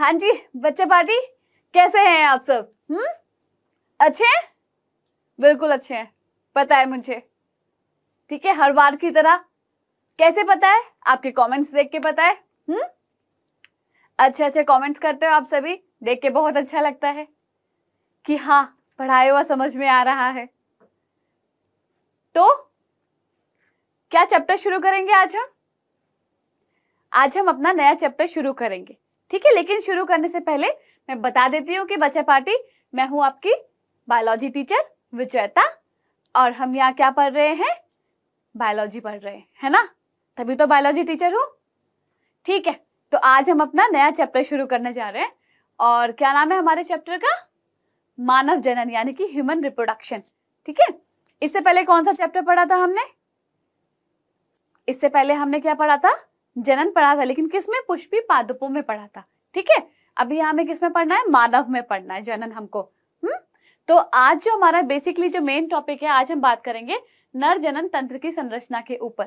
हाँ जी बच्चे पार्टी कैसे हैं आप सब हम्म अच्छे हैं बिल्कुल अच्छे हैं पता है मुझे ठीक है हर बार की तरह कैसे पता है आपके कमेंट्स देख के पता है हम्म अच्छे अच्छे कमेंट्स करते हो आप सभी देख के बहुत अच्छा लगता है कि हाँ पढ़ाया हुआ समझ में आ रहा है तो क्या चैप्टर शुरू करेंगे आज हम आज हम अपना नया चैप्टर शुरू करेंगे ठीक है लेकिन शुरू करने से पहले मैं बता देती हूँ कि बच्चा पार्टी मैं हूँ आपकी बायोलॉजी टीचर विजेता और हम यहाँ क्या पढ़ रहे हैं बायोलॉजी पढ़ रहे हैं है ना तभी तो बायोलॉजी टीचर हूँ ठीक है तो आज हम अपना नया चैप्टर शुरू करने जा रहे हैं और क्या नाम है हमारे चैप्टर का मानव जनन यानी कि ह्यूमन रिप्रोडक्शन ठीक है इससे पहले कौन सा चैप्टर पढ़ा था हमने इससे पहले हमने क्या पढ़ा था जनन पढ़ा था लेकिन किस में पुष्पी पादपों में पढ़ा था ठीक है अभी हमें किस में पढ़ना है मानव में पढ़ना है जनन हमको हम्म तो आज जो हमारा बेसिकली जो मेन टॉपिक है आज हम बात करेंगे नर जनन तंत्र की संरचना के ऊपर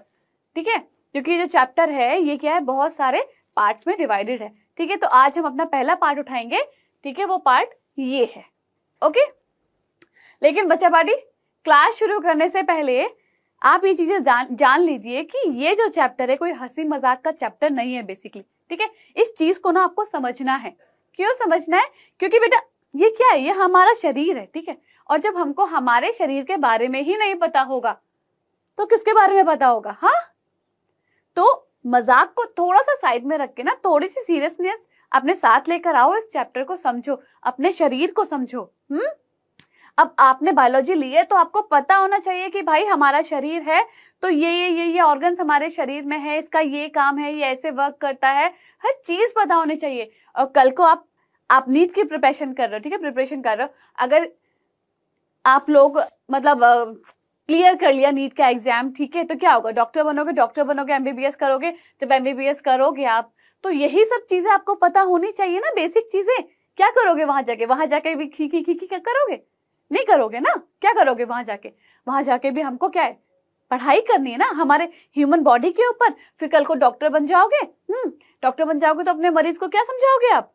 ठीक है क्योंकि जो चैप्टर है ये क्या है बहुत सारे पार्ट्स में डिवाइडेड है ठीक है तो आज हम अपना पहला पार्ट उठाएंगे ठीक है वो पार्ट ये है ओके लेकिन बच्चा पार्टी क्लास शुरू करने से पहले आप ये चीज़ें जान जान लीजिए कि ये जो चैप्टर है कोई हंसी मजाक का चैप्टर नहीं है बेसिकली ठीक है इस चीज़ को ना आपको समझना है क्यों समझना है क्योंकि बेटा ये क्या है ये हमारा शरीर है ठीक है और जब हमको हमारे शरीर के बारे में ही नहीं पता होगा तो किसके बारे में पता होगा हाँ तो मजाक को थोड़ा सा साइड में रख के ना थोड़ी सी सीरियसनेस अपने साथ लेकर आओ इस चैप्टर को समझो अपने शरीर को समझो हम्म अब आपने बायोलॉजी ली है तो आपको पता होना चाहिए कि भाई हमारा शरीर है तो ये ये ये ये ऑर्गन्स हमारे शरीर में है इसका ये काम है ये ऐसे वर्क करता है हर चीज़ पता होनी चाहिए और कल को आप आप नीट की प्रिपरेशन कर रहे हो ठीक है प्रिपरेशन कर रहे हो अगर आप लोग मतलब क्लियर कर लिया नीट का एग्जाम ठीक है तो क्या होगा डॉक्टर बनोगे डॉक्टर बनोगे एमबीबीएस करोगे जब एमबीबीएस करोगे आप तो यही सब चीजें आपको पता होनी चाहिए ना बेसिक चीजें क्या करोगे वहां जाके वहां जाके भी खी खी खी खी क्या करोगे नहीं करोगे ना क्या करोगे वहां जाके वहां जाके भी हमको क्या है पढ़ाई करनी है ना हमारे ह्यूमन बॉडी के ऊपर फिर कल को डॉक्टर बन जाओगे हम्म डॉक्टर बन जाओगे तो अपने मरीज को क्या समझाओगे आप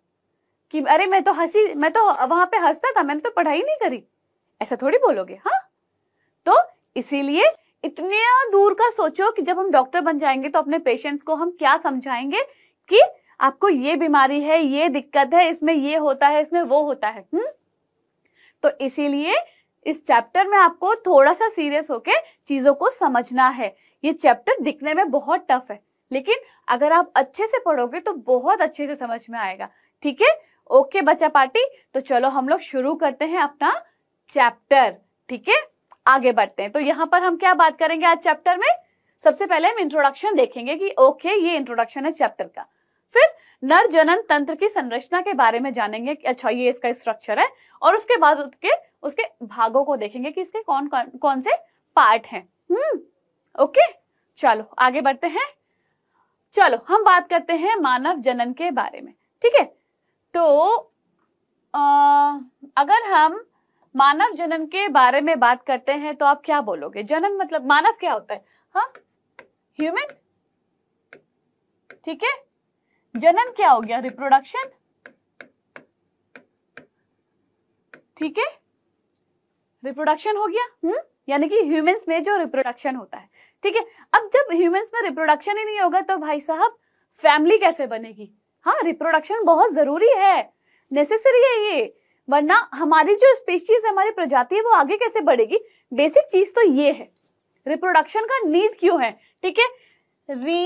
कि अरे मैं तो हंसी मैं तो वहां पे हंसता था मैंने तो पढ़ाई नहीं करी ऐसा थोड़ी बोलोगे हाँ तो इसीलिए इतने दूर का सोचो कि जब हम डॉक्टर बन जाएंगे तो अपने पेशेंट्स को हम क्या समझाएंगे कि आपको ये बीमारी है ये दिक्कत है इसमें ये होता है इसमें वो होता है हम्म तो इसीलिए इस चैप्टर में आपको थोड़ा सा सीरियस होके चीज़ों को समझना है ये चैप्टर दिखने में बहुत टफ है लेकिन अगर आप अच्छे से पढ़ोगे तो बहुत अच्छे से समझ में आएगा ठीक है ओके बच्चा पार्टी तो चलो हम लोग शुरू करते हैं अपना चैप्टर ठीक है आगे बढ़ते हैं तो यहाँ पर हम क्या बात करेंगे आज चैप्टर में सबसे पहले हम इंट्रोडक्शन देखेंगे कि ओके ये इंट्रोडक्शन है चैप्टर का फिर नर जनन तंत्र की संरचना के बारे में जानेंगे कि अच्छा ये इसका स्ट्रक्चर है और उसके बाद उसके उसके भागों को देखेंगे कि इसके कौन कौन कौन से पार्ट हैं हम्म ओके चलो आगे बढ़ते हैं चलो हम बात करते हैं मानव जनन के बारे में ठीक है तो आ, अगर हम मानव जनन के बारे में बात करते हैं तो आप क्या बोलोगे जनन मतलब मानव क्या होता है ह्यूमन ठीक है जनन क्या हो गया रिप्रोडक्शन ठीक है रिप्रोडक्शन हो गया हम्म यानी कि ह्यूमंस में जो रिप्रोडक्शन होता है ठीक है अब जब ह्यूमंस में रिप्रोडक्शन ही नहीं होगा तो भाई साहब फैमिली कैसे बनेगी हाँ रिप्रोडक्शन बहुत जरूरी है नेसेसरी है ये वरना हमारी जो स्पीशीज हमारी प्रजाति है वो आगे कैसे बढ़ेगी बेसिक चीज तो ये है रिप्रोडक्शन का नीड क्यों है ठीक है री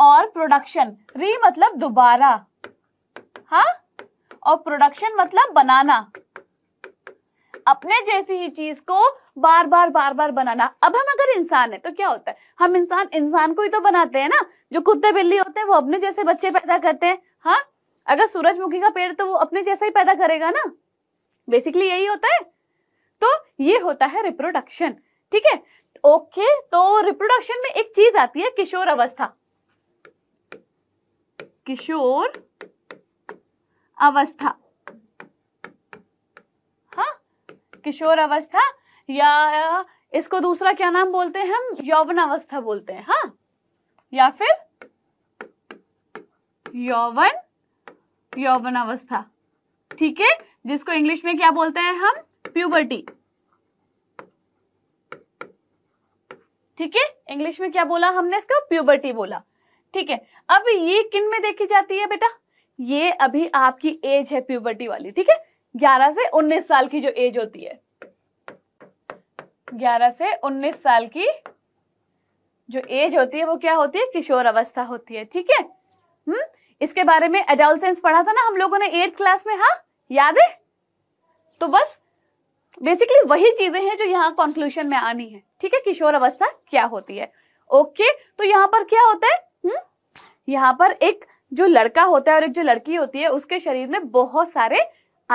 और प्रोडक्शन री मतलब दोबारा हा और प्रोडक्शन मतलब बनाना अपने जैसी ही चीज को बार बार बार बार बनाना अब हम अगर इंसान है तो क्या होता है हम इंसान इंसान को ही तो बनाते हैं ना जो कुत्ते बिल्ली होते हैं वो अपने जैसे बच्चे पैदा करते हैं हाँ अगर सूरजमुखी का पेड़ तो वो अपने जैसा ही पैदा करेगा ना बेसिकली यही होता है तो ये होता है रिप्रोडक्शन ठीक है ओके तो रिप्रोडक्शन में एक चीज आती है किशोर अवस्था किशोर अवस्था हा किशोर अवस्था या इसको दूसरा क्या नाम बोलते हैं हम यौवन अवस्था बोलते हैं हा या फिर यौवन यौवन अवस्था ठीक है जिसको इंग्लिश में क्या बोलते हैं हम प्यूबर्टी ठीक है इंग्लिश में क्या बोला हमने इसको प्यूबर्टी बोला ठीक है अब ये किन में देखी जाती है बेटा ये अभी आपकी एज है प्यूबर्टी वाली ठीक है 11 से 19 साल की जो एज होती है 11 से 19 साल की जो एज होती है वो क्या होती है किशोर अवस्था होती है ठीक है हम्म इसके बारे में एडोलसेंस पढ़ा था ना हम लोगों ने एट क्लास में हाँ याद है तो बस बेसिकली वही चीजें हैं जो यहाँ कंक्लूशन में आनी है ठीक है किशोर अवस्था क्या होती है ओके तो यहाँ पर क्या होता है यहाँ पर एक जो लड़का होता है और एक जो लड़की होती है उसके शरीर में बहुत सारे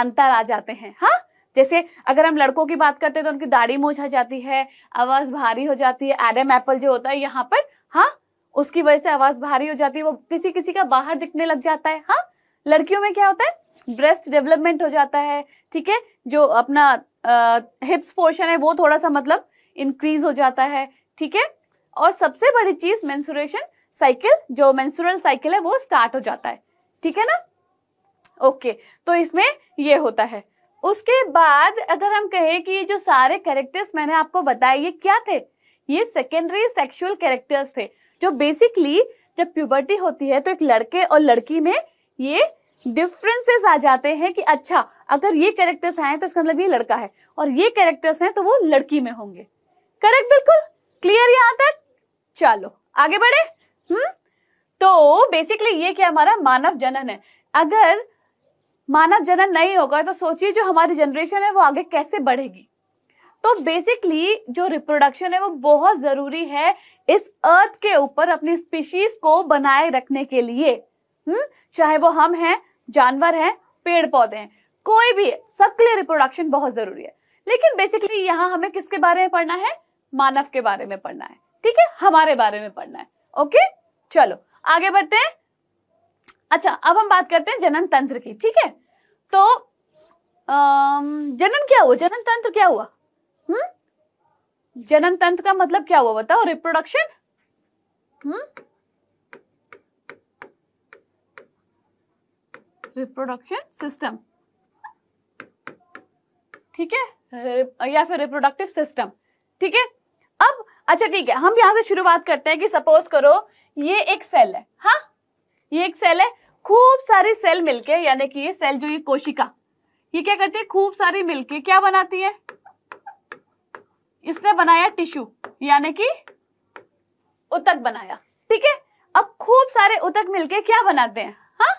अंतर आ जाते हैं हाँ जैसे अगर हम लड़कों की बात करते हैं तो उनकी दाढ़ी मूछ आ जाती है आवाज़ भारी हो जाती है एडम एप्पल जो होता है यहाँ पर हाँ उसकी वजह से आवाज़ भारी हो जाती है वो किसी किसी का बाहर दिखने लग जाता है हाँ लड़कियों में क्या होता है ब्रेस्ट डेवलपमेंट हो जाता है ठीक है जो अपना आ, हिप्स पोर्शन है वो थोड़ा सा मतलब इंक्रीज हो जाता है ठीक है और सबसे बड़ी चीज़ मेंसुरेशन साइकिल जो मेंसुरल साइकिल है वो स्टार्ट हो जाता है ठीक है ना ओके okay, तो इसमें ये होता है उसके बाद अगर हम कहें कि ये जो सारे कैरेक्टर्स मैंने आपको बताए ये क्या थे ये सेकेंडरी सेक्सुअल कैरेक्टर्स थे जो बेसिकली जब प्यूबर्टी होती है तो एक लड़के और लड़की में ये डिफरेंसेस आ जाते हैं कि अच्छा अगर ये कैरेक्टर्स आए तो इसका मतलब ये लड़का है और ये कैरेक्टर्स हैं तो वो लड़की में होंगे करेक्ट बिल्कुल क्लियर यहां तक चलो आगे बढ़े हम्म तो बेसिकली ये क्या हमारा मानव जनन है अगर मानव जनन नहीं होगा तो सोचिए जो हमारी जनरेशन है वो आगे कैसे बढ़ेगी तो बेसिकली जो रिप्रोडक्शन है वो बहुत ज़रूरी है इस अर्थ के ऊपर अपनी स्पीशीज को बनाए रखने के लिए हम्म चाहे वो हम हैं जानवर हैं पेड़ पौधे हैं कोई भी है सबके लिए रिप्रोडक्शन बहुत ज़रूरी है लेकिन बेसिकली यहाँ हमें किसके बारे में पढ़ना है मानव के बारे में पढ़ना है ठीक है हमारे बारे में पढ़ना है ओके चलो आगे बढ़ते हैं अच्छा अब हम बात करते हैं जनन तंत्र की ठीक है तो जनन क्या हुआ जनन तंत्र क्या हुआ हम्म जनन तंत्र का मतलब क्या हुआ बताओ रिप्रोडक्शन हम्म रिप्रोडक्शन सिस्टम ठीक है या फिर रिप्रोडक्टिव सिस्टम ठीक है अब अच्छा ठीक है हम यहां से शुरुआत करते हैं कि सपोज करो ये एक सेल है हाँ ये एक सेल है खूब सारी सेल मिलके यानी कि ये सेल जो ये कोशिका ये क्या करती है खूब सारी मिलके क्या बनाती है इसने बनाया टिश्यू यानी कि उतक बनाया ठीक है अब खूब सारे उतक मिलके क्या बनाते हैं हा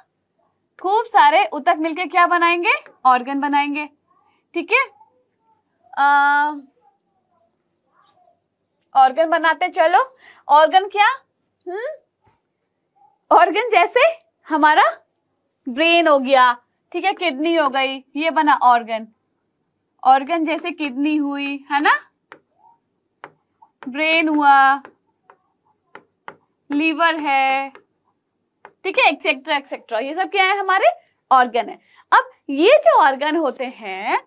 खूब सारे उतक मिलके क्या बनाएंगे ऑर्गन बनाएंगे ठीक है ऑर्गन बनाते चलो ऑर्गन क्या हम्म ऑर्गन जैसे हमारा ब्रेन हो गया ठीक है किडनी हो गई ये बना ऑर्गन ऑर्गन जैसे किडनी हुई है ना ब्रेन हुआ लीवर है ठीक है एक्सेट्रा एक्सेट्रा ये सब क्या है हमारे ऑर्गन है अब ये जो ऑर्गन होते हैं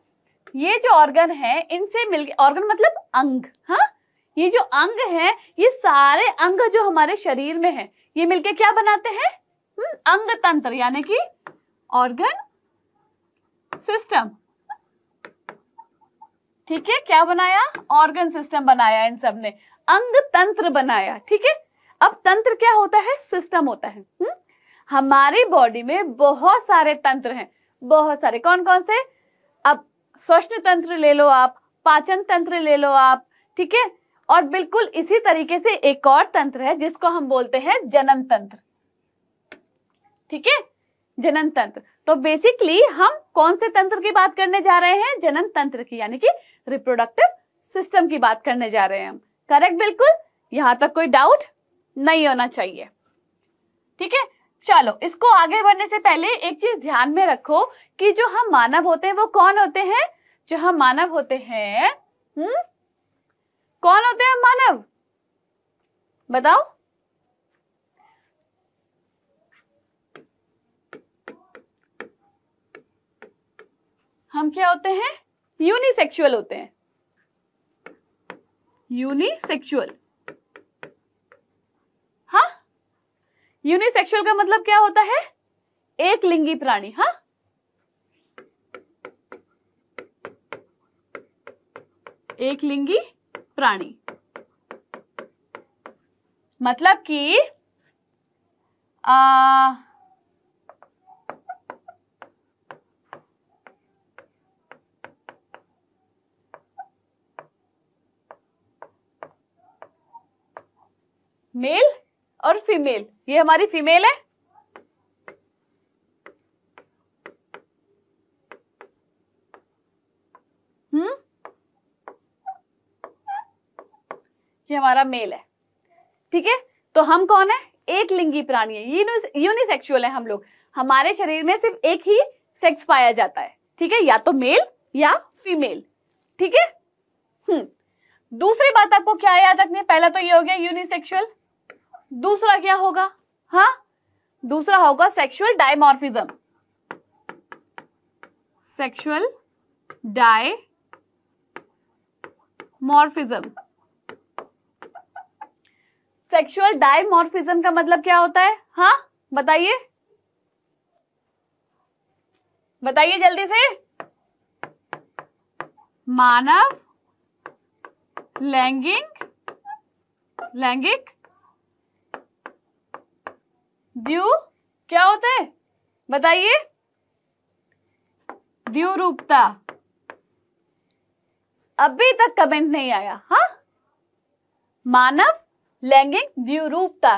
ये जो ऑर्गन है इनसे मिलके ऑर्गन मतलब अंग हाँ ये जो अंग है ये सारे अंग जो हमारे शरीर में है ये मिलके क्या बनाते हैं हम्म, अंग तंत्र यानी कि ऑर्गन सिस्टम ठीक है क्या बनाया ऑर्गन सिस्टम बनाया इन सब ने अंग तंत्र बनाया ठीक है अब तंत्र क्या होता है सिस्टम होता है हु? हम्म, हमारी बॉडी में बहुत सारे तंत्र हैं बहुत सारे कौन कौन से अब स्वर्ण तंत्र ले लो आप पाचन तंत्र ले लो आप ठीक है और बिल्कुल इसी तरीके से एक और तंत्र है जिसको हम बोलते हैं जनन तंत्र ठीक है जनन तंत्र तो बेसिकली हम कौन से तंत्र की बात करने जा रहे हैं जनन तंत्र की यानी कि रिप्रोडक्टिव सिस्टम की बात करने जा रहे हैं हम करेक्ट बिल्कुल यहां तक कोई डाउट नहीं होना चाहिए ठीक है चलो इसको आगे बढ़ने से पहले एक चीज ध्यान में रखो कि जो हम मानव होते हैं वो कौन होते हैं जो हम मानव होते हैं हम्म कौन होते हैं मानव बताओ हम क्या होते हैं यूनिसेक्सुअल होते हैं यूनिसेक्सुअल हा यूनिसेक्सुअल का मतलब क्या होता है एक लिंगी प्राणी हा एक लिंगी प्राणी मतलब कि मेल और फीमेल ये हमारी फीमेल है ये हमारा मेल है ठीक है तो हम कौन है एक लिंगी प्राणी है यूनिसेक्सुअल है हम लोग हमारे शरीर में सिर्फ एक ही सेक्स पाया जाता है ठीक है या तो मेल या फीमेल ठीक है हम्म दूसरी बात आपको क्या याद रखनी है पहला तो ये हो गया यूनिसेक्सुअल दूसरा क्या होगा हाँ दूसरा होगा sexual dimorphism sexual dimorphism sexual dimorphism का मतलब क्या होता है हाँ बताइए बताइए जल्दी से मानव लैंगिक लैंगिक द्यू क्या होता है बताइए द्यू रूपता अभी तक कमेंट नहीं आया हा मानव लैंगिक द्विरूपता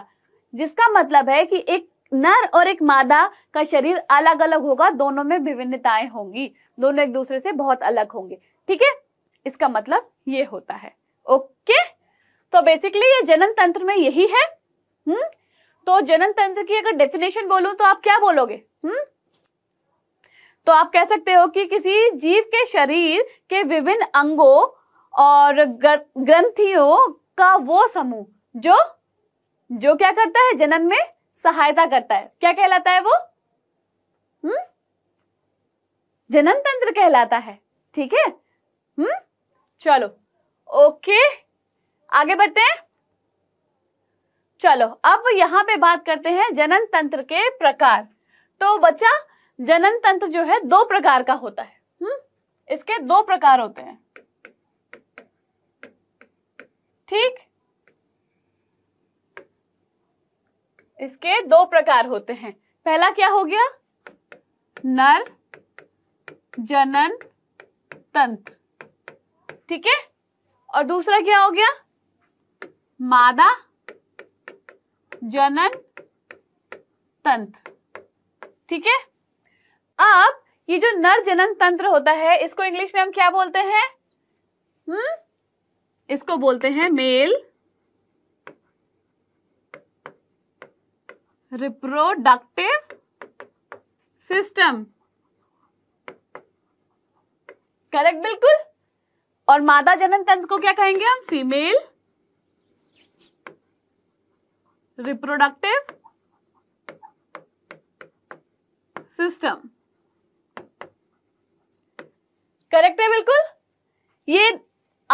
जिसका मतलब है कि एक नर और एक मादा का शरीर अलग अलग होगा दोनों में विभिन्नताएं होंगी दोनों एक दूसरे से बहुत अलग होंगे ठीक है इसका मतलब ये होता है ओके तो बेसिकली ये जनन तंत्र में यही है हम्म तो जनन तंत्र की अगर डेफिनेशन बोलूं तो आप क्या बोलोगे हम्म तो आप कह सकते हो कि किसी जीव के शरीर के विभिन्न अंगों और ग्रंथियों का वो समूह जो जो क्या करता है जनन में सहायता करता है क्या कहलाता है वो हम्म जनन तंत्र कहलाता है ठीक है हम्म चलो ओके आगे बढ़ते हैं चलो अब यहाँ पे बात करते हैं जनन तंत्र के प्रकार तो बच्चा जनन तंत्र जो है दो प्रकार का होता है हम्म इसके दो प्रकार होते हैं ठीक इसके दो प्रकार होते हैं पहला क्या हो गया नर जनन तंत्र ठीक है और दूसरा क्या हो गया मादा जनन तंत्र ठीक है अब ये जो नर जनन तंत्र होता है इसको इंग्लिश में हम क्या बोलते हैं हम्म इसको बोलते हैं मेल रिप्रोडक्टिव सिस्टम करेक्ट बिल्कुल और मादा जनन तंत्र को क्या कहेंगे हम फीमेल रिप्रोडक्टिव सिस्टम करेक्ट है बिल्कुल ये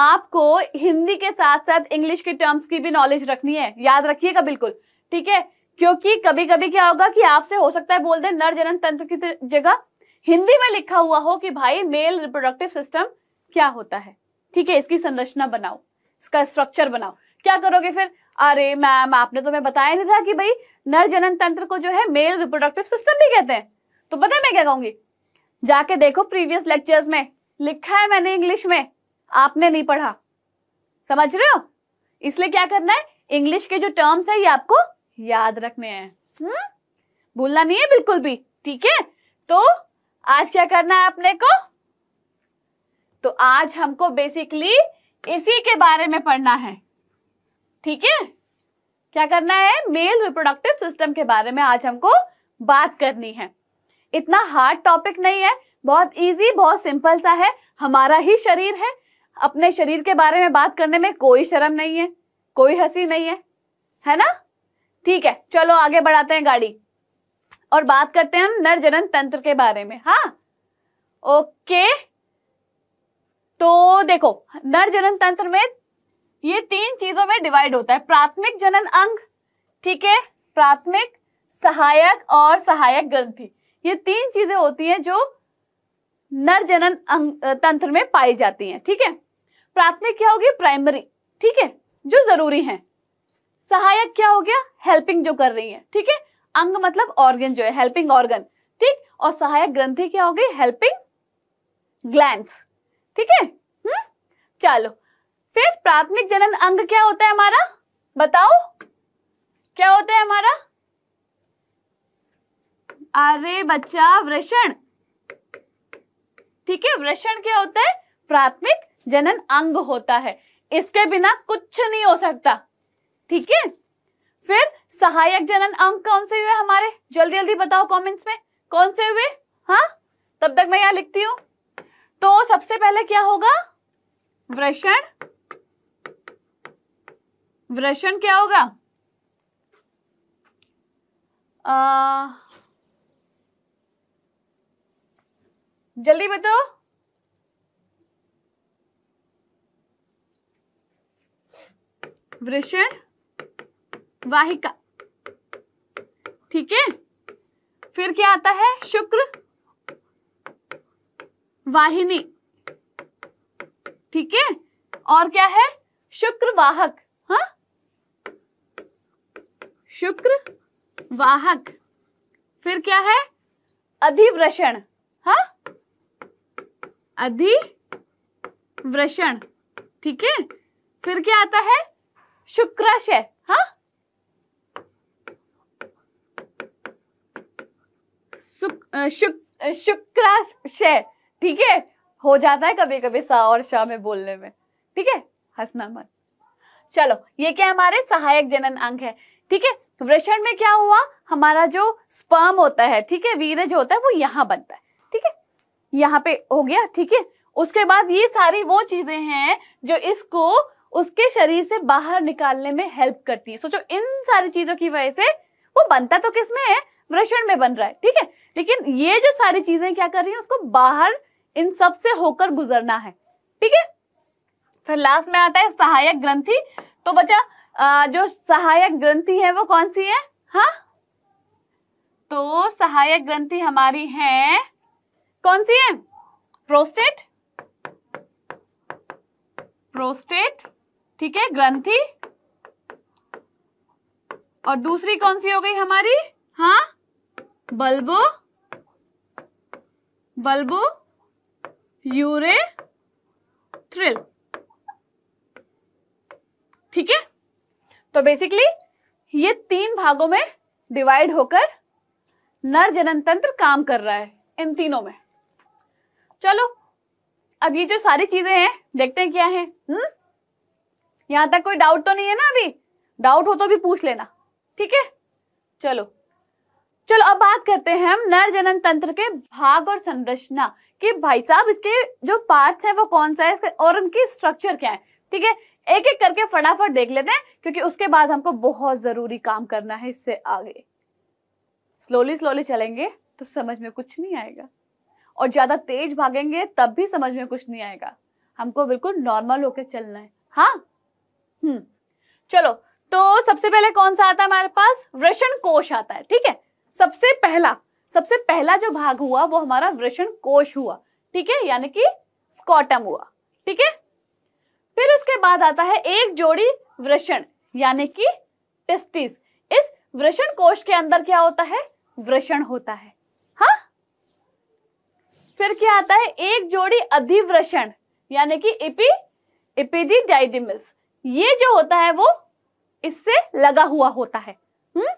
आपको हिंदी के साथ साथ इंग्लिश के टर्म्स की भी नॉलेज रखनी है याद रखिएगा बिल्कुल ठीक है क्योंकि कभी कभी क्या होगा कि आपसे हो सकता है बोल दे नर जनन तंत्र की जगह हिंदी में लिखा हुआ हो कि भाई मेल रिप्रोडक्टिव सिस्टम क्या होता है ठीक है इसकी संरचना बनाओ इसका स्ट्रक्चर बनाओ क्या करोगे फिर अरे मैम आपने तो मैं बताया नहीं था कि भाई नर जनन तंत्र को जो है मेल रिप्रोडक्टिव सिस्टम भी कहते हैं तो पता है मैं क्या कहूंगी जाके देखो प्रीवियस लेक्चर्स में लिखा है मैंने इंग्लिश में आपने नहीं पढ़ा समझ रहे हो इसलिए क्या करना है इंग्लिश के जो टर्म्स है ये आपको याद रखने हैं हम्म भूलना नहीं है बिल्कुल भी ठीक है तो आज क्या करना है अपने को तो आज हमको बेसिकली इसी के बारे में पढ़ना है ठीक है क्या करना है मेल रिप्रोडक्टिव सिस्टम के बारे में आज हमको बात करनी है इतना हार्ड टॉपिक नहीं है बहुत इजी बहुत सिंपल सा है हमारा ही शरीर है अपने शरीर के बारे में बात करने में कोई शर्म नहीं है कोई हंसी नहीं है है ना ठीक है चलो आगे बढ़ाते हैं गाड़ी और बात करते हैं हम नर जनन तंत्र के बारे में हाँ ओके तो देखो नर जनन तंत्र में ये तीन चीजों में डिवाइड होता है प्राथमिक जनन अंग ठीक है प्राथमिक सहायक और सहायक ग्रंथि ये तीन चीजें होती हैं जो नर जनन अंग तंत्र में पाई जाती हैं ठीक है प्राथमिक क्या होगी प्राइमरी ठीक है जो जरूरी है सहायक क्या हो गया हेल्पिंग जो कर रही है ठीक है अंग मतलब ऑर्गन जो है हेल्पिंग ऑर्गन ठीक और सहायक ग्रंथि क्या हो गई हेल्पिंग ग्लैंड ठीक है हम्म? चलो फिर प्राथमिक जनन अंग क्या होता है हमारा बताओ क्या होता है हमारा अरे बच्चा वृषण ठीक है वृषण क्या होता है प्राथमिक जनन अंग होता है इसके बिना कुछ नहीं हो सकता ठीक है फिर सहायक जनन अंग कौन से हुए हमारे जल्दी जल्दी बताओ कमेंट्स में कौन से हुए हा तब तक मैं यहां लिखती हूँ तो सबसे पहले क्या होगा वृषण वृषण क्या होगा आ, जल्दी बताओ वृषण वाहिका ठीक है फिर क्या आता है शुक्र वाहिनी ठीक है और क्या है शुक्र वाहक हा? शुक्र वाहक फिर क्या है अधिवृषण हा अधिवृषण ठीक है फिर क्या आता है शुक्राशय हा शुक्राशय ठीक है हो जाता है कभी कभी सा और शाह में बोलने में ठीक है हंसना मत चलो ये क्या हमारे सहायक जनन अंग है ठीक है वृषण में क्या हुआ हमारा जो स्पर्म होता है ठीक है वीरज होता है वो यहाँ बनता है ठीक है यहाँ पे हो गया ठीक है उसके बाद ये सारी वो चीजें हैं जो इसको उसके शरीर से बाहर निकालने में हेल्प करती है सोचो इन सारी चीजों की वजह से वो बनता तो किसमें है वृषण में बन रहा है ठीक है लेकिन ये जो सारी चीजें क्या कर रही है उसको बाहर इन सब से होकर गुजरना है ठीक है फिर लास्ट में आता है सहायक ग्रंथि तो बच्चा जो सहायक ग्रंथि है वो कौन सी है हा तो सहायक ग्रंथि हमारी है कौन सी है प्रोस्टेट प्रोस्टेट ठीक है ग्रंथि और दूसरी कौन सी हो गई हमारी हाँ बल्बो बल्बो यूरे थ्रिल ठीक है तो बेसिकली ये तीन भागों में डिवाइड होकर नर जनन तंत्र काम कर रहा है इन तीनों में चलो अब ये जो सारी चीजें हैं देखते हैं क्या है हम्म यहां तक कोई डाउट तो नहीं है ना अभी डाउट हो तो भी पूछ लेना ठीक है चलो चलो अब बात करते हैं हम नर जनन तंत्र के भाग और संरचना कि भाई साहब इसके जो पार्ट्स है वो कौन सा है और उनकी स्ट्रक्चर क्या है ठीक है एक एक करके फटाफट देख लेते हैं क्योंकि उसके बाद हमको बहुत जरूरी काम करना है इससे आगे स्लोली स्लोली चलेंगे तो समझ में कुछ नहीं आएगा और ज्यादा तेज भागेंगे तब भी समझ में कुछ नहीं आएगा हमको बिल्कुल नॉर्मल होकर चलना है हाँ हम्म चलो तो सबसे पहले कौन सा आता है हमारे पास वृषण कोश आता है ठीक है सबसे पहला सबसे पहला जो भाग हुआ वो हमारा वृषण कोश हुआ ठीक है यानी कि स्कॉटम हुआ ठीक है फिर उसके बाद आता है एक जोड़ी वृषण यानी कि टेस्टिस इस वृषण कोश के अंदर क्या होता है वृषण होता है हा? फिर क्या आता है एक जोड़ी अधिवृषण यानी कि इपी इपिडिडाइडिमिस ये जो होता है वो इससे लगा हुआ होता है हम्म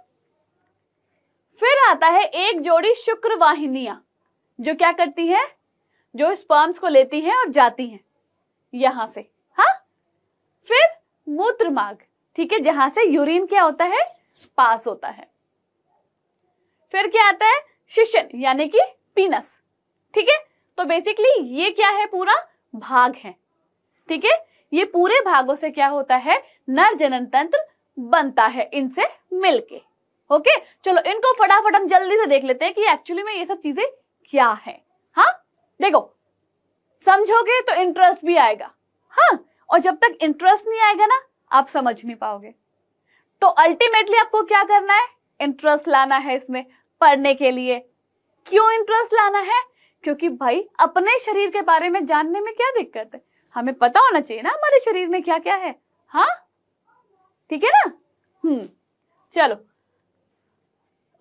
फिर आता है एक जोड़ी वाहिनियां जो क्या करती हैं जो स्पर्म्स को लेती हैं और जाती हैं यहां से हा फिर मूत्र मार्ग ठीक है जहां से यूरिन क्या होता है पास होता है फिर क्या आता है शिशन यानी कि पीनस ठीक है तो बेसिकली ये क्या है पूरा भाग है ठीक है ये पूरे भागों से क्या होता है नर जनन तंत्र बनता है इनसे मिलके ओके चलो इनको फटाफट हम जल्दी से देख लेते हैं कि एक्चुअली में ये सब चीजें क्या है हाँ देखो समझोगे तो इंटरेस्ट भी आएगा हाँ और जब तक इंटरेस्ट नहीं आएगा ना आप समझ नहीं पाओगे तो अल्टीमेटली आपको क्या करना है इंटरेस्ट लाना है इसमें पढ़ने के लिए क्यों इंटरेस्ट लाना है क्योंकि भाई अपने शरीर के बारे में जानने में क्या दिक्कत है हमें पता होना चाहिए ना हमारे शरीर में क्या क्या है हाँ ठीक है ना हम्म चलो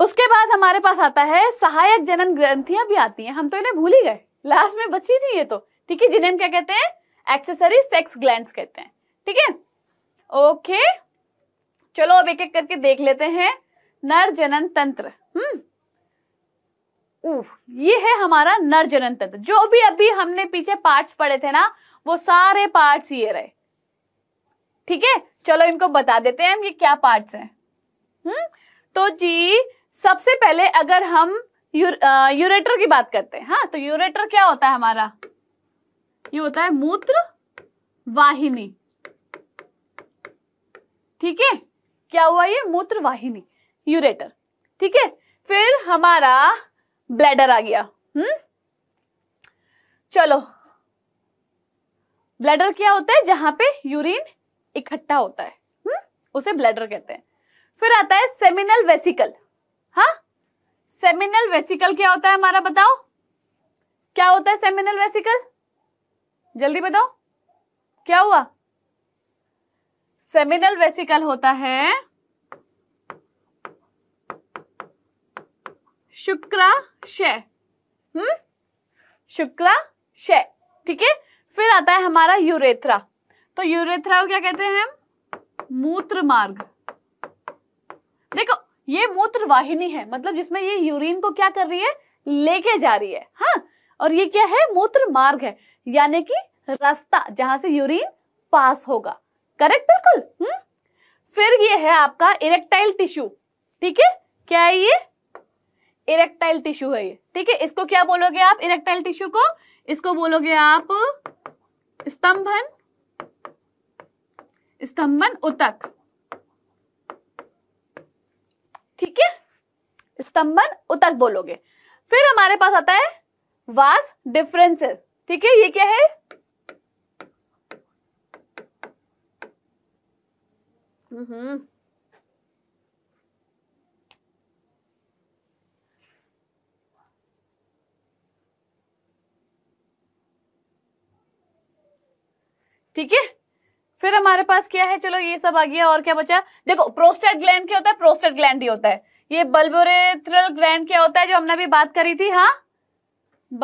उसके बाद हमारे पास आता है सहायक जनन ग्रंथियां भी आती हैं हम तो इन्हें भूल ही गए लास्ट में बची थी ये तो ठीक है जिन्हें हम क्या कहते हैं एक्सेसरी सेक्स ग्लैंड कहते हैं ठीक है ओके चलो अब एक एक करके देख लेते हैं नर जनन तंत्र हम्म ये है हमारा नर जनन तंत्र जो भी अभी हमने पीछे पार्ट्स पढ़े थे ना वो सारे पार्ट्स ये रहे ठीक है चलो इनको बता देते हैं हम ये क्या पार्ट्स हैं हम्म तो जी सबसे पहले अगर हम यूर, आ, यूरेटर की बात करते हैं हाँ तो यूरेटर क्या होता है हमारा ये होता है मूत्र वाहिनी ठीक है क्या हुआ ये मूत्र वाहिनी यूरेटर ठीक है फिर हमारा ब्लैडर आ गया हम्म चलो ब्लैडर क्या होता है जहां पे यूरिन इकट्ठा होता है हम्म उसे ब्लैडर कहते हैं फिर आता है सेमिनल वेसिकल हा सेमिनल वेसिकल क्या होता है हमारा बताओ क्या होता है सेमिनल वेसिकल जल्दी बताओ क्या हुआ सेमिनल वेसिकल होता है शुक्राशय हम्म शुक्राशय ठीक है फिर आता है हमारा यूरेथ्रा तो यूरेथ्रा को क्या कहते हैं हम मूत्र मार्ग देखो ये मूत्र वाहिनी है मतलब जिसमें ये यूरिन को क्या कर रही है लेके जा रही है हाँ और ये क्या है मूत्र मार्ग है यानी कि रास्ता जहां से यूरिन पास होगा करेक्ट बिल्कुल हुँ? हम्म? फिर ये है आपका इरेक्टाइल टिश्यू ठीक है क्या है ये इरेक्टाइल टिश्यू है ये ठीक है इसको क्या बोलोगे आप इरेक्टाइल टिश्यू को इसको बोलोगे आप स्तंभन स्तंभन उतक ठीक है स्तंभन उतक बोलोगे फिर हमारे पास आता है वास डिफरेंसेस ठीक है ये क्या है हम्म। ठीक है फिर हमारे पास क्या है चलो ये सब आ गया और क्या बचा देखो प्रोस्टेट ग्लैंड क्या होता है प्रोस्टेट ग्लैंड ही होता है ये बल्बोरेथ्रल ग्लैंड क्या होता है जो हमने अभी बात करी थी हाँ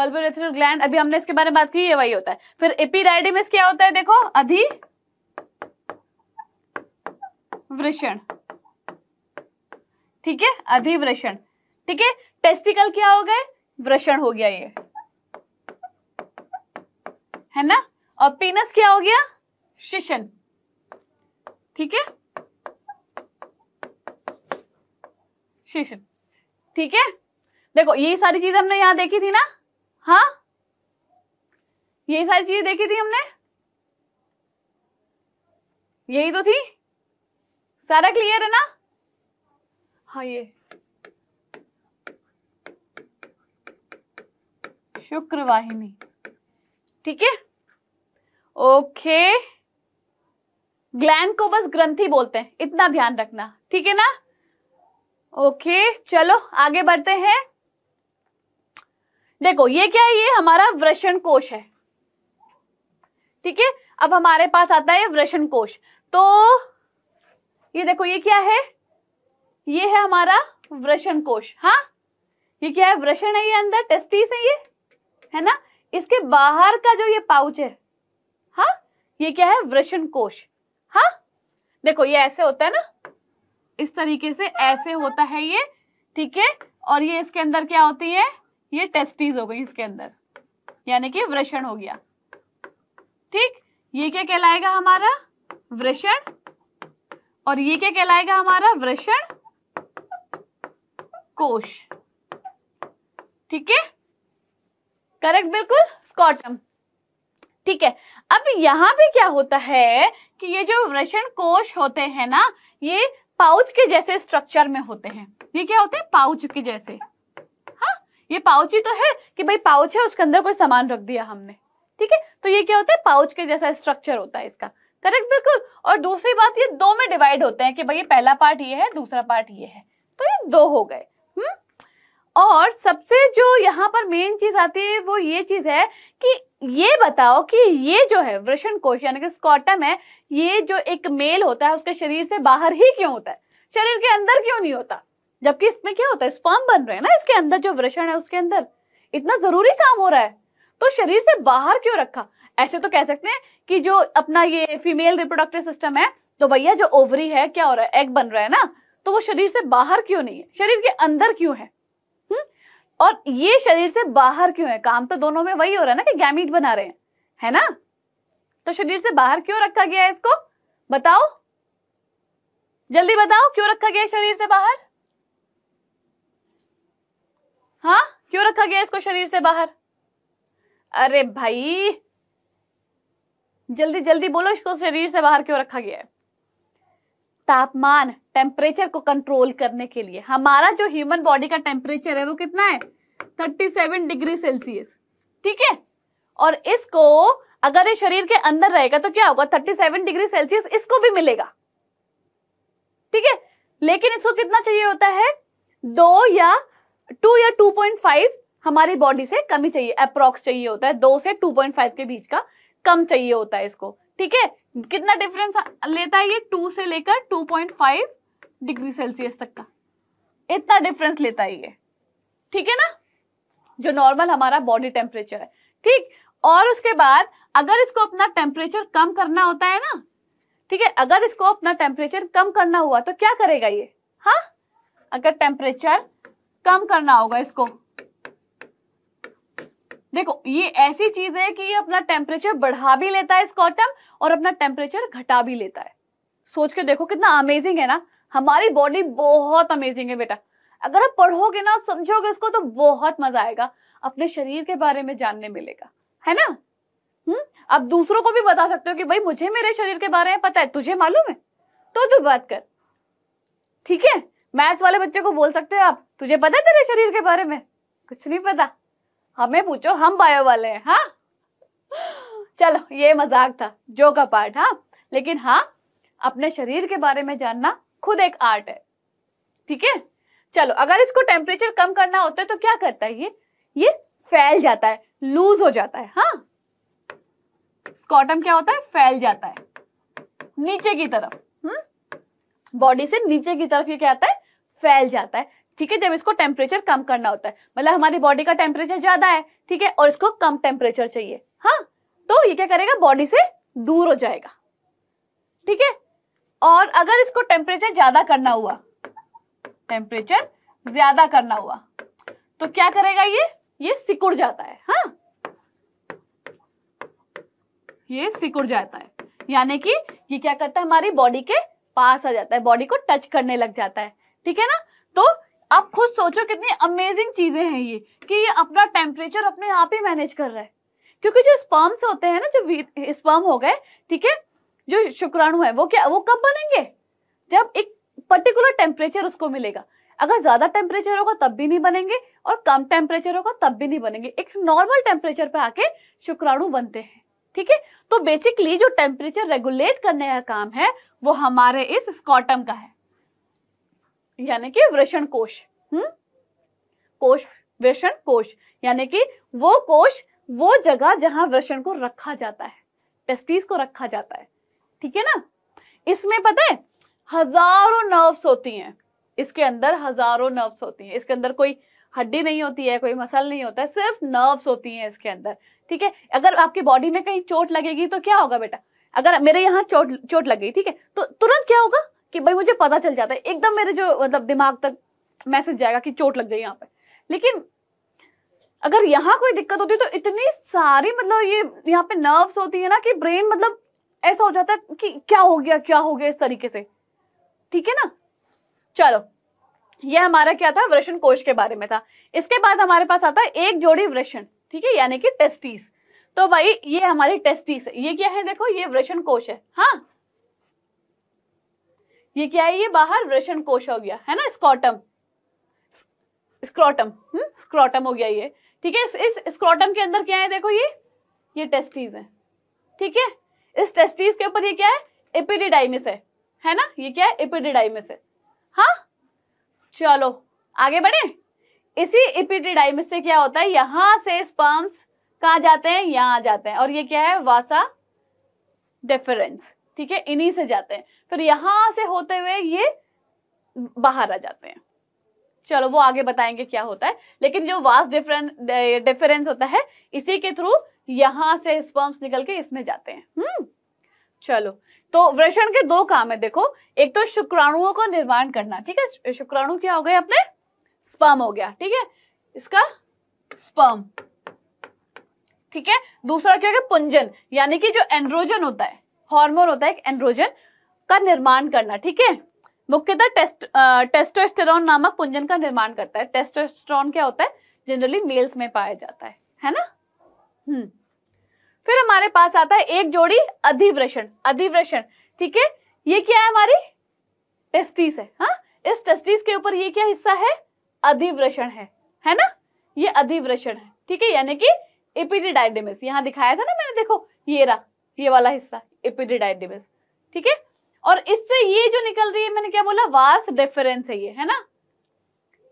बल्बोरेथ्रल ग्लैंड अभी हमने इसके बारे में बात की ये वही होता है फिर एपीडाइडिमिस क्या होता है देखो अधि वृषण ठीक है अधिवृषण ठीक है टेस्टिकल क्या हो गए वृषण हो गया ये है ना और पीनस क्या हो गया शिशन ठीक है शिशन ठीक है देखो ये सारी चीज हमने यहां देखी थी ना हाँ ये सारी चीजें देखी थी हमने यही तो थी सारा क्लियर है ना हाँ ये शुक्रवाहिनी ठीक है ओके ग्लैंड को बस ग्रंथि बोलते हैं इतना ध्यान रखना ठीक है ना ओके चलो आगे बढ़ते हैं देखो ये क्या है ये हमारा वृषण कोश है ठीक है अब हमारे पास आता है वृषण कोश तो ये देखो ये क्या है ये है हमारा वृषण कोश हाँ ये क्या है वृषण है ये अंदर टेस्टिस है ये है ना इसके बाहर का जो ये पाउच है हाँ ये क्या है वृषण कोश हाँ देखो ये ऐसे होता है ना इस तरीके से ऐसे होता है ये ठीक है और ये इसके अंदर क्या होती है ये टेस्टीज हो गई इसके अंदर यानी कि वृषण हो गया ठीक ये क्या कहलाएगा हमारा वृषण और ये क्या कहलाएगा हमारा वृषण कोश ठीक है करेक्ट बिल्कुल स्कॉटम ठीक है अब यहां पे क्या होता है कि ये जो वृषण कोश होते हैं ना ये पाउच के जैसे स्ट्रक्चर में होते हैं ये क्या होते हैं पाउच के जैसे हाँ ये पाउच ही तो है कि भाई पाउच है उसके अंदर कोई सामान रख दिया हमने ठीक है तो ये क्या होता है पाउच के जैसा स्ट्रक्चर होता है इसका करेक्ट बिल्कुल और दूसरी बात ये दो में डिवाइड होते हैं कि भाई ये पहला पार्ट ये है दूसरा पार्ट ये है तो ये दो हो गए हम्म और सबसे जो यहाँ पर मेन चीज आती है वो ये चीज है कि ये बताओ कि ये जो है वृषण कोश यानी कि स्कॉटम है ये जो एक मेल होता है उसके शरीर से बाहर ही क्यों होता है शरीर के अंदर क्यों नहीं होता जबकि इसमें क्या होता है स्पर्म बन रहे हैं ना इसके अंदर जो वृषण है उसके अंदर इतना जरूरी काम हो रहा है तो शरीर से बाहर क्यों रखा ऐसे तो कह सकते हैं कि जो अपना ये फीमेल रिप्रोडक्टिव सिस्टम है तो भैया जो ओवरी है क्या हो रहा है एग बन रहा है ना तो वो शरीर से बाहर क्यों नहीं है शरीर के अंदर क्यों है और ये शरीर से बाहर क्यों है काम तो दोनों में वही हो रहा है ना कि गैमिट बना रहे हैं है ना तो शरीर से बाहर क्यों रखा गया है इसको बताओ जल्दी बताओ क्यों रखा गया शरीर से बाहर हाँ क्यों रखा गया इसको शरीर से बाहर अरे भाई जल्दी जल्दी बोलो इसको शरीर से बाहर क्यों रखा गया है तापमान टेम्परेचर को कंट्रोल करने के लिए हमारा जो ह्यूमन बॉडी का टेम्परेचर है वो कितना है 37 डिग्री सेल्सियस ठीक है और इसको अगर ये शरीर के अंदर रहेगा तो क्या होगा 37 डिग्री सेल्सियस इसको भी मिलेगा ठीक है लेकिन इसको कितना चाहिए होता है दो या टू या टू पॉइंट फाइव हमारी बॉडी से कमी चाहिए अप्रोक्स चाहिए होता है दो से टू पॉइंट फाइव के बीच का कम चाहिए होता है इसको ठीक है कितना डिफरेंस लेता है ये टू से लेकर two point five degree Celsius तक का इतना डिफरेंस लेता है ये ठीक है ना जो नॉर्मल हमारा बॉडी टेम्परेचर है ठीक और उसके बाद अगर इसको अपना टेम्परेचर कम करना होता है ना ठीक है अगर इसको अपना टेम्परेचर कम करना हुआ तो क्या करेगा ये हाँ अगर टेम्परेचर कम करना होगा इसको देखो ये ऐसी चीज है कि ये अपना टेम्परेचर बढ़ा भी लेता है इस कॉटम और अपना टेम्परेचर घटा भी लेता है सोच के देखो कितना अमेजिंग है ना हमारी बॉडी बहुत अमेजिंग है बेटा अगर आप पढ़ोगे ना समझोगे इसको तो बहुत मजा आएगा अपने शरीर के बारे में जानने मिलेगा है ना हम्म आप दूसरों को भी बता सकते हो कि भाई मुझे मेरे शरीर के बारे में पता है तुझे मालूम है तो तू बात कर ठीक है मैथ्स वाले बच्चे को बोल सकते हो आप तुझे पता है तेरे शरीर के बारे में कुछ नहीं पता हमें पूछो हम बायो वाले हैं हाँ चलो ये मजाक था जो का पार्ट हाँ लेकिन हाँ अपने शरीर के बारे में जानना खुद एक आर्ट है ठीक है चलो अगर इसको टेम्परेचर कम करना होता है तो क्या करता है ये ये फैल जाता है लूज हो जाता है हाँ स्कॉटम क्या होता है फैल जाता है नीचे की तरफ हम्म बॉडी से नीचे की तरफ ये क्या आता है फैल जाता है ठीक है जब इसको टेम्परेचर कम करना होता है मतलब हमारी बॉडी का टेम्परेचर ज्यादा है ठीक है और इसको कम टेम्परेचर चाहिए हाँ तो ये क्या करेगा बॉडी से दूर हो जाएगा ठीक है और अगर इसको टेम्परेचर ज्यादा करना हुआ टेम्परेचर ज्यादा करना हुआ तो क्या करेगा ये ये सिकुड़ जाता है हा? ये सिकुड़ जाता है यानी कि ये क्या करता है हमारी बॉडी के पास आ जाता है बॉडी को टच करने लग जाता है ठीक है ना तो आप खुद सोचो कितनी अमेजिंग चीजें हैं ये कि ये अपना टेम्परेचर अपने आप ही मैनेज कर रहा है क्योंकि जो स्पर्म्स होते हैं ना जो स्पर्म हो गए ठीक है जो शुक्राणु है वो क्या वो कब बनेंगे जब एक पर्टिकुलर टेम्परेचर उसको मिलेगा अगर ज्यादा टेम्परेचर होगा तब भी नहीं बनेंगे और कम टेम्परेचर होगा तब भी नहीं बनेंगे एक नॉर्मल टेम्परेचर पे आके शुक्राणु बनते हैं ठीक है तो बेसिकली जो टेम्परेचर रेगुलेट करने का काम है वो हमारे इस स्कॉटम का है यानी कि वृषण कोश हम्म कोश वृषण कोश यानी कि वो कोश वो जगह जहां वृषण को रखा जाता है टेस्टिस को रखा जाता है ठीक है ना इसमें पता है हजारों नर्व्स होती हैं इसके अंदर हजारों नर्व्स होती हैं इसके अंदर कोई हड्डी नहीं होती है कोई मसल नहीं होता है सिर्फ नर्व्स होती हैं इसके अंदर ठीक है अगर आपकी बॉडी में कहीं चोट लगेगी तो क्या होगा बेटा अगर मेरे यहाँ चोट चोट लग गई ठीक है तो तुरंत क्या होगा कि भाई मुझे पता चल जाता है एकदम मेरे जो मतलब दिमाग तक मैसेज जाएगा कि चोट लग गई यहाँ पे लेकिन अगर यहाँ कोई दिक्कत होती है तो इतनी सारी मतलब ये यहाँ पे नर्व्स होती है ना कि ब्रेन मतलब ऐसा हो जाता है कि क्या हो गया क्या हो गया इस तरीके से ठीक है ना चलो यह हमारा क्या था वृषण कोश के बारे में था इसके बाद हमारे पास आता है एक जोड़ी वृषण ठीक है यानी कि टेस्टीज तो भाई ये हमारी टेस्टीज ये क्या है देखो ये वृषण कोश है हाँ ये क्या है ये बाहर वृषण कोश हो गया है ना स्कॉटम स्क्रॉटम स्क्रॉटम हो गया ये ठीक है इस, इस स्क्रॉटम के अंदर क्या है देखो ये ये टेस्टीज है ठीक है इस टेस्टिस के ऊपर ये क्या है एपिडिडाइमिस है है ना ये क्या है एपिडिडाइमिस है हा चलो आगे बढ़े इसी एपिडिडाइमिस से क्या होता है यहां से स्पर्म्स कहा जाते हैं यहां आ जाते हैं और ये क्या है वासा डिफरेंस ठीक है इन्हीं से जाते हैं फिर यहां से होते हुए ये बाहर आ जाते हैं चलो वो आगे बताएंगे क्या होता है लेकिन जो वास डिफरेंस डिफरेंस होता है इसी के थ्रू यहां से स्पर्म्स निकल के इसमें जाते हैं हम्म चलो तो वृषण के दो काम है देखो एक तो शुक्राणुओं का निर्माण करना ठीक है शुक्राणु क्या हो गए अपने स्पर्म हो गया ठीक है इसका स्पर्म ठीक है दूसरा क्या हो गया पुंजन यानी कि जो एंड्रोजन होता है हार्मोन होता है एक एंड्रोजन का निर्माण करना ठीक है मुख्यतः टेस्ट टेस्टोस्टेरॉन नामक पुंजन का निर्माण करता है टेस्टोस्टेरॉन क्या होता है जनरली मेल्स में पाया जाता है है ना हम्म। फिर हमारे पास आता है एक जोड़ी अधिवृषण अधिवृषण ठीक है ये क्या है हमारी टेस्टिस है हा? इस टेस्टिस के ऊपर ये क्या हिस्सा है अधिवृषण है है ना ये अधिवृषण है ठीक है यानी कि एपिडिडाइडेमिस यहाँ दिखाया था ना मैंने देखो ये रहा ये वाला हिस्सा एपिडिडाइडेमिस ठीक है और इससे ये जो निकल रही है मैंने क्या बोला वास डिफरेंस है ये है ना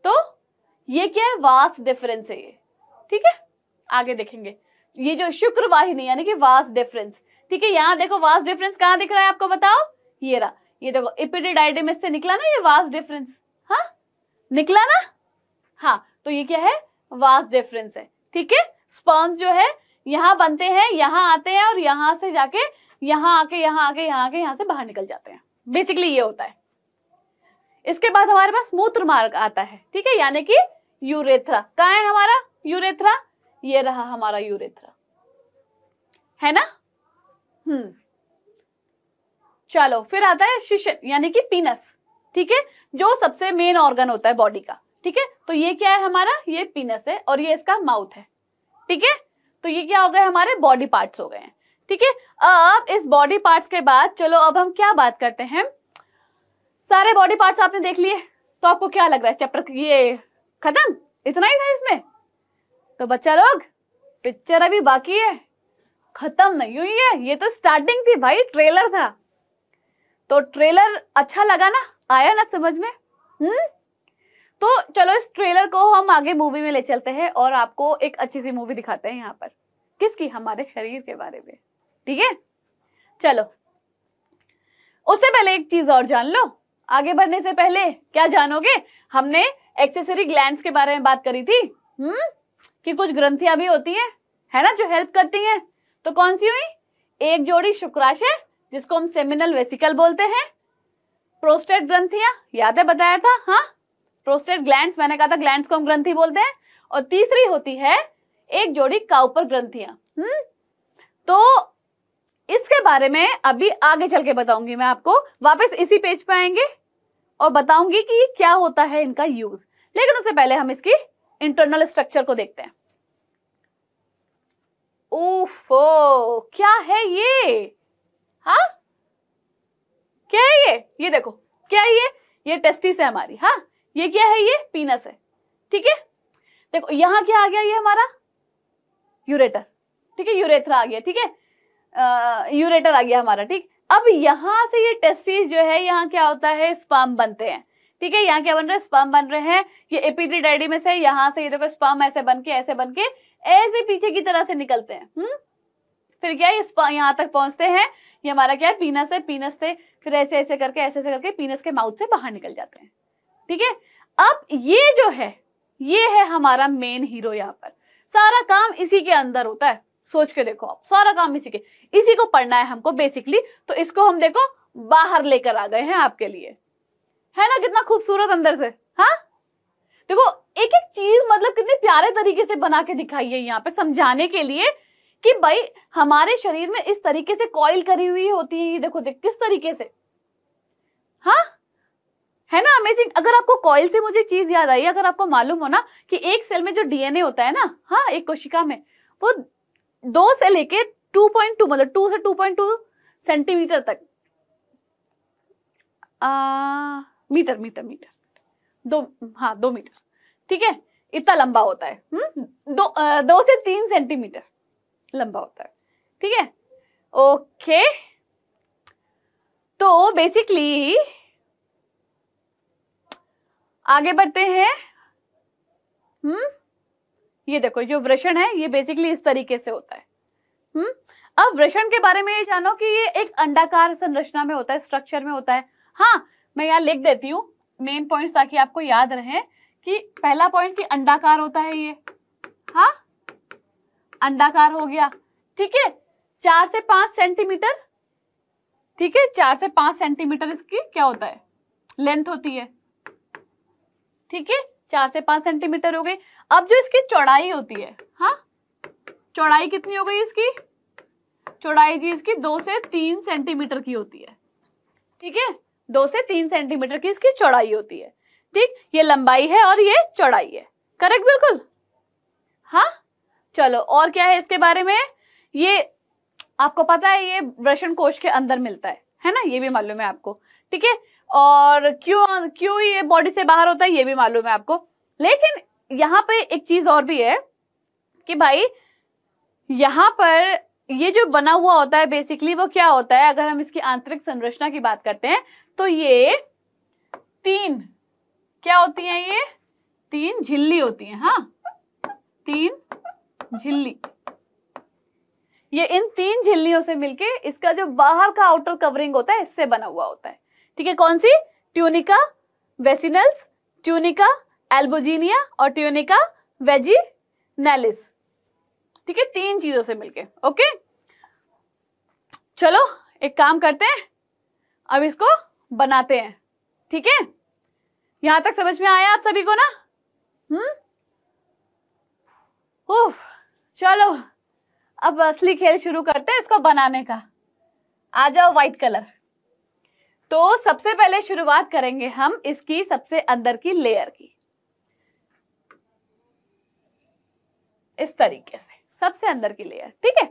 तो ये क्या है वास डिफरेंस है ये ठीक है आगे देखेंगे ये जो शुक्रवाहिनी यानी कि वास डिफरेंस ठीक है यहाँ देखो वास डिफरेंस कहाँ दिख रहा है आपको बताओ ये रहा ये देखो इपिडिडाइडेमिस से निकला ना ये वास डिफरेंस हाँ निकला ना हाँ तो ये क्या है वास डिफरेंस है ठीक है स्पॉन्स जो है यहाँ बनते हैं यहाँ आते हैं और यहाँ से जाके यहाँ आके यहाँ आके यहाँ आके यहाँ से बाहर निकल जाते हैं बेसिकली ये होता है इसके बाद हमारे पास मूत्र मार्ग आता है ठीक है यानी कि यूरेथ्रा कहाँ है हमारा यूरेथ्रा ये रहा हमारा यूरेथ्रा है ना हम्म चलो फिर आता है शिशन यानी कि पीनस ठीक है जो सबसे मेन ऑर्गन होता है बॉडी का ठीक है तो ये क्या है हमारा ये पीनस है और ये इसका माउथ है ठीक है तो ये क्या हो गए हमारे बॉडी पार्ट्स हो गए हैं ठीक है अब इस बॉडी पार्ट्स के बाद चलो अब हम क्या बात करते हैं सारे बॉडी पार्ट्स आपने देख लिए तो आपको क्या लग रहा है चैप्टर ये खत्म इतना ही था इसमें तो बच्चा लोग पिक्चर अभी बाकी है खत्म नहीं हुई है ये तो स्टार्टिंग थी भाई ट्रेलर था तो ट्रेलर अच्छा लगा ना आया ना समझ में हम्म तो चलो इस ट्रेलर को हम आगे मूवी में ले चलते हैं और आपको एक अच्छी सी मूवी दिखाते हैं यहाँ पर किसकी हमारे शरीर के बारे में ठीक है चलो उससे पहले एक चीज और जान लो आगे बढ़ने से पहले क्या जानोगे हमने एक्सेसरी ग्लैंड के बारे में बात करी थी हम्म कि कुछ ग्रंथियां भी होती हैं है ना जो हेल्प करती हैं तो कौन सी हुई एक जोड़ी शुक्राशय जिसको हम सेमिनल वेसिकल बोलते हैं प्रोस्टेट ग्रंथियां याद है बताया था हाँ प्रोस्टेट ग्लैंड मैंने कहा था ग्लैंड को हम ग्रंथी बोलते हैं और तीसरी होती है एक जोड़ी काउपर ग्रंथियां हम्म तो इसके बारे में अभी आगे चल के बताऊंगी मैं आपको वापस इसी पेज पे आएंगे और बताऊंगी कि क्या होता है इनका यूज लेकिन उससे पहले हम इसकी इंटरनल स्ट्रक्चर को देखते हैं ओफो क्या है ये हा क्या है ये ये देखो क्या है ये ये टेस्टिस है हमारी हाँ ये क्या है ये पीनस है ठीक है देखो यहाँ क्या आ गया ये हमारा यूरेटर ठीक है यूरेथ्रा आ गया ठीक है यूरेटर आ गया हमारा ठीक अब यहां से ये टेस्टिस जो है यहाँ क्या होता है स्पाम बनते हैं ठीक है यहाँ क्या बन रहे हैं स्पम बन रहे हैं ये एपिडिडाइडी में से यहाँ से ये देखो स्पम ऐसे बन के ऐसे बन के ऐसे पीछे की तरह से निकलते हैं हम्म फिर क्या ये यहाँ तक पहुंचते हैं ये हमारा क्या है पीनस है पीनस से फिर ऐसे ऐसे करके ऐसे ऐसे करके पीनस के माउथ से बाहर निकल जाते हैं ठीक है अब ये जो है ये है हमारा मेन हीरो यहाँ पर सारा काम इसी के अंदर होता है सोच के देखो आप सारा काम इसी के इसी को पढ़ना है हमको बेसिकली तो इसको हम देखो बाहर लेकर आ गए हैं आपके लिए है ना कितना खूबसूरत अंदर से हाँ देखो एक एक चीज मतलब कितने प्यारे तरीके से बना के दिखाई है यहाँ पे समझाने के लिए कि भाई हमारे शरीर में इस तरीके से कॉइल करी हुई होती है ये देखो देख किस तरीके से हाँ है ना अमेजिंग अगर आपको कॉइल से मुझे चीज याद आई अगर आपको मालूम हो ना कि एक सेल में जो डीएनए होता है ना हाँ एक कोशिका में वो दो से लेके 2.2 मतलब 2 से 2.2 सेंटीमीटर तक आ, मीटर मीटर मीटर दो हाँ दो मीटर ठीक है इतना लंबा होता है हम्म दो आ, दो से तीन सेंटीमीटर लंबा होता है ठीक है ओके तो बेसिकली आगे बढ़ते हैं हम्म ये देखो जो वृषण है ये बेसिकली इस तरीके से होता है हम्म अब वृषण के बारे में ये जानो कि ये एक अंडाकार संरचना में होता है स्ट्रक्चर में होता है हाँ मैं यहाँ लिख देती हूँ मेन पॉइंट्स ताकि आपको याद रहे कि पहला पॉइंट कि अंडाकार होता है ये हा अंडाकार हो गया ठीक है चार से पांच सेंटीमीटर ठीक है चार से पांच सेंटीमीटर इसकी क्या होता है लेंथ होती है ठीक है चार से पांच सेंटीमीटर हो गई अब जो इसकी चौड़ाई होती है हा चौड़ाई कितनी हो गई इसकी चौड़ाई जी इसकी दो से तीन सेंटीमीटर की होती है ठीक है दो से तीन सेंटीमीटर की इसकी चौड़ाई होती है ठीक ये लंबाई है और ये चौड़ाई है करेक्ट बिल्कुल हाँ चलो और क्या है इसके बारे में ये आपको पता है ये वृषण कोश के अंदर मिलता है है ना ये भी मालूम है आपको ठीक है और क्यों क्यों ये बॉडी से बाहर होता है ये भी मालूम है आपको लेकिन यहाँ पे एक चीज और भी है कि भाई यहाँ पर ये जो बना हुआ होता है बेसिकली वो क्या होता है अगर हम इसकी आंतरिक संरचना की बात करते हैं तो ये तीन क्या होती है ये तीन झिल्ली होती है हा तीन झिल्ली ये इन तीन झिल्लियों से मिलके इसका जो बाहर का आउटर कवरिंग होता है इससे बना हुआ होता है ठीक है कौन सी ट्यूनिका वेसिनल्स ट्यूनिका एल्बोजीनिया और ट्यूनिका वेजी ठीक है तीन चीजों से मिलके ओके चलो एक काम करते हैं अब इसको बनाते हैं ठीक है यहां तक समझ में आया आप सभी को ना हम्म उफ चलो अब असली खेल शुरू करते हैं इसको बनाने का आ जाओ व्हाइट कलर तो सबसे पहले शुरुआत करेंगे हम इसकी सबसे अंदर की लेयर की इस तरीके से सबसे अंदर की लेयर ठीक है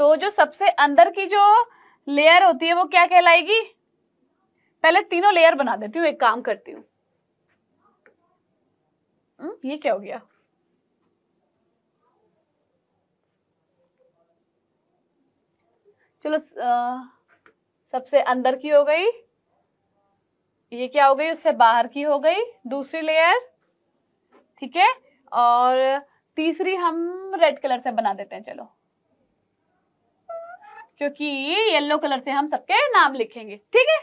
तो जो सबसे अंदर की जो लेयर होती है वो क्या कहलाएगी पहले तीनों लेयर बना देती हूँ एक काम करती हूँ हम्म, ये क्या हो गया चलो सबसे अंदर की हो गई ये क्या हो गई उससे बाहर की हो गई दूसरी लेयर ठीक है और तीसरी हम रेड कलर से बना देते हैं चलो क्योंकि येलो कलर से हम सबके नाम लिखेंगे ठीक है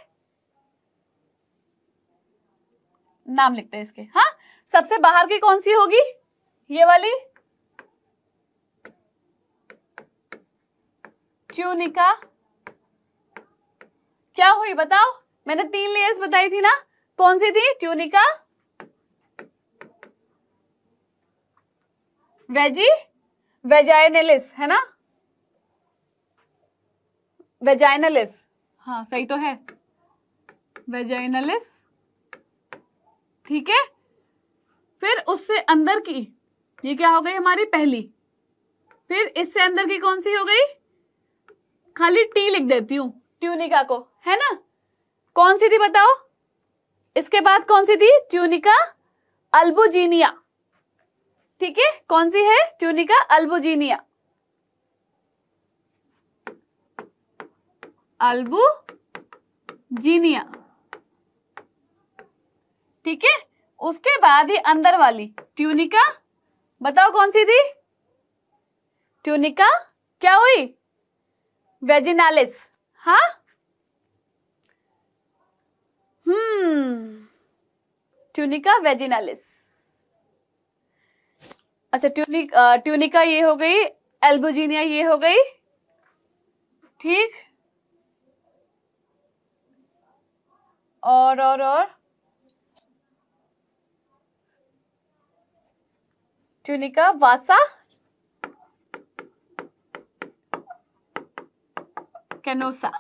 नाम लिखते हैं इसके हाँ सबसे बाहर की कौन सी होगी ये वाली ट्यूनिका क्या हुई बताओ मैंने तीन लेयर्स बताई थी ना कौन सी थी ट्यूनिका वेजी वेजाइनेलिस है ना वेजाइनलिस हाँ सही तो है वेजाइनलिस ठीक है फिर उससे अंदर की ये क्या हो गई हमारी पहली फिर इससे अंदर की कौन सी हो गई खाली टी लिख देती हूँ ट्यूनिका को है ना कौन सी थी बताओ इसके बाद कौन सी थी ट्यूनिका अल्बुजीनिया ठीक है कौन सी है ट्यूनिका अल्बुजीनिया अल्बुजीनिया ठीक है उसके बाद ही अंदर वाली ट्यूनिका बताओ कौन सी थी ट्यूनिका क्या हुई वेजिनालिस हा हम्म ट्यूनिका वेजिनालिस अच्छा ट्यूनिक ट्यूनिका ये हो गई एल्बोजीनिया ये हो गई ठीक और और और ट्यूनिका वासा कैनोसा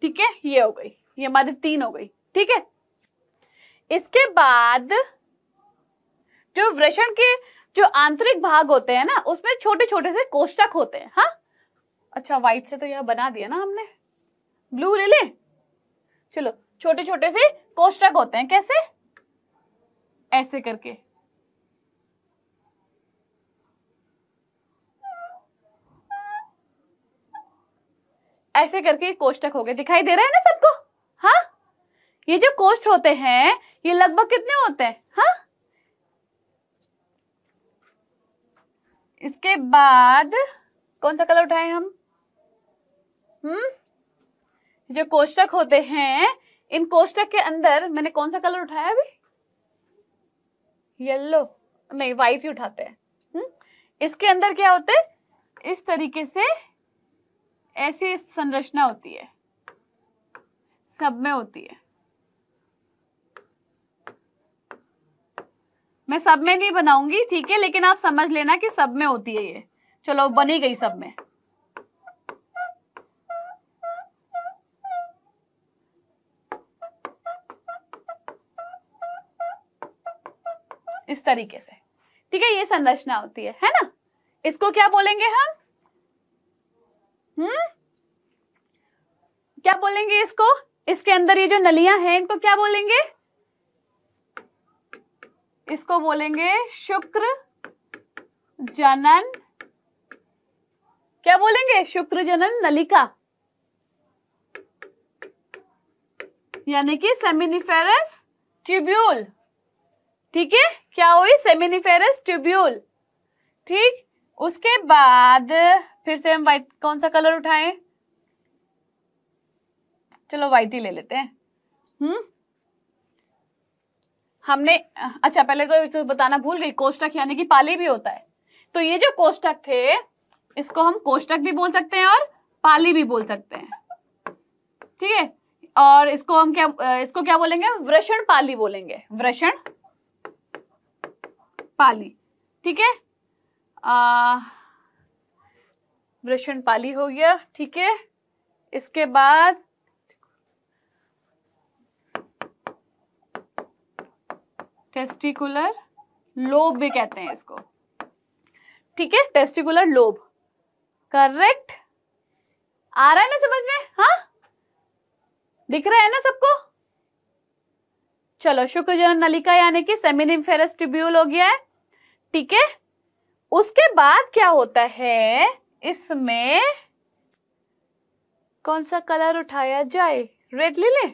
ठीक है ये हो गई ये हमारी तीन हो गई ठीक है इसके बाद जो वृषण के जो आंतरिक भाग होते हैं ना उसमें छोटे छोटे से कोष्टक होते हैं हाँ अच्छा व्हाइट से तो यह बना दिया ना हमने ब्लू ले ले चलो छोटे छोटे से कोष्टक होते हैं कैसे ऐसे करके ऐसे करके कोष्टक हो गए दिखाई दे रहा है ना सबको हाँ ये जो कोष्ट होते हैं ये लगभग कितने होते हैं हाँ इसके बाद कौन सा कलर उठाए हम हम्म जो कोष्टक होते हैं इन कोष्टक के अंदर मैंने कौन सा कलर उठाया अभी येलो नहीं व्हाइट ही उठाते हैं हम्म? इसके अंदर क्या होते इस तरीके से ऐसी संरचना होती है सब में होती है मैं सब में नहीं बनाऊंगी ठीक है लेकिन आप समझ लेना कि सब में होती है ये चलो बनी गई सब में इस तरीके से ठीक है ये संरचना होती है है ना इसको क्या बोलेंगे हम हम्म क्या बोलेंगे इसको इसके अंदर ये जो नलियां हैं इनको क्या बोलेंगे इसको बोलेंगे शुक्र जनन क्या बोलेंगे शुक्र जनन नलिका यानी कि सेमिनिफेरस ट्यूब्यूल ठीक है क्या हुई सेमिनिफेरस ट्यूब्यूल ठीक उसके बाद फिर से हम व्हाइट कौन सा कलर उठाएं चलो व्हाइट ही ले लेते हैं हम्म हमने अच्छा पहले तो बताना भूल गई कोष्टक यानी कि पाली भी होता है तो ये जो कोष्टक थे इसको हम कोष्टक भी बोल सकते हैं और पाली भी बोल सकते हैं ठीक है और इसको हम क्या इसको क्या बोलेंगे वृषण पाली बोलेंगे वृषण पाली ठीक है वृषण पाली हो गया ठीक है इसके बाद टेस्टिकुलर लोब भी कहते हैं इसको ठीक है टेस्टिकुलर लोब करेक्ट आ रहा है ना समझ में हा दिख रहा है ना सबको चलो शुक्रजन नलिका यानी कि सेमिन इम्फेरस ट्रिब्यूल हो गया है ठीक है उसके बाद क्या होता है इसमें कौन सा कलर उठाया जाए रेड ले ले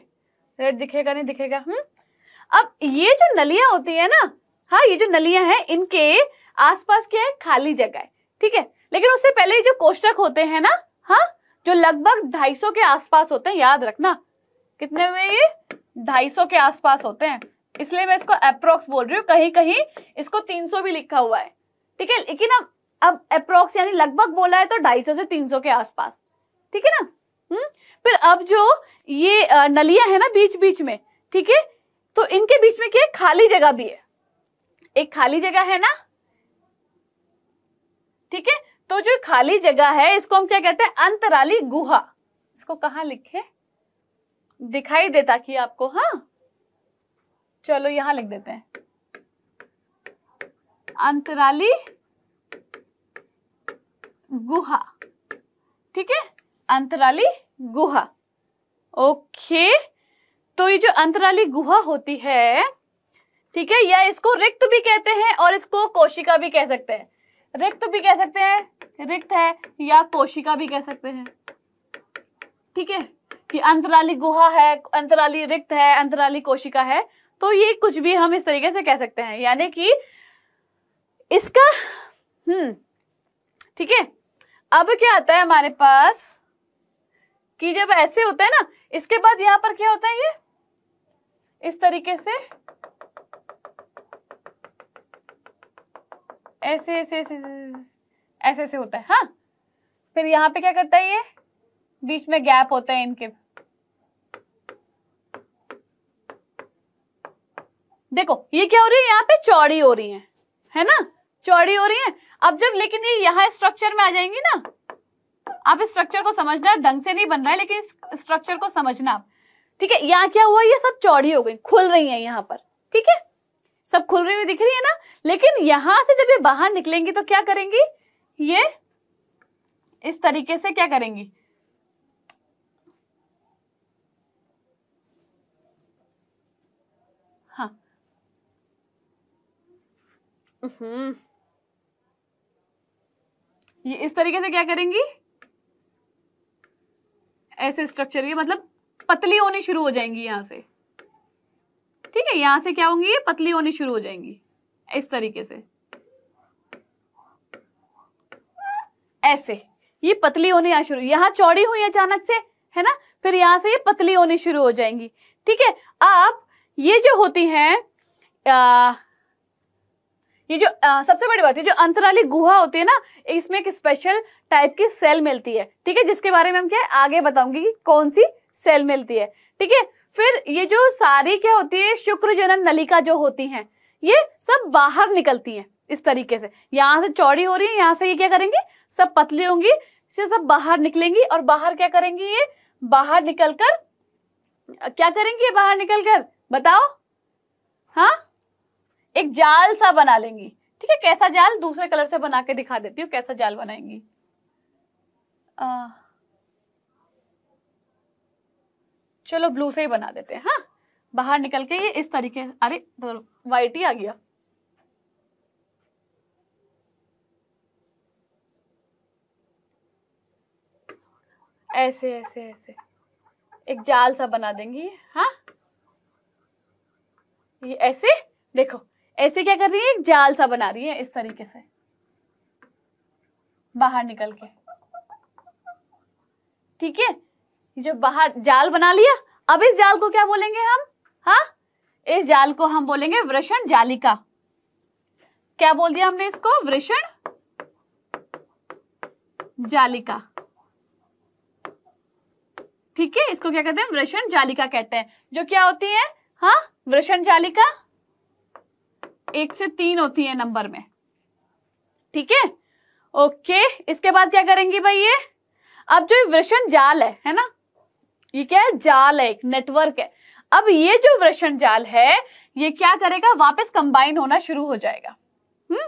रेड दिखेगा नहीं दिखेगा हम्म अब ये जो नलियां होती है ना हाँ ये जो नलियां हैं इनके आसपास क्या है खाली जगह है ठीक है लेकिन उससे पहले जो कोष्टक होते हैं ना हाँ जो लगभग 250 के आसपास होते हैं याद रखना कितने हुए ये ढाई सौ के आसपास होते हैं इसलिए मैं इसको अप्रोक्स बोल रही हूँ कहीं कहीं इसको तीन सौ भी लिखा हुआ है ठीक है लेकिन अब अब अप्रोक्स यानी लगभग बोला है तो ढाई सौ से तीन सौ के आसपास ठीक है ना हम्म फिर अब जो ये नलिया है ना बीच बीच में ठीक है तो इनके बीच में क्या खाली जगह भी है एक खाली जगह है ना ठीक है तो जो खाली जगह है इसको हम क्या कहते हैं अंतराली गुहा इसको कहा लिखे दिखाई देता कि आपको हाँ चलो यहां लिख देते हैं अंतराली गुहा ठीक है अंतराली गुहा ओके तो ये जो अंतराली गुहा होती है ठीक है या इसको रिक्त भी कहते हैं और इसको कोशिका भी कह सकते हैं रिक्त भी कह सकते हैं रिक्त है या कोशिका भी कह सकते हैं ठीक है कि अंतराली गुहा है अंतराली रिक्त है अंतराली कोशिका है तो ये कुछ भी हम इस तरीके से कह सकते हैं यानी कि इसका हम्म ठीक है अब क्या आता है हमारे पास कि जब ऐसे होता है ना इसके बाद यहां पर क्या होता है ये इस तरीके से ऐसे ऐसे ऐसे ऐसे ऐसे होता है हाँ फिर यहाँ पे क्या करता है ये बीच में गैप होते हैं इनके देखो ये क्या हो रही है यहाँ पे चौड़ी हो रही है है ना चौड़ी हो रही है अब जब लेकिन ये यहाँ स्ट्रक्चर में आ जाएंगी ना आप इस स्ट्रक्चर को समझना ढंग से नहीं बन रहा है लेकिन इस स्ट्रक्चर को समझना आप ठीक है यहाँ क्या हुआ ये सब चौड़ी हो गई खुल रही है यहाँ पर ठीक है सब खुल रही हुई दिख रही है ना लेकिन यहां से जब ये बाहर निकलेंगी तो क्या करेंगी ये इस तरीके से क्या करेंगी ये इस तरीके से क्या करेंगी ऐसे स्ट्रक्चर ये मतलब पतली होनी शुरू हो जाएंगी यहां से ठीक है यहां से क्या होंगी ये पतली होनी शुरू हो जाएंगी इस तरीके से ऐसे ये पतली होने यहां शुरू यहां चौड़ी हुई अचानक से है ना फिर यहां से ये पतली होनी शुरू हो जाएंगी ठीक है अब ये जो होती हैं ये जो आ, सबसे बड़ी बात है जो अंतराली गुहा होती है ना इसमें एक स्पेशल टाइप की सेल मिलती है ठीक है जिसके बारे में हम क्या आगे बताऊंगी कि कौन सी सेल मिलती है ठीक है फिर ये जो सारी क्या होती है शुक्र जनन नलिका जो होती है ये सब बाहर निकलती है इस तरीके से यहाँ से चौड़ी हो रही है यहाँ से ये क्या करेंगी सब पतली होंगी से सब बाहर निकलेंगी और बाहर क्या करेंगी ये बाहर निकलकर क्या करेंगी ये बाहर निकलकर बताओ हाँ एक जाल सा बना लेंगी ठीक है कैसा जाल दूसरे कलर से बना के दिखा देती हूँ कैसा जाल बनाएंगी चलो ब्लू से ही बना देते हैं हाँ बाहर निकल के ये इस तरीके अरे वाइट ही आ गया ऐसे ऐसे ऐसे एक जाल सा बना देंगी हाँ ये ऐसे देखो ऐसे क्या कर रही है एक जाल सा बना रही है इस तरीके से बाहर निकल के ठीक है जो बाहर जाल बना लिया अब इस जाल को क्या बोलेंगे हम हा इस जाल को हम बोलेंगे वृषण जालिका क्या बोल दिया हमने इसको वृषण जालिका ठीक है इसको क्या कहते हैं वृषण जालिका कहते हैं जो क्या होती है हाँ वृषण जालिका एक से तीन होती है नंबर में ठीक है ओके इसके बाद क्या करेंगे भाई ये अब जो वृषण जाल है है ना ये क्या है जाल है एक नेटवर्क है अब ये जो वृषण जाल है ये क्या करेगा वापस कंबाइन होना शुरू हो जाएगा हम्म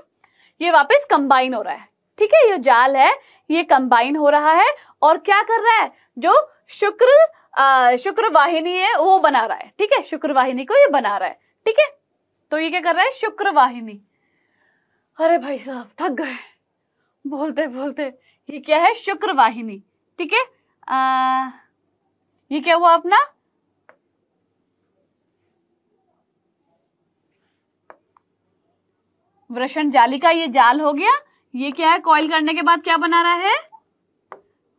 ये वापस कंबाइन हो रहा है ठीक है ये जाल है ये कंबाइन हो रहा है और क्या कर रहा है जो शुक्र आ, शुक्र वाहिनी है वो बना रहा है ठीक है शुक्र वाहिनी को ये बना रहा है ठीक है तो ये क्या कर रहा है शुक्र वाहिनी अरे भाई साहब थक गए बोलते बोलते ये क्या है शुक्र वाहिनी ठीक है ये क्या हुआ अपना वृषण जाली का ये जाल हो गया ये क्या है कॉइल करने के बाद क्या बना रहा है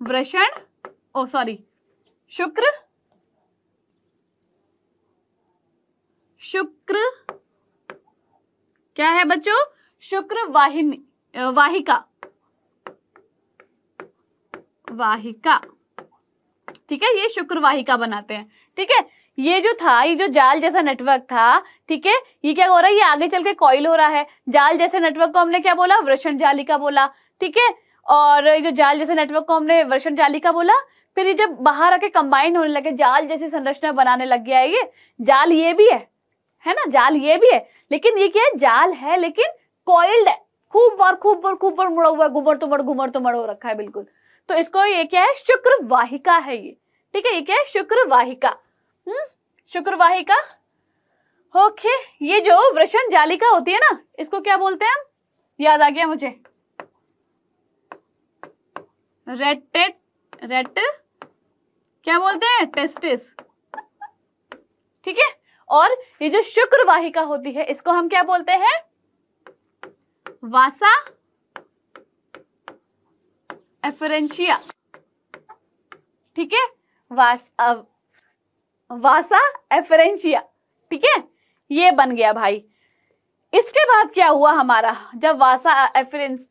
वृषण ओ सॉरी शुक्र शुक्र क्या है बच्चों शुक्र वाहिनी वाहिका वाहिका ठीक है ये शुक्र वाहिका बनाते हैं ठीक है ये जो था ये जो जाल जैसा नेटवर्क था ठीक है ये क्या हो रहा है ये आगे चल के कॉइल हो रहा है जाल जैसे नेटवर्क को हमने क्या बोला वृषण जालिका बोला ठीक है और ये जो जाल जैसे नेटवर्क को हमने वृषण जालिका बोला फिर ये जब बाहर आके कंबाइन होने लगे जाल जैसी संरचना बनाने लग गया है ये जाल ये भी है है ना जाल ये भी है लेकिन ये क्या है जाल है लेकिन कॉइल्ड है खूब बार खूब बार खूब बार मुड़ा हुआ है घुमर तो मड़ घुमर तो मड़ हो रखा है बिल्कुल तो इसको ये क्या है शुक्र वाहिका है ये ठीक है ये क्या है शुक्र वाहिका हम्म शुक्र वाहिका ओके ये जो वृषण जालिका होती है ना इसको क्या बोलते हैं हम याद आ गया मुझे रेट रेट क्या बोलते हैं टेस्टिस ठीक है और ये जो शुक्र वाहिका होती है इसको हम क्या बोलते हैं वासा एफरेंशिया ठीक है वास, वासा एफरेंशिया ठीक है ये बन गया भाई इसके बाद क्या हुआ हमारा जब वासा एफरेंस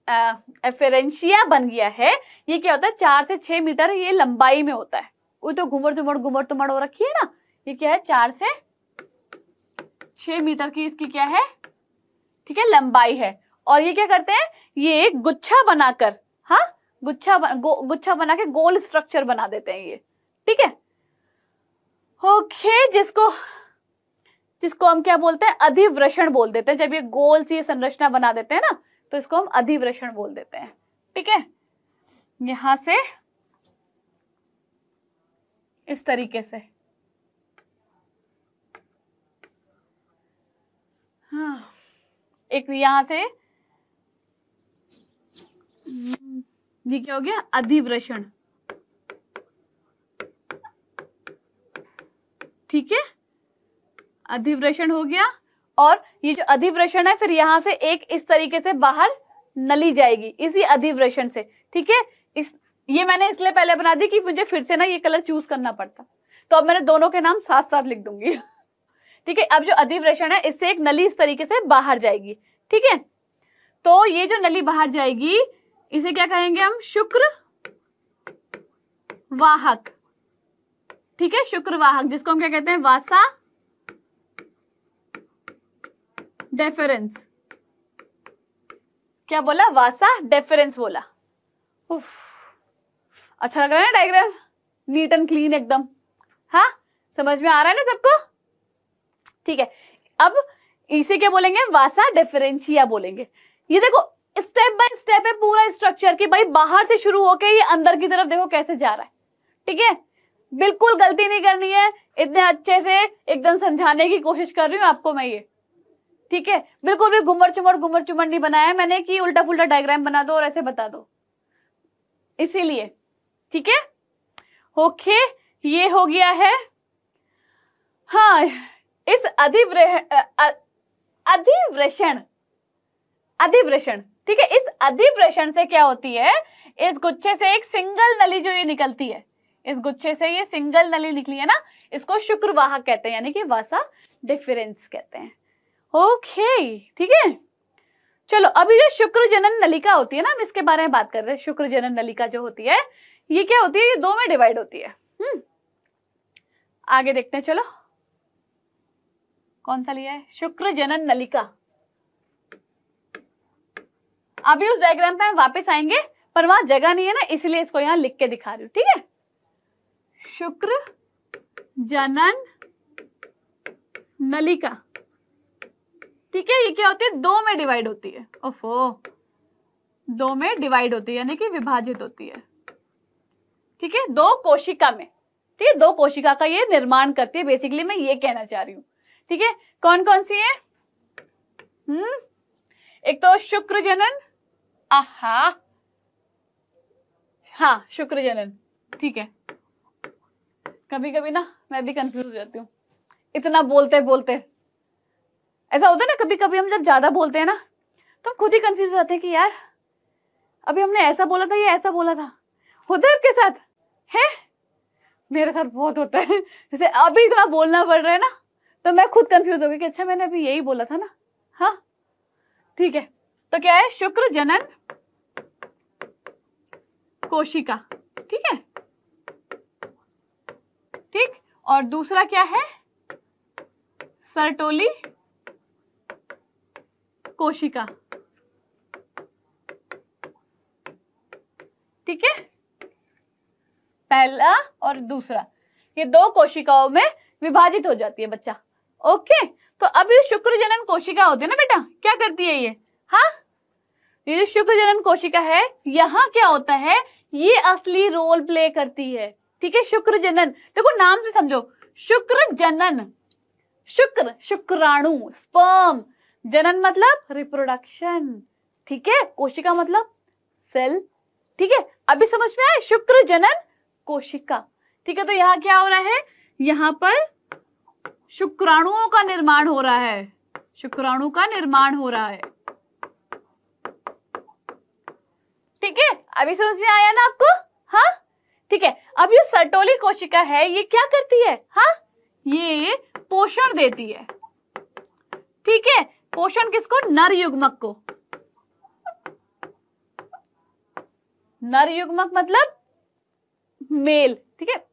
एफरेंशिया बन गया है ये क्या होता है चार से छह मीटर ये लंबाई में होता है वो तो घुमड़ तुमड़ घुमड़ तुमड़ हो रखी है ना ये क्या है चार से छह मीटर की इसकी क्या है ठीक है लंबाई है और ये क्या करते हैं ये एक गुच्छा बनाकर हाँ गुच्छा बन, गो, गुच्छा बना के गोल स्ट्रक्चर बना देते हैं ये ठीक है ओके जिसको जिसको हम क्या बोलते हैं अधिवृषण बोल देते हैं जब ये गोल सी संरचना बना देते हैं ना तो इसको हम अधिवृषण बोल देते हैं ठीक है यहां से इस तरीके से हाँ। एक यहां से हम्म, ये क्या हो गया अधिवृषण ठीक है अधिवृषण हो गया और ये जो अधिवृषण है फिर यहां से एक इस तरीके से बाहर नली जाएगी इसी अधिवृषण से ठीक है इस ये मैंने इसलिए पहले बना दी कि मुझे फिर से ना ये कलर चूज करना पड़ता तो अब मैंने दोनों के नाम साथ साथ लिख दूंगी ठीक है अब जो अधिवृषण है इससे एक नली इस तरीके से बाहर जाएगी ठीक है तो ये जो नली बाहर जाएगी इसे क्या कहेंगे हम शुक्र वाहक ठीक है शुक्रवाहक जिसको हम क्या कहते हैं वासा डेफरेंस क्या बोला वासा डेफरेंस बोला उफ, अच्छा लग रहा है ना डायग्राम नीट एंड क्लीन एकदम हा समझ में आ रहा है ना सबको ठीक है अब इसे क्या बोलेंगे वासा डिफरेंशिया बोलेंगे ये देखो स्टेप बाय स्टेप है पूरा स्ट्रक्चर की भाई बाहर से शुरू होके ये अंदर की तरफ देखो कैसे जा रहा है ठीक है बिल्कुल गलती नहीं करनी है इतने अच्छे से एकदम समझाने की कोशिश कर रही हूँ आपको मैं ये ठीक है बिल्कुल भी घुमर चुमर घुमर चुमर नहीं बनाया मैंने कि उल्टा फुल्टा डायग्राम बना दो और ऐसे बता दो इसीलिए ठीक है ओके ये हो गया है हाँ इस अधिवृषण अधिवृषण ठीक है इस अधिवृषण से क्या होती है इस गुच्छे से एक सिंगल नली जो ये निकलती है इस गुच्छे से ये सिंगल नली निकली है ना इसको शुक्रवाहक कहते हैं यानी कि वासा डिफरेंस कहते हैं ओके ठीक है चलो अभी जो शुक्र जनन नलिका होती है ना हम इसके बारे में बात कर रहे हैं शुक्र जनन नलिका जो होती है ये क्या होती है ये दो में डिवाइड होती है हम्म आगे देखते हैं चलो कौन सा लिया है शुक्र जनन नलिका अभी उस डायग्राम पे हम वापस आएंगे पर वहां जगह नहीं है ना इसलिए इसको यहां लिख के दिखा रही हूं ठीक है शुक्र जनन नलिका ठीक है ये क्या होती है दो में डिवाइड होती है ओफो दो में डिवाइड होती है यानी कि विभाजित होती है ठीक है दो कोशिका में ठीक है दो कोशिका का ये निर्माण करती है बेसिकली मैं ये कहना चाह रही हूँ ठीक है कौन कौन सी है हम्म एक तो शुक्र जनन आहा हाँ शुक्र जनन ठीक है कभी कभी ना मैं भी कंफ्यूज हो जाती हूँ इतना बोलते बोलते ऐसा होता है ना कभी कभी हम जब ज्यादा बोलते हैं ना तो हम खुद ही कंफ्यूज हो जाते हैं कि यार अभी हमने ऐसा बोला था या ऐसा बोला था होता है आपके साथ है मेरे साथ बहुत होता है जैसे अभी इतना बोलना पड़ रहा है ना तो मैं खुद कंफ्यूज हो गई कि अच्छा मैंने अभी यही बोला था ना हाँ ठीक है तो क्या है शुक्र जनन कोशिका ठीक है ठीक और दूसरा क्या है सरटोली कोशिका ठीक है पहला और दूसरा ये दो कोशिकाओं में विभाजित हो जाती है बच्चा ओके तो अब ये जनन कोशिका होती है ना बेटा क्या करती है ये हाँ ये जो जनन कोशिका है यहाँ क्या होता है ये असली रोल प्ले करती है ठीक है शुक्र जनन देखो नाम से समझो शुक्र जनन शुक्र शुक्राणु स्पर्म जनन मतलब रिप्रोडक्शन ठीक है कोशिका मतलब सेल ठीक है अभी समझ में आए शुक्र जनन कोशिका ठीक है तो यहाँ क्या हो रहा है यहाँ पर शुक्राणुओं का निर्माण हो रहा है शुक्राणु का निर्माण हो रहा है ठीक है अभी समझ में आया ना आपको हाँ ठीक है अब ये सटोली कोशिका है ये क्या करती है हाँ ये पोषण देती है ठीक है पोषण किसको नर युग्मक को नर युग्मक मतलब मेल ठीक है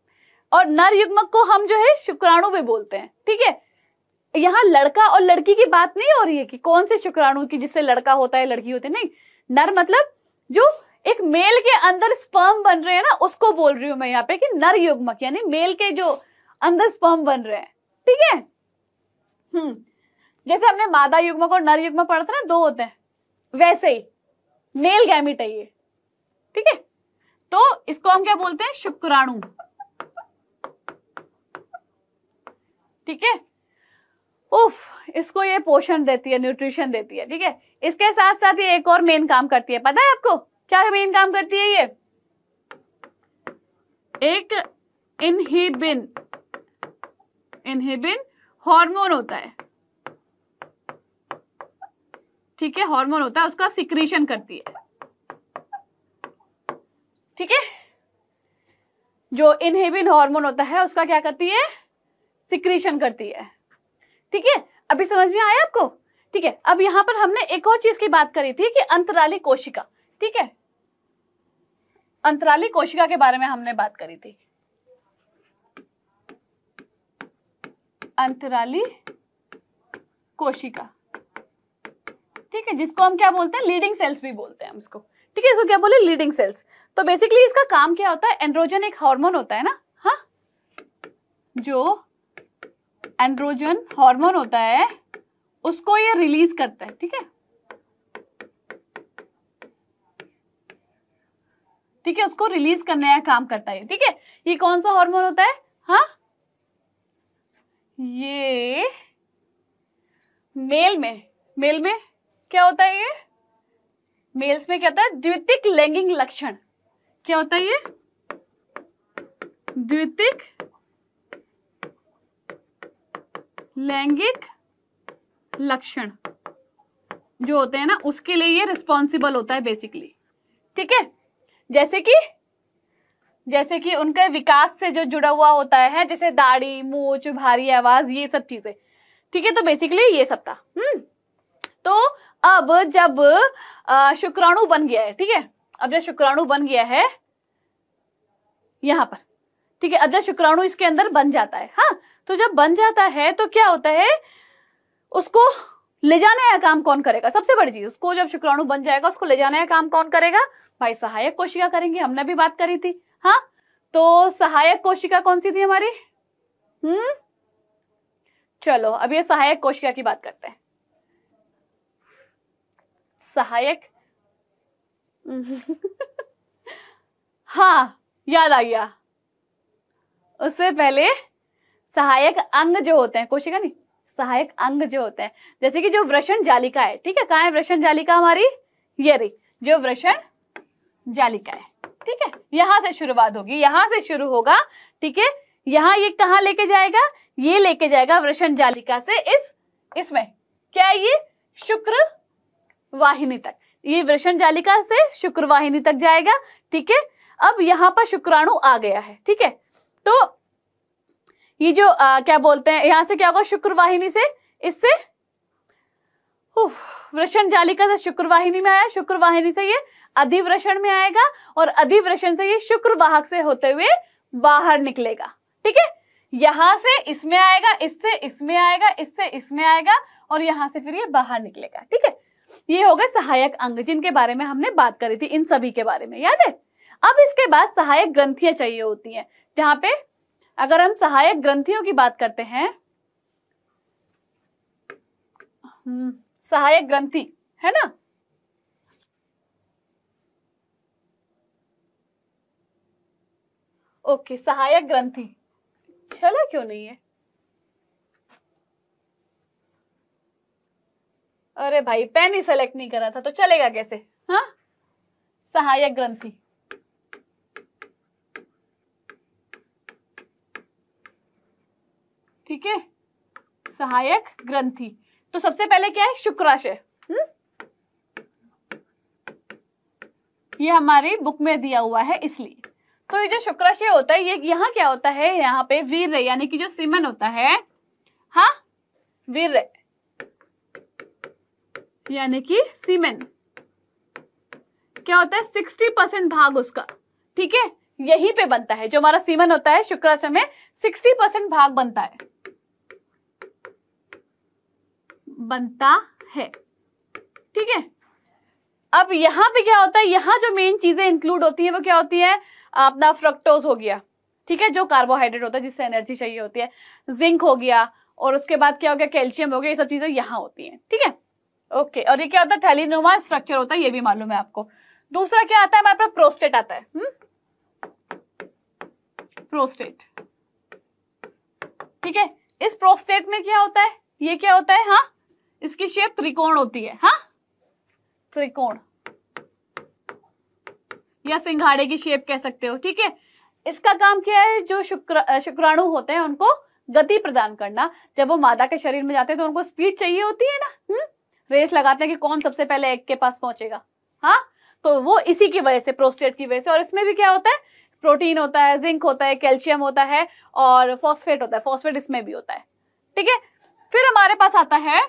और नर युग्मक को हम जो है शुक्राणु भी बोलते हैं ठीक है यहाँ लड़का और लड़की की बात नहीं हो रही है कि कौन से शुक्राणु की जिससे लड़का होता है लड़की होती है नहीं नर मतलब जो एक मेल के अंदर स्पर्म बन रहे हैं ना उसको बोल रही हूं मैं यहाँ पे कि नर युग्मक यानी मेल के जो अंदर स्पर्म बन रहे हैं ठीक है हम्म जैसे हमने मादा युग्मक और नर युग्मक पढ़ा था ना दो होते हैं वैसे ही मेल गैमिट है ये ठीक है तो इसको हम क्या बोलते हैं शुक्राणु ठीक है उफ इसको ये पोषण देती है न्यूट्रिशन देती है ठीक है इसके साथ साथ ये एक और मेन काम करती है पता है आपको क्या मेन काम करती है ये एक इनहिबिन इनहिबिन हार्मोन होता है ठीक है हार्मोन होता है उसका सिक्रीशन करती है ठीक है जो इनहिबिन हार्मोन होता है उसका क्या करती है सिक्रेशन करती है ठीक है अभी समझ में आया आपको ठीक है अब यहां पर हमने एक और चीज की बात करी थी कि अंतराली कोशिका ठीक है अंतराली कोशिका के बारे में हमने बात करी थी अंतराली कोशिका ठीक है जिसको हम क्या बोलते हैं लीडिंग सेल्स भी बोलते हैं हम इसको ठीक है इसको क्या बोले लीडिंग सेल्स तो बेसिकली इसका काम क्या होता है एंड्रोजन एक हार्मोन होता है ना हा जो एंड्रोजन हार्मोन होता है उसको ये रिलीज करता है ठीक है ठीक है उसको रिलीज करने का काम करता है ठीक है ये कौन सा हार्मोन होता है हा ये मेल में मेल में क्या होता है ये मेल्स में क्या होता है द्वितीय लैंगिंग लक्षण क्या होता है ये द्वितीय लैंगिक लक्षण जो होते हैं ना उसके लिए ये रिस्पॉन्सिबल होता है बेसिकली ठीक है जैसे कि जैसे कि उनके विकास से जो जुड़ा हुआ होता है जैसे दाढ़ी मूछ भारी आवाज ये सब चीजें ठीक है तो बेसिकली ये सब था हम्म तो अब जब शुक्राणु बन गया है ठीक है अब जब शुक्राणु बन गया है यहां पर ठीक है अदर शुक्राणु इसके अंदर बन जाता है हाँ तो जब बन जाता है तो क्या होता है उसको ले जाने का काम कौन करेगा सबसे बड़ी चीज उसको जब शुक्राणु बन जाएगा उसको ले जाने का काम कौन करेगा भाई सहायक कोशिका करेंगे हमने भी बात करी थी हाँ तो सहायक कोशिका कौन सी थी हमारी हम्म चलो अब ये सहायक कोशिका की बात करते हैं सहायक हाँ याद आ गया उससे पहले सहायक अंग जो होते हैं कोशिका नहीं सहायक अंग जो होते हैं जैसे कि जो वृषण जालिका है ठीक है कहा है वृषण जालिका हमारी ये रही जो वृषण जालिका है ठीक है यहां से शुरुआत होगी यहां से शुरू होगा ठीक है यहाँ ये कहा लेके जाएगा ये लेके जाएगा वृषण जालिका से इस इसमें क्या ये शुक्र वाहिनी तक ये वृषण जालिका से शुक्रवाहिनी तक जाएगा ठीक है अब यहां पर शुक्राणु आ गया है ठीक है तो ये जो आ, क्या बोलते हैं यहां से क्या होगा शुक्रवाहिनी से इससे वृषण जालिका से शुक्रवाहिनी में आया शुक्रवाहिनी से ये अधिवृषण में आएगा और अधिवृषण से ये शुक्रवाहक से होते हुए बाहर निकलेगा ठीक है यहां से इसमें आएगा इससे इसमें आएगा इससे इसमें आएगा और यहां से फिर ये बाहर निकलेगा ठीक है ये हो गए सहायक अंग जिनके बारे में हमने बात करी थी इन सभी के बारे में याद है अब इसके बाद सहायक ग्रंथियां चाहिए होती हैं जहां पे अगर हम सहायक ग्रंथियों की बात करते हैं हम्म, सहायक ग्रंथि है ना ओके सहायक ग्रंथि चला क्यों नहीं है अरे भाई पेन ही सेलेक्ट नहीं करा था तो चलेगा कैसे हाँ सहायक ग्रंथि ठीक है सहायक ग्रंथि तो सबसे पहले क्या है शुक्राशय हम्म? ये हमारी बुक में दिया हुआ है इसलिए तो ये जो शुक्राशय होता है ये यहाँ क्या होता है यहाँ पे वीर यानी कि जो सीमन होता है हाँ वीर यानी कि सीमन क्या होता है सिक्सटी परसेंट भाग उसका ठीक है यहीं पे बनता है जो हमारा सीमन होता है शुक्राशय में सिक्सटी परसेंट भाग बनता है बनता है ठीक है अब यहां पे क्या होता है यहां जो मेन चीजें इंक्लूड होती है वो क्या होती है अपना फ्रक्टोज हो गया ठीक है जो कार्बोहाइड्रेट होता है जिससे एनर्जी चाहिए होती है जिंक हो गया और उसके बाद क्या हो गया कैल्शियम हो गया ये सब चीजें यहां होती हैं ठीक है ओके और ये क्या होता है थैलीनोमा स्ट्रक्चर होता है ये भी मालूम है आपको दूसरा क्या आता है हमारे पास प्रोस्टेट आता है प्रोस्टेट हम्म? ठीक है इस प्रोस्टेट में क्या होता है ये क्या होता है हाँ इसकी शेप त्रिकोण होती है हाँ त्रिकोण या सिंघाड़े की शेप कह सकते हो ठीक है इसका काम क्या है जो शुक्र शुक्राणु होते हैं उनको गति प्रदान करना जब वो मादा के शरीर में जाते हैं तो उनको स्पीड चाहिए होती है ना हुँ? हम्म? रेस लगाते हैं कि कौन सबसे पहले एग के पास पहुंचेगा हाँ तो वो इसी की वजह से प्रोस्टेट की वजह से और इसमें भी क्या होता है प्रोटीन होता है जिंक होता है कैल्शियम होता है और फॉस्फेट होता है फॉस्फेट इसमें भी होता है ठीक है फिर हमारे पास आता है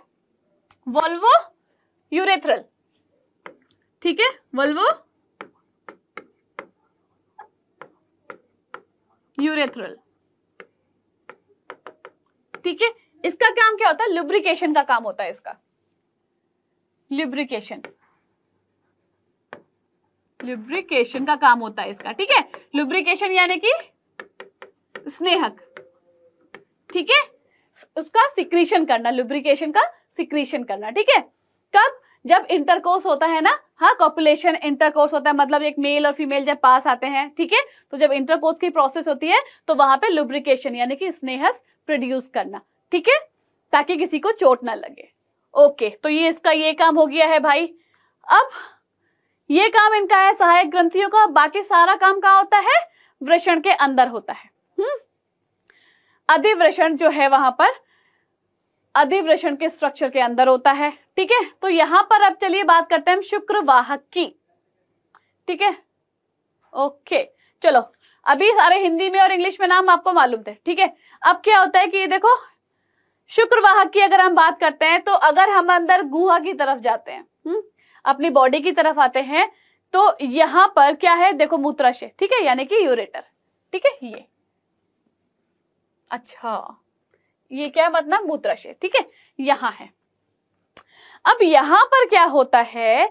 वल्वो यूरेथ्रल ठीक है वल्वो यूरेथ्रल ठीक है इसका काम क्या होता है लुब्रिकेशन का काम होता है इसका लुब्रिकेशन लुब्रिकेशन का काम होता है इसका ठीक है लुब्रिकेशन यानी कि स्नेहक ठीक है उसका सिक्रीशन करना लुब्रिकेशन का सिक्रीशन करना ठीक है कब जब इंटरकोर्स होता है ना हाँ कॉपुलेशन इंटरकोर्स होता है मतलब एक मेल और फीमेल जब पास आते हैं ठीक है तो जब इंटरकोर्स की प्रोसेस होती है तो वहां पे लुब्रिकेशन यानी कि स्नेहस प्रोड्यूस करना ठीक है ताकि किसी को चोट ना लगे ओके तो ये इसका ये काम हो गया है भाई अब ये काम इनका है सहायक ग्रंथियों का बाकी सारा काम कहा होता है वृषण के अंदर होता है हम्म? अधिवृषण जो है वहां पर अधिवृषण के स्ट्रक्चर के अंदर होता है ठीक है तो यहां पर अब चलिए बात करते हैं हम शुक्रवाहक की ठीक है ओके चलो अभी सारे हिंदी में और इंग्लिश में नाम आपको मालूम थे ठीक है अब क्या होता है कि ये देखो शुक्रवाहक की अगर हम बात करते हैं तो अगर हम अंदर गुहा की तरफ जाते हैं हुँ? हम्म, अपनी बॉडी की तरफ आते हैं तो यहां पर क्या है देखो मूत्राशय ठीक है यानी कि यूरेटर ठीक है ये अच्छा ये क्या मतलब मूत्राशय ठीक है यहां है अब यहां पर क्या होता है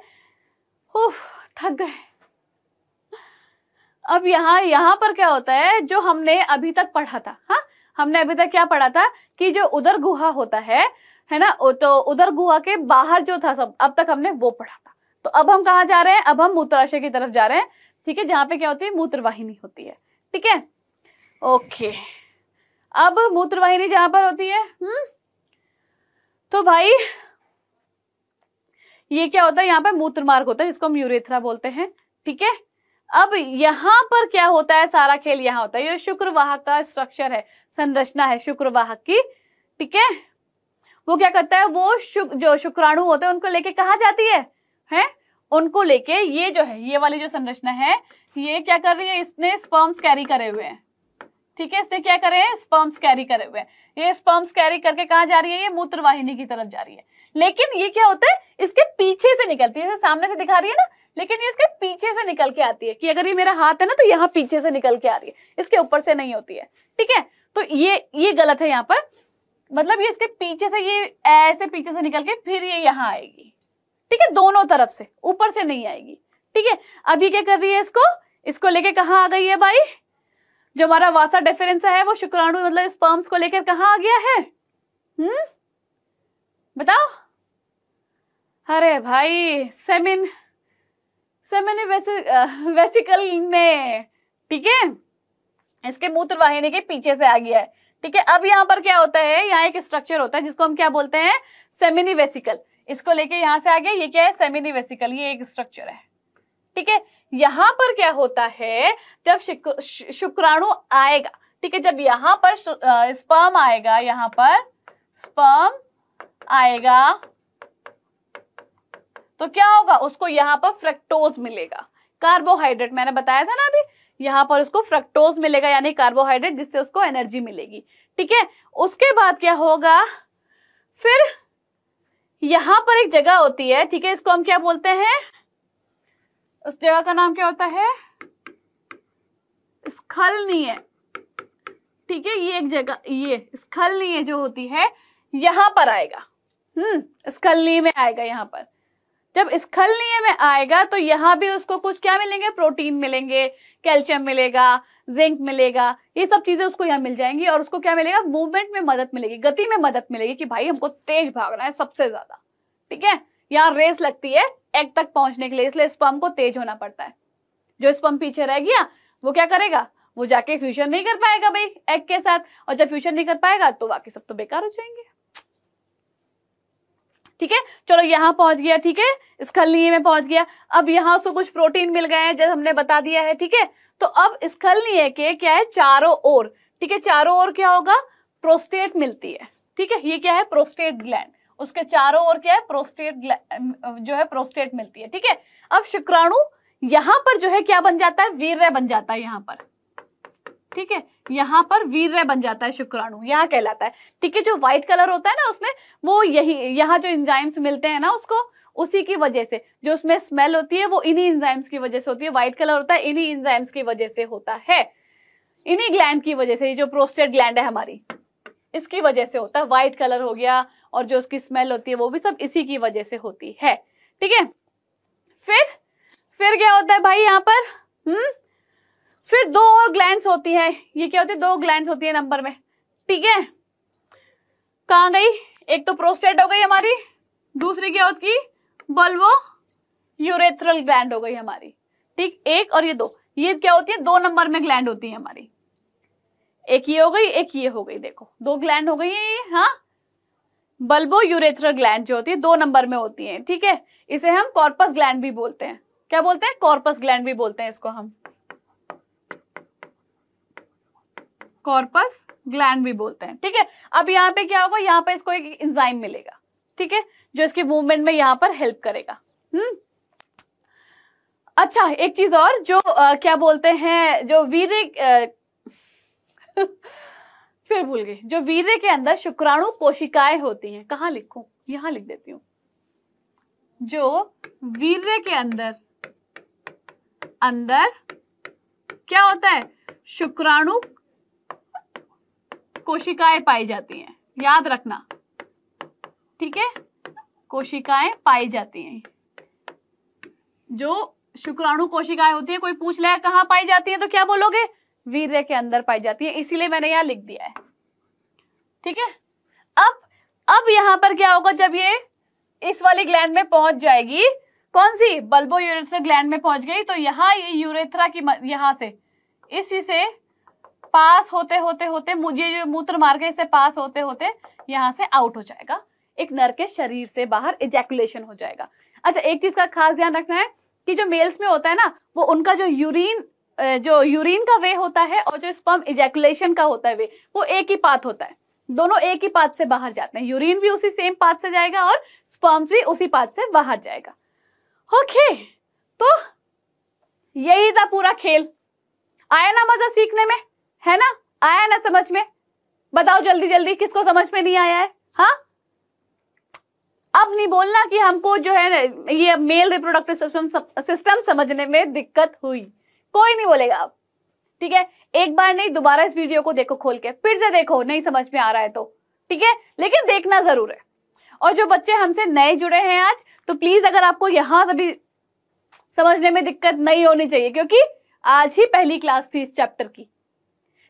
थक गए अब यहां यहां पर क्या होता है जो हमने अभी तक पढ़ा था हा? हमने अभी तक क्या पढ़ा था कि जो उधर गुहा होता है है ना तो उधर गुहा के बाहर जो था सब अब तक हमने वो पढ़ा था तो अब हम कहा जा रहे हैं अब हम मूत्राशय की तरफ जा रहे हैं ठीक है जहां पे क्या होती है मूत्रवाहिनी होती है ठीक है ओके अब मूत्रवाहिनी जहां पर होती है हम्म तो भाई ये क्या होता है यहाँ पर मूत्र मार्ग होता है जिसको हम यूरेथ्रा बोलते हैं ठीक है अब यहाँ पर क्या होता है सारा खेल यहाँ होता है ये शुक्रवाहक का स्ट्रक्चर है संरचना है शुक्रवाहक की ठीक है वो क्या करता है वो शु, जो शुक्राणु होते हैं उनको लेके कहा जाती है हैं उनको लेके ये जो है ये वाली जो संरचना है ये क्या कर रही है इसने स्पर्म्स कैरी करे हुए हैं ठीक है इसने क्या करे हैं स्पर्म्स कैरी करे हुए ये स्पर्म्स कैरी करके कहा जा रही है ये मूत्रवाहिनी की तरफ जा रही है लेकिन ये क्या होता है इसके पीछे से निकलती है सामने से दिखा रही है ना लेकिन ये इसके पीछे से निकल के आती है कि अगर ये मेरा हाथ है ना तो यहाँ पीछे से निकल के आ रही है इसके ऊपर से नहीं होती है ठीक है तो ये ये गलत है यहाँ पर मतलब ये इसके पीछे से ये ऐसे पीछे से निकल के फिर ये यहाँ आएगी ठीक है दोनों तरफ से ऊपर से नहीं आएगी ठीक है अब ये क्या कर रही है इसको इसको लेके कहा आ गई है भाई जो हमारा वासा डेफरेंस है वो शुक्राणु मतलब स्पर्म्स को लेकर कहा आ गया है हम्म बताओ अरे भाई सेमिन सेमिन वेसिकल में ठीक है इसके मूत्र वाहिनी के पीछे से आ गया है ठीक है अब यहाँ पर क्या होता है यहाँ एक स्ट्रक्चर होता है जिसको हम क्या बोलते हैं सेमिनी वेसिकल इसको लेके यहाँ से आ गया ये क्या है सेमिनी वेसिकल ये एक स्ट्रक्चर है ठीक है यहां पर क्या होता है जब शुक्राणु आएगा ठीक है जब यहां पर स्पर्म आएगा यहां पर स्पर्म आएगा तो क्या होगा उसको यहां पर फ्रक्टोज मिलेगा कार्बोहाइड्रेट मैंने बताया था ना अभी यहां पर उसको फ्रक्टोज मिलेगा यानी कार्बोहाइड्रेट जिससे उसको एनर्जी मिलेगी ठीक है उसके बाद क्या होगा फिर यहां पर एक जगह होती है ठीक है इसको हम क्या बोलते हैं उस जगह का नाम क्या होता है स्खलनीय ठीक है ये एक जगह ये स्खलनीय जो होती है यहां पर आएगा हम्म स्खलनीय में आएगा यहाँ पर जब स्खलनीय में आएगा तो यहां भी उसको कुछ क्या मिलेंगे प्रोटीन मिलेंगे कैल्शियम मिलेगा जिंक मिलेगा ये सब चीजें उसको यहाँ मिल जाएंगी और उसको क्या मिलेगा मूवमेंट में मदद मिलेगी गति में मदद मिलेगी कि भाई हमको तेज भागना है सबसे ज्यादा ठीक है यहाँ रेस लगती है एग तक पहुंचने के लिए इसलिए स्पम को तेज होना पड़ता है जो स्पम पीछे रह गया वो क्या करेगा वो जाके फ्यूचर नहीं कर पाएगा भाई एग के साथ और जब फ्यूचर नहीं कर पाएगा तो बाकी सब तो बेकार हो जाएंगे ठीक है चलो यहाँ पहुंच गया ठीक है स्खलनीय में पहुंच गया अब यहाँ उसको कुछ प्रोटीन मिल गए हैं जैसे हमने बता दिया है ठीक है तो अब स्खलनीय के क्या है चारों ओर ठीक है चारों ओर क्या होगा प्रोस्टेट मिलती है ठीक है ये क्या है प्रोस्टेट ग्लैंड उसके चारों ओर क्या है प्रोस्टेट जो है प्रोस्टेट मिलती है ठीक है अब शुक्राणु यहां पर जो है क्या बन जाता है वीर बन जाता है यहाँ पर ठीक है यहां पर वीर बन जाता है शुक्राणु यहाँ कहलाता है ठीक है जो व्हाइट कलर होता है ना उसमें वो यही यहाँ जो इंजाइम्स मिलते हैं ना उसको उसी की वजह से जो उसमें स्मेल होती है वो इन्हीं इंजाइम्स की वजह से होती है व्हाइट कलर होता है इन्हीं इंजाइम्स की वजह से होता है इन्हीं ग्लैंड की वजह से ये जो प्रोस्टेट ग्लैंड है हमारी इसकी वजह से होता है वाइट कलर हो गया और जो उसकी स्मेल होती है वो भी सब इसी की वजह से होती है ठीक है फिर फिर क्या होता है भाई यहाँ पर हम्म फिर दो और ग्लैंड होती है ये क्या होती है दो ग्लैंड होती है नंबर में ठीक है कहा गई एक तो प्रोस्टेट हो गई हमारी दूसरी क्या होती बल्बो यूरेथ्रल ग्लैंड हो गई हमारी ठीक एक और ये दो ये क्या होती है दो नंबर में ग्लैंड होती है हमारी एक ये हो गई एक ये हो गई देखो दो ग्लैंड हो गई है हाँ बल्बो यूरेथ्रल ग्लैंड जो होती है दो नंबर में होती है ठीक है इसे हम कॉर्पस ग्लैंड भी बोलते हैं क्या बोलते हैं कॉर्पस ग्लैंड भी बोलते हैं इसको हम कॉर्पस ग्लैंड भी बोलते हैं ठीक है अब यहाँ पे क्या होगा यहाँ पे इसको एक इंजाइम मिलेगा ठीक है जो इसके मूवमेंट में यहाँ पर हेल्प करेगा हम्म अच्छा एक चीज और जो आ, क्या बोलते हैं जो वीर फिर भूल गई जो वीर्य के अंदर शुक्राणु कोशिकाएं होती हैं कहा लिखूं यहां लिख देती हूं जो वीर्य के अंदर अंदर क्या होता है शुक्राणु कोशिकाएं पाई जाती हैं याद रखना ठीक है कोशिकाएं पाई जाती हैं जो शुक्राणु कोशिकाएं होती है कोई पूछ ले कहा पाई जाती है तो क्या बोलोगे वीर्य के अंदर पाई जाती है इसीलिए मैंने यहां लिख दिया है ठीक है अब अब यहां पर क्या होगा जब ये इस वाली ग्लैंड में पहुंच जाएगी कौन सी बल्बो यूरेथ्रा ग्लैंड में पहुंच गई तो यहां ये यूरेथ्रा की यहां से इसी से पास होते होते होते मुझे जो मूत्र मार्ग है इसे पास होते होते यहाँ से आउट हो जाएगा एक नर के शरीर से बाहर इजैकुलेशन हो जाएगा अच्छा एक चीज का खास ध्यान रखना है कि जो मेल्स में होता है ना वो उनका जो यूरिन जो यूरिन का वे होता है और जो स्पर्म इजेकुलेशन का होता है वे वो एक ही पाथ होता है दोनों एक ही पाथ से बाहर जाते हैं यूरिन भी उसी सेम पाथ से जाएगा और स्पर्म्स भी उसी पाथ से बाहर जाएगा ओके तो यही था पूरा खेल आया ना मजा सीखने में है ना आया ना समझ में बताओ जल्दी जल्दी किसको समझ में नहीं आया है हाँ अब नहीं बोलना कि हमको जो है ये मेल रिप्रोडक्टिव सिस्टम समझने में दिक्कत हुई कोई नहीं बोलेगा आप ठीक है एक बार नहीं दोबारा इस वीडियो को देखो खोल के फिर से देखो नहीं समझ में आ रहा है तो ठीक है लेकिन देखना जरूर है और जो बच्चे हमसे नए जुड़े हैं आज तो प्लीज अगर आपको से भी समझने में दिक्कत नहीं होनी चाहिए क्योंकि आज ही पहली क्लास थी इस चैप्टर की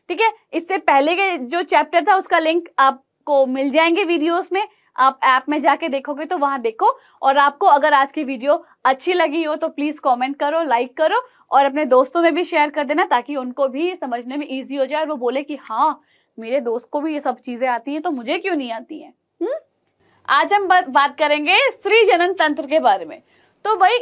ठीक है इससे पहले के जो चैप्टर था उसका लिंक आपको मिल जाएंगे वीडियोस में आप ऐप में जाके देखोगे तो वहां देखो और आपको अगर आज की वीडियो अच्छी लगी हो तो प्लीज कमेंट करो लाइक करो और अपने दोस्तों में भी शेयर कर देना ताकि उनको भी समझने में ईजी हो जाए और वो बोले कि हाँ मेरे दोस्त को भी ये सब चीज़ें आती हैं तो मुझे क्यों नहीं आती हैं हम्म? आज हम बात करेंगे स्त्री जनन तंत्र के बारे में तो भाई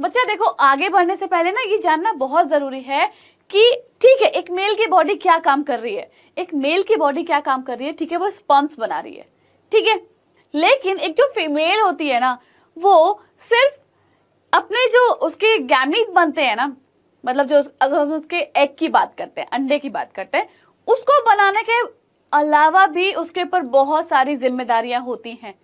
बच्चा देखो आगे बढ़ने से पहले ना ये जानना बहुत ज़रूरी है कि ठीक है एक मेल की बॉडी क्या काम कर रही है एक मेल की बॉडी क्या काम कर रही है ठीक है वो स्पॉन्स बना रही है ठीक है लेकिन एक जो फीमेल होती है ना वो सिर्फ अपने जो उसके गैमिट बनते हैं ना मतलब जो अगर हम उसके एग की बात करते हैं अंडे की बात करते हैं उसको बनाने के अलावा भी उसके ऊपर बहुत सारी जिम्मेदारियां होती हैं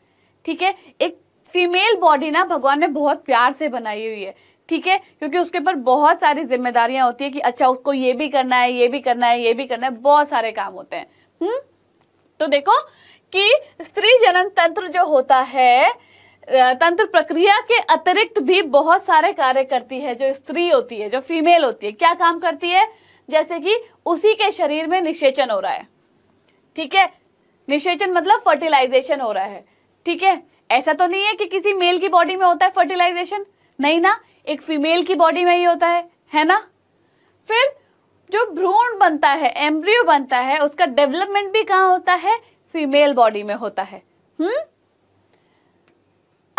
ठीक है एक फीमेल बॉडी ना भगवान ने बहुत प्यार से बनाई हुई है ठीक है क्योंकि उसके ऊपर बहुत सारी जिम्मेदारियां होती है कि अच्छा उसको ये भी करना है ये भी करना है ये भी करना है बहुत सारे काम होते हैं हम्म तो देखो कि स्त्री जनन तंत्र जो होता है तंत्र प्रक्रिया के अतिरिक्त भी बहुत सारे कार्य करती है जो स्त्री होती है जो फीमेल होती है क्या काम करती है जैसे कि उसी के शरीर में निषेचन हो रहा है ठीक है निषेचन मतलब फर्टिलाइजेशन हो रहा है ठीक है ऐसा तो नहीं है कि किसी मेल की बॉडी में होता है फर्टिलाइजेशन नहीं ना एक फीमेल की बॉडी में ही होता है है ना फिर जो भ्रूण बनता है एम्ब्रियो बनता है उसका डेवलपमेंट भी कहाँ होता है फीमेल बॉडी में होता है हम्म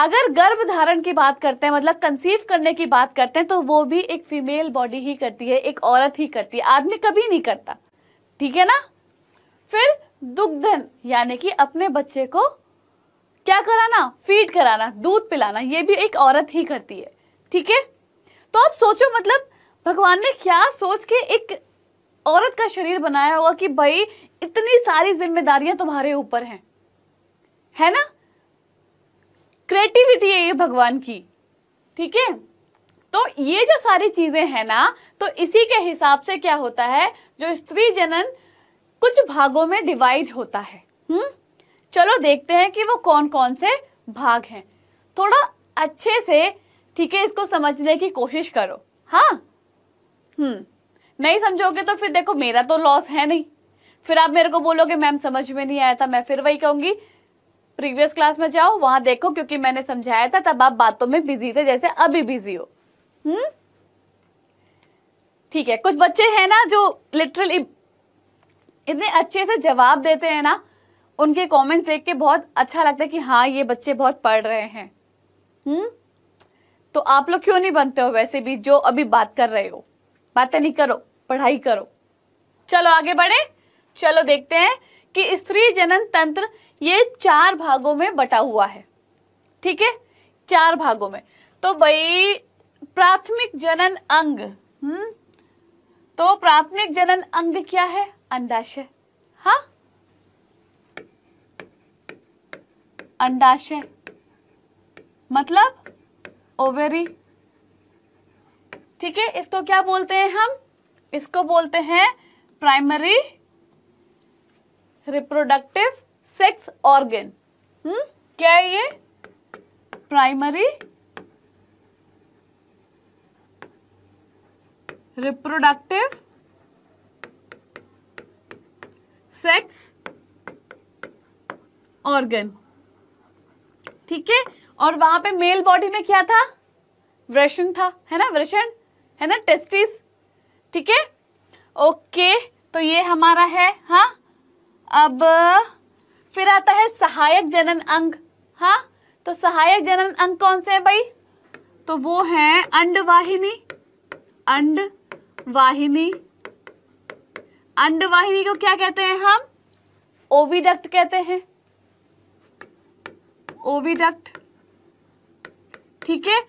अगर गर्भ धारण की बात करते हैं मतलब कंसीव करने की बात करते हैं तो वो भी एक फीमेल बॉडी ही करती है एक औरत ही करती है आदमी कभी नहीं करता ठीक है ना फिर दुग्धन यानी कि अपने बच्चे को क्या कराना फीड कराना दूध पिलाना ये भी एक औरत ही करती है ठीक है तो आप सोचो मतलब भगवान ने क्या सोच के एक औरत का शरीर बनाया होगा कि भाई इतनी सारी जिम्मेदारियां तुम्हारे ऊपर हैं है ना क्रिएटिविटी है ये भगवान की ठीक है तो ये जो सारी चीजें हैं ना तो इसी के हिसाब से क्या होता है जो स्त्री जनन कुछ भागों में डिवाइड होता है हम्म चलो देखते हैं कि वो कौन कौन से भाग हैं थोड़ा अच्छे से ठीक है इसको समझने की कोशिश करो हाँ हम्म नहीं समझोगे तो फिर देखो मेरा तो लॉस है नहीं फिर आप मेरे को बोलोगे मैम समझ में नहीं आया था मैं फिर वही कहूंगी प्रीवियस क्लास में जाओ वहां देखो क्योंकि मैंने समझाया था तब आप बातों में बिजी थे जैसे अभी बिजी हो हम्म ठीक है कुछ बच्चे हैं ना जो लिटरली इतने अच्छे से जवाब देते हैं ना उनके कमेंट्स देख के बहुत अच्छा लगता है कि हाँ ये बच्चे बहुत पढ़ रहे हैं हम्म तो आप लोग क्यों नहीं बनते हो वैसे भी जो अभी बात कर रहे हो बातें नहीं करो पढ़ाई करो चलो आगे बढ़े चलो देखते हैं कि स्त्री जनन तंत्र ये चार भागों में बटा हुआ है ठीक है चार भागों में तो भाई प्राथमिक जनन अंग हम्म तो प्राथमिक जनन अंग क्या है अंडाशय हा अंडाशय मतलब ओवेरी ठीक है इसको क्या बोलते हैं हम इसको बोलते हैं प्राइमरी रिप्रोडक्टिव सेक्स ऑर्गेन हम्म क्या है ये प्राइमरी रिप्रोडक्टिव सेक्स ऑर्गेन ठीक है और वहां पे मेल बॉडी में क्या था वृषण था है ना वृषण है ना टेस्टिस ठीक है ओके तो ये हमारा है हाँ अब फिर आता है सहायक जनन अंग हाँ तो सहायक जनन अंग कौन से है भाई तो वो है अंडवाहिनी अंडवाहिनी अंडवाहिनी को क्या कहते हैं हम ओविडक्ट कहते हैं ओविडक्ट ठीक है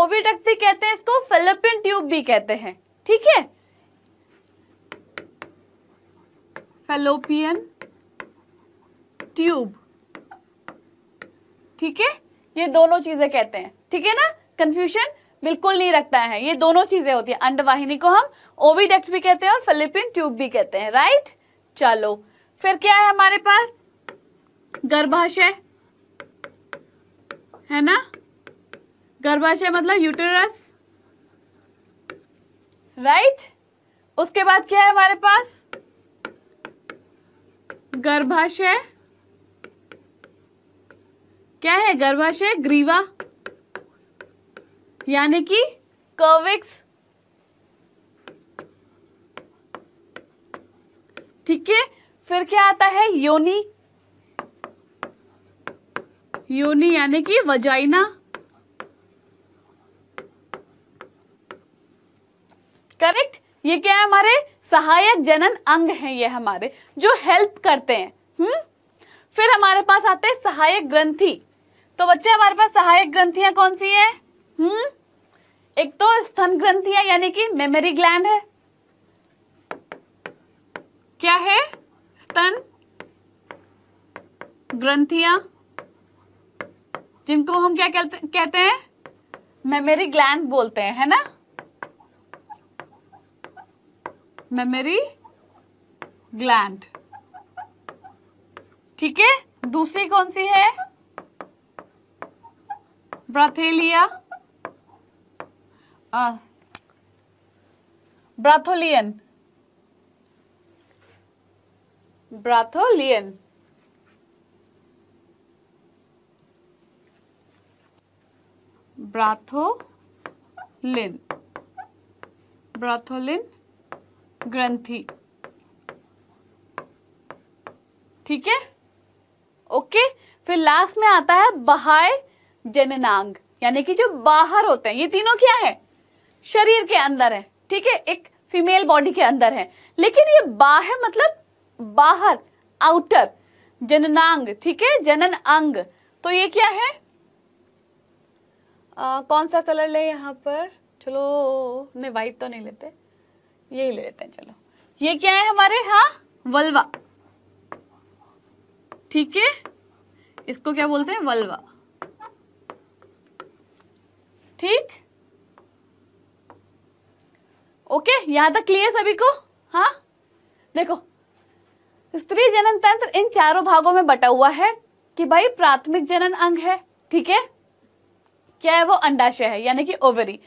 ओविडक्ट भी कहते हैं इसको फिलिपिन ट्यूब भी कहते हैं ठीक है फेलोपियन ट्यूब ठीक है ये दोनों चीजें कहते हैं ठीक है ना कंफ्यूजन बिल्कुल नहीं रखता है ये दोनों चीजें होती है अंडवाहिनी को हम ओविडेक्स भी कहते हैं और फिलिपिन ट्यूब भी कहते हैं राइट चलो फिर क्या है हमारे पास गर्भाशय है ना गर्भाशय मतलब यूटेरस राइट उसके बाद क्या है हमारे पास गर्भाशय क्या है गर्भाशय ग्रीवा यानी कि कर्विक्स ठीक है फिर क्या आता है योनि योनि यानी कि वजाइना करेक्ट ये क्या है हमारे सहायक जनन अंग हैं ये हमारे जो हेल्प करते हैं हम्म फिर हमारे पास आते हैं सहायक ग्रंथि तो बच्चे हमारे पास सहायक ग्रंथियां कौन सी है हम्म एक तो स्तन ग्रंथियां यानी कि मेमोरी ग्लैंड है क्या है स्तन ग्रंथियां जिनको हम क्या कहते हैं मेमोरी ग्लैंड बोलते हैं है ना मेमोरी ग्लैंड ठीक है दूसरी कौन सी है ब्राथेलिया ब्राथोलियन ब्राथोलियन ब्राथोलिन ब्राथोलिन ग्रंथि ठीक है ओके फिर लास्ट में आता है बहाय जननांग यानी कि जो बाहर होते हैं ये तीनों क्या है शरीर के अंदर है ठीक है एक फीमेल बॉडी के अंदर है लेकिन ये बाह मतलब बाहर आउटर जननांग ठीक है जनन अंग तो ये क्या है आ, कौन सा कलर ले यहां पर चलो नहीं वाइट तो नहीं लेते यही ले लेते हैं चलो ये क्या है हमारे हाँ वलवा ठीक है इसको क्या बोलते हैं वलवा ठीक ओके यहां तक क्लियर सभी को हाँ देखो स्त्री जनन तंत्र इन चारों भागों में बटा हुआ है कि भाई प्राथमिक जनन अंग है ठीक है क्या है वो अंडाशय है यानी कि ओवरी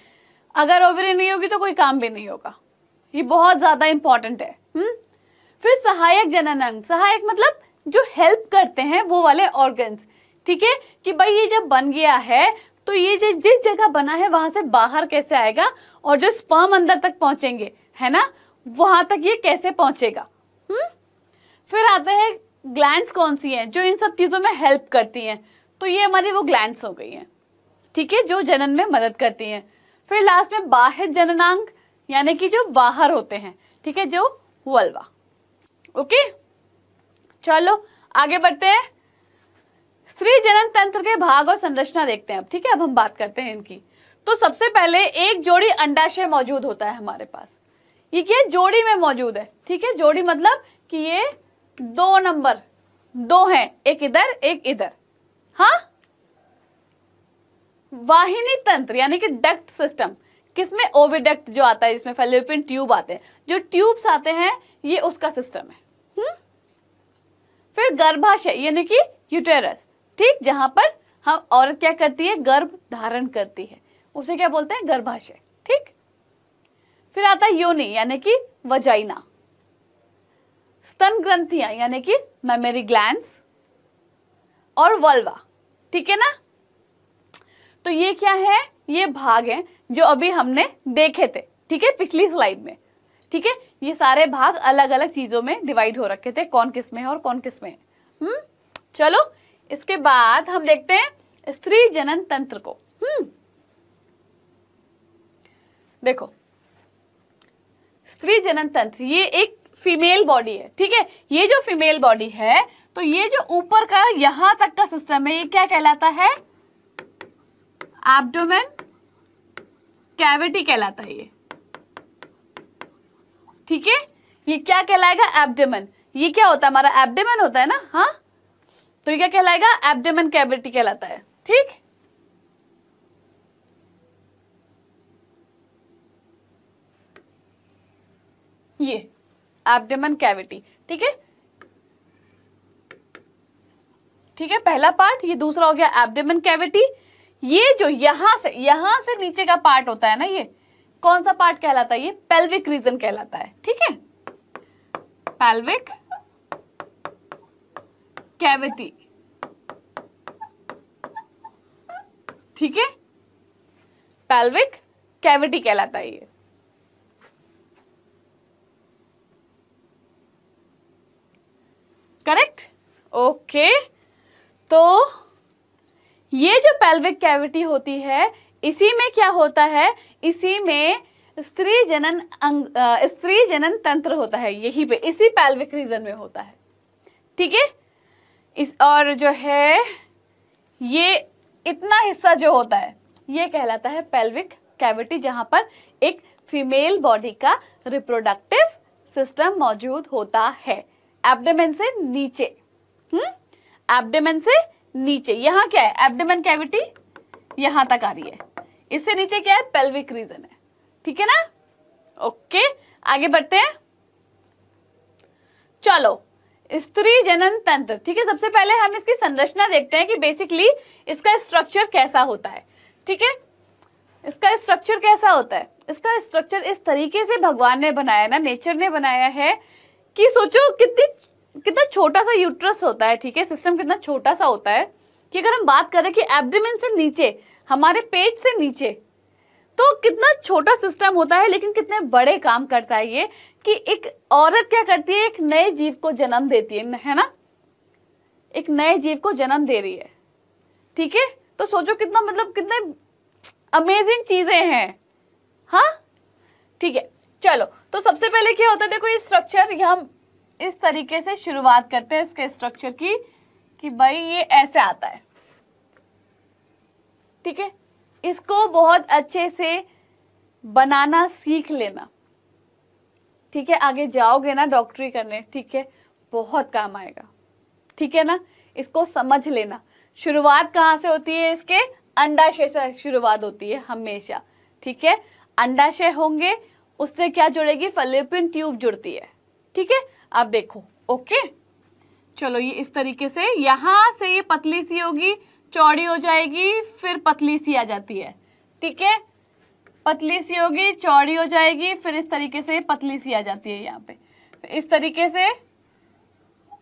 अगर ओवरी नहीं होगी तो कोई काम भी नहीं होगा ये बहुत ज़्यादा इंपॉर्टेंट है हुँ? हम्म? फिर सहायक जनन अंग सहायक मतलब जो हेल्प करते हैं वो वाले ऑर्गन्स ठीक है कि भाई ये जब बन गया है तो ये जिस जिस जगह बना है वहां से बाहर कैसे आएगा और जो स्पर्म अंदर तक पहुंचेंगे है ना वहां तक ये कैसे पहुंचेगा हम्म फिर आते हैं ग्लैंड्स कौन सी हैं जो इन सब चीज़ों में हेल्प करती हैं तो ये हमारी वो ग्लैंड्स हो गई हैं ठीक है जो जनन में मदद करती हैं फिर लास्ट में बाह्य जननांग यानी कि जो बाहर होते हैं ठीक है जो वल्वा ओके चलो आगे बढ़ते हैं स्त्री जनन तंत्र के भाग और संरचना देखते हैं अब ठीक है अब हम बात करते हैं इनकी तो सबसे पहले एक जोड़ी अंडाशय मौजूद होता है हमारे पास ये क्या जोड़ी में मौजूद है ठीक है जोड़ी मतलब कि ये दो नंबर दो हैं एक इधर एक इधर हाँ वाहिनी तंत्र यानी कि डक्ट सिस्टम किसमें ओविडक्ट जो आता है इसमें फेलोपियन ट्यूब आते हैं जो ट्यूब्स आते हैं ये उसका सिस्टम है हुँ? हम्म? फिर गर्भाशय यानी कि यूटेरस ठीक जहां पर हम औरत क्या करती है गर्भ धारण करती है उसे क्या बोलते हैं गर्भाशय ठीक फिर आता है योनि यानी कि वजाइना स्तन ग्रंथियां यानी कि मेमोरी ग्लैंड और वल्वा ठीक है ना तो ये क्या है ये भाग है जो अभी हमने देखे थे ठीक है पिछली स्लाइड में ठीक है ये सारे भाग अलग अलग चीजों में डिवाइड हो रखे थे कौन किस में है और कौन किस में है हम्म चलो इसके बाद हम देखते हैं स्त्री जनन तंत्र को हम्म देखो स्त्री जनन तंत्र ये एक फीमेल बॉडी है ठीक है ये जो फीमेल बॉडी है तो ये जो ऊपर का यहां तक का सिस्टम है ये क्या कहलाता है एब्डोमेन कैविटी कहलाता है ये ठीक है ये क्या कहलाएगा एब्डेमन ये क्या होता है हमारा एब्डेमन होता है ना हाँ तो ये क्या कहलाएगा एब्डेमन कैविटी कहलाता है ठीक ये एब्डेमन कैविटी ठीक है ठीक है पहला पार्ट ये दूसरा हो गया एब्डेमन कैविटी ये जो यहां से यहां से नीचे का पार्ट होता है ना ये कौन सा पार्ट कहलाता है ये पेल्विक रीजन कहलाता है ठीक है पेल्विक कैविटी ठीक है पेल्विक कैविटी कहलाता है ये करेक्ट ओके okay. तो ये जो पेल्विक कैविटी होती है इसी में क्या होता है इसी में स्त्री जनन अंग स्त्री जनन तंत्र होता है यही पे इसी पेल्विक रीजन में होता है ठीक है इस और जो है ये इतना हिस्सा जो होता है ये कहलाता है पेल्विक कैविटी जहां पर एक फीमेल बॉडी का रिप्रोडक्टिव सिस्टम मौजूद होता है एब्डोमेन से नीचे हम्म एब्डोमेन से नीचे यहां क्या है एबडेमन कैविटी यहां तक आ रही है इससे नीचे क्या है पेल्विक रीजन है ठीक है ना ओके आगे बढ़ते हैं चलो स्त्री जनन तंत्र ठीक है सबसे पहले हम इसकी संरचना देखते हैं कि बेसिकली इसका स्ट्रक्चर कैसा होता है ठीक है इसका स्ट्रक्चर कैसा होता है इसका स्ट्रक्चर इस तरीके से भगवान ने बनाया ना नेचर ने बनाया है कि सोचो कितनी कितना छोटा सा यूट्रस होता है ठीक है सिस्टम कितना छोटा सा होता है कि अगर हम बात करें कि एब्डोमेन से नीचे हमारे पेट से नीचे तो कितना छोटा सिस्टम होता है लेकिन कितने बड़े काम करता है ये कि एक औरत क्या करती है एक नए जीव को जन्म देती है है ना एक नए जीव को जन्म दे रही है ठीक है तो सोचो कितना मतलब कितने अमेजिंग चीजें हैं हाँ ठीक है चलो तो सबसे पहले क्या होता है देखो ये स्ट्रक्चर यहाँ इस तरीके से शुरुआत करते हैं इसके स्ट्रक्चर की कि भाई ये ऐसे आता है ठीक है इसको बहुत अच्छे से बनाना सीख लेना ठीक है आगे जाओगे ना डॉक्टरी करने ठीक है बहुत काम आएगा ठीक है ना इसको समझ लेना शुरुआत कहाँ से होती है इसके अंडाशय से शुरुआत होती है हमेशा ठीक है अंडाशय होंगे उससे क्या जुड़ेगी फलिपिन ट्यूब जुड़ती है ठीक है आप देखो ओके चलो ये इस तरीके से यहां से ये पतली सी होगी चौड़ी हो जाएगी फिर पतली सी आ जाती है ठीक है पतली सी होगी चौड़ी हो जाएगी फिर इस तरीके से पतली सी आ जाती है यहाँ पे इस तरीके से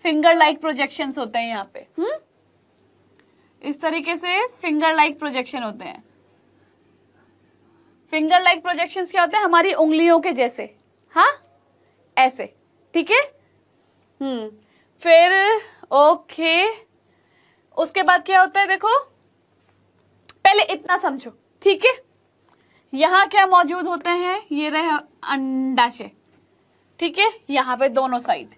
फिंगर लाइक प्रोजेक्शन होते हैं यहाँ पे हम्म इस तरीके से फिंगर लाइक प्रोजेक्शन होते हैं फिंगर लाइक प्रोजेक्शन क्या होते हैं हमारी उंगलियों के जैसे हाँ ऐसे ठीक है हम्म फिर ओके उसके बाद क्या होता है देखो पहले इतना समझो ठीक है यहाँ क्या मौजूद होते हैं ये रहे अंडाशय ठीक है यहाँ पे दोनों साइड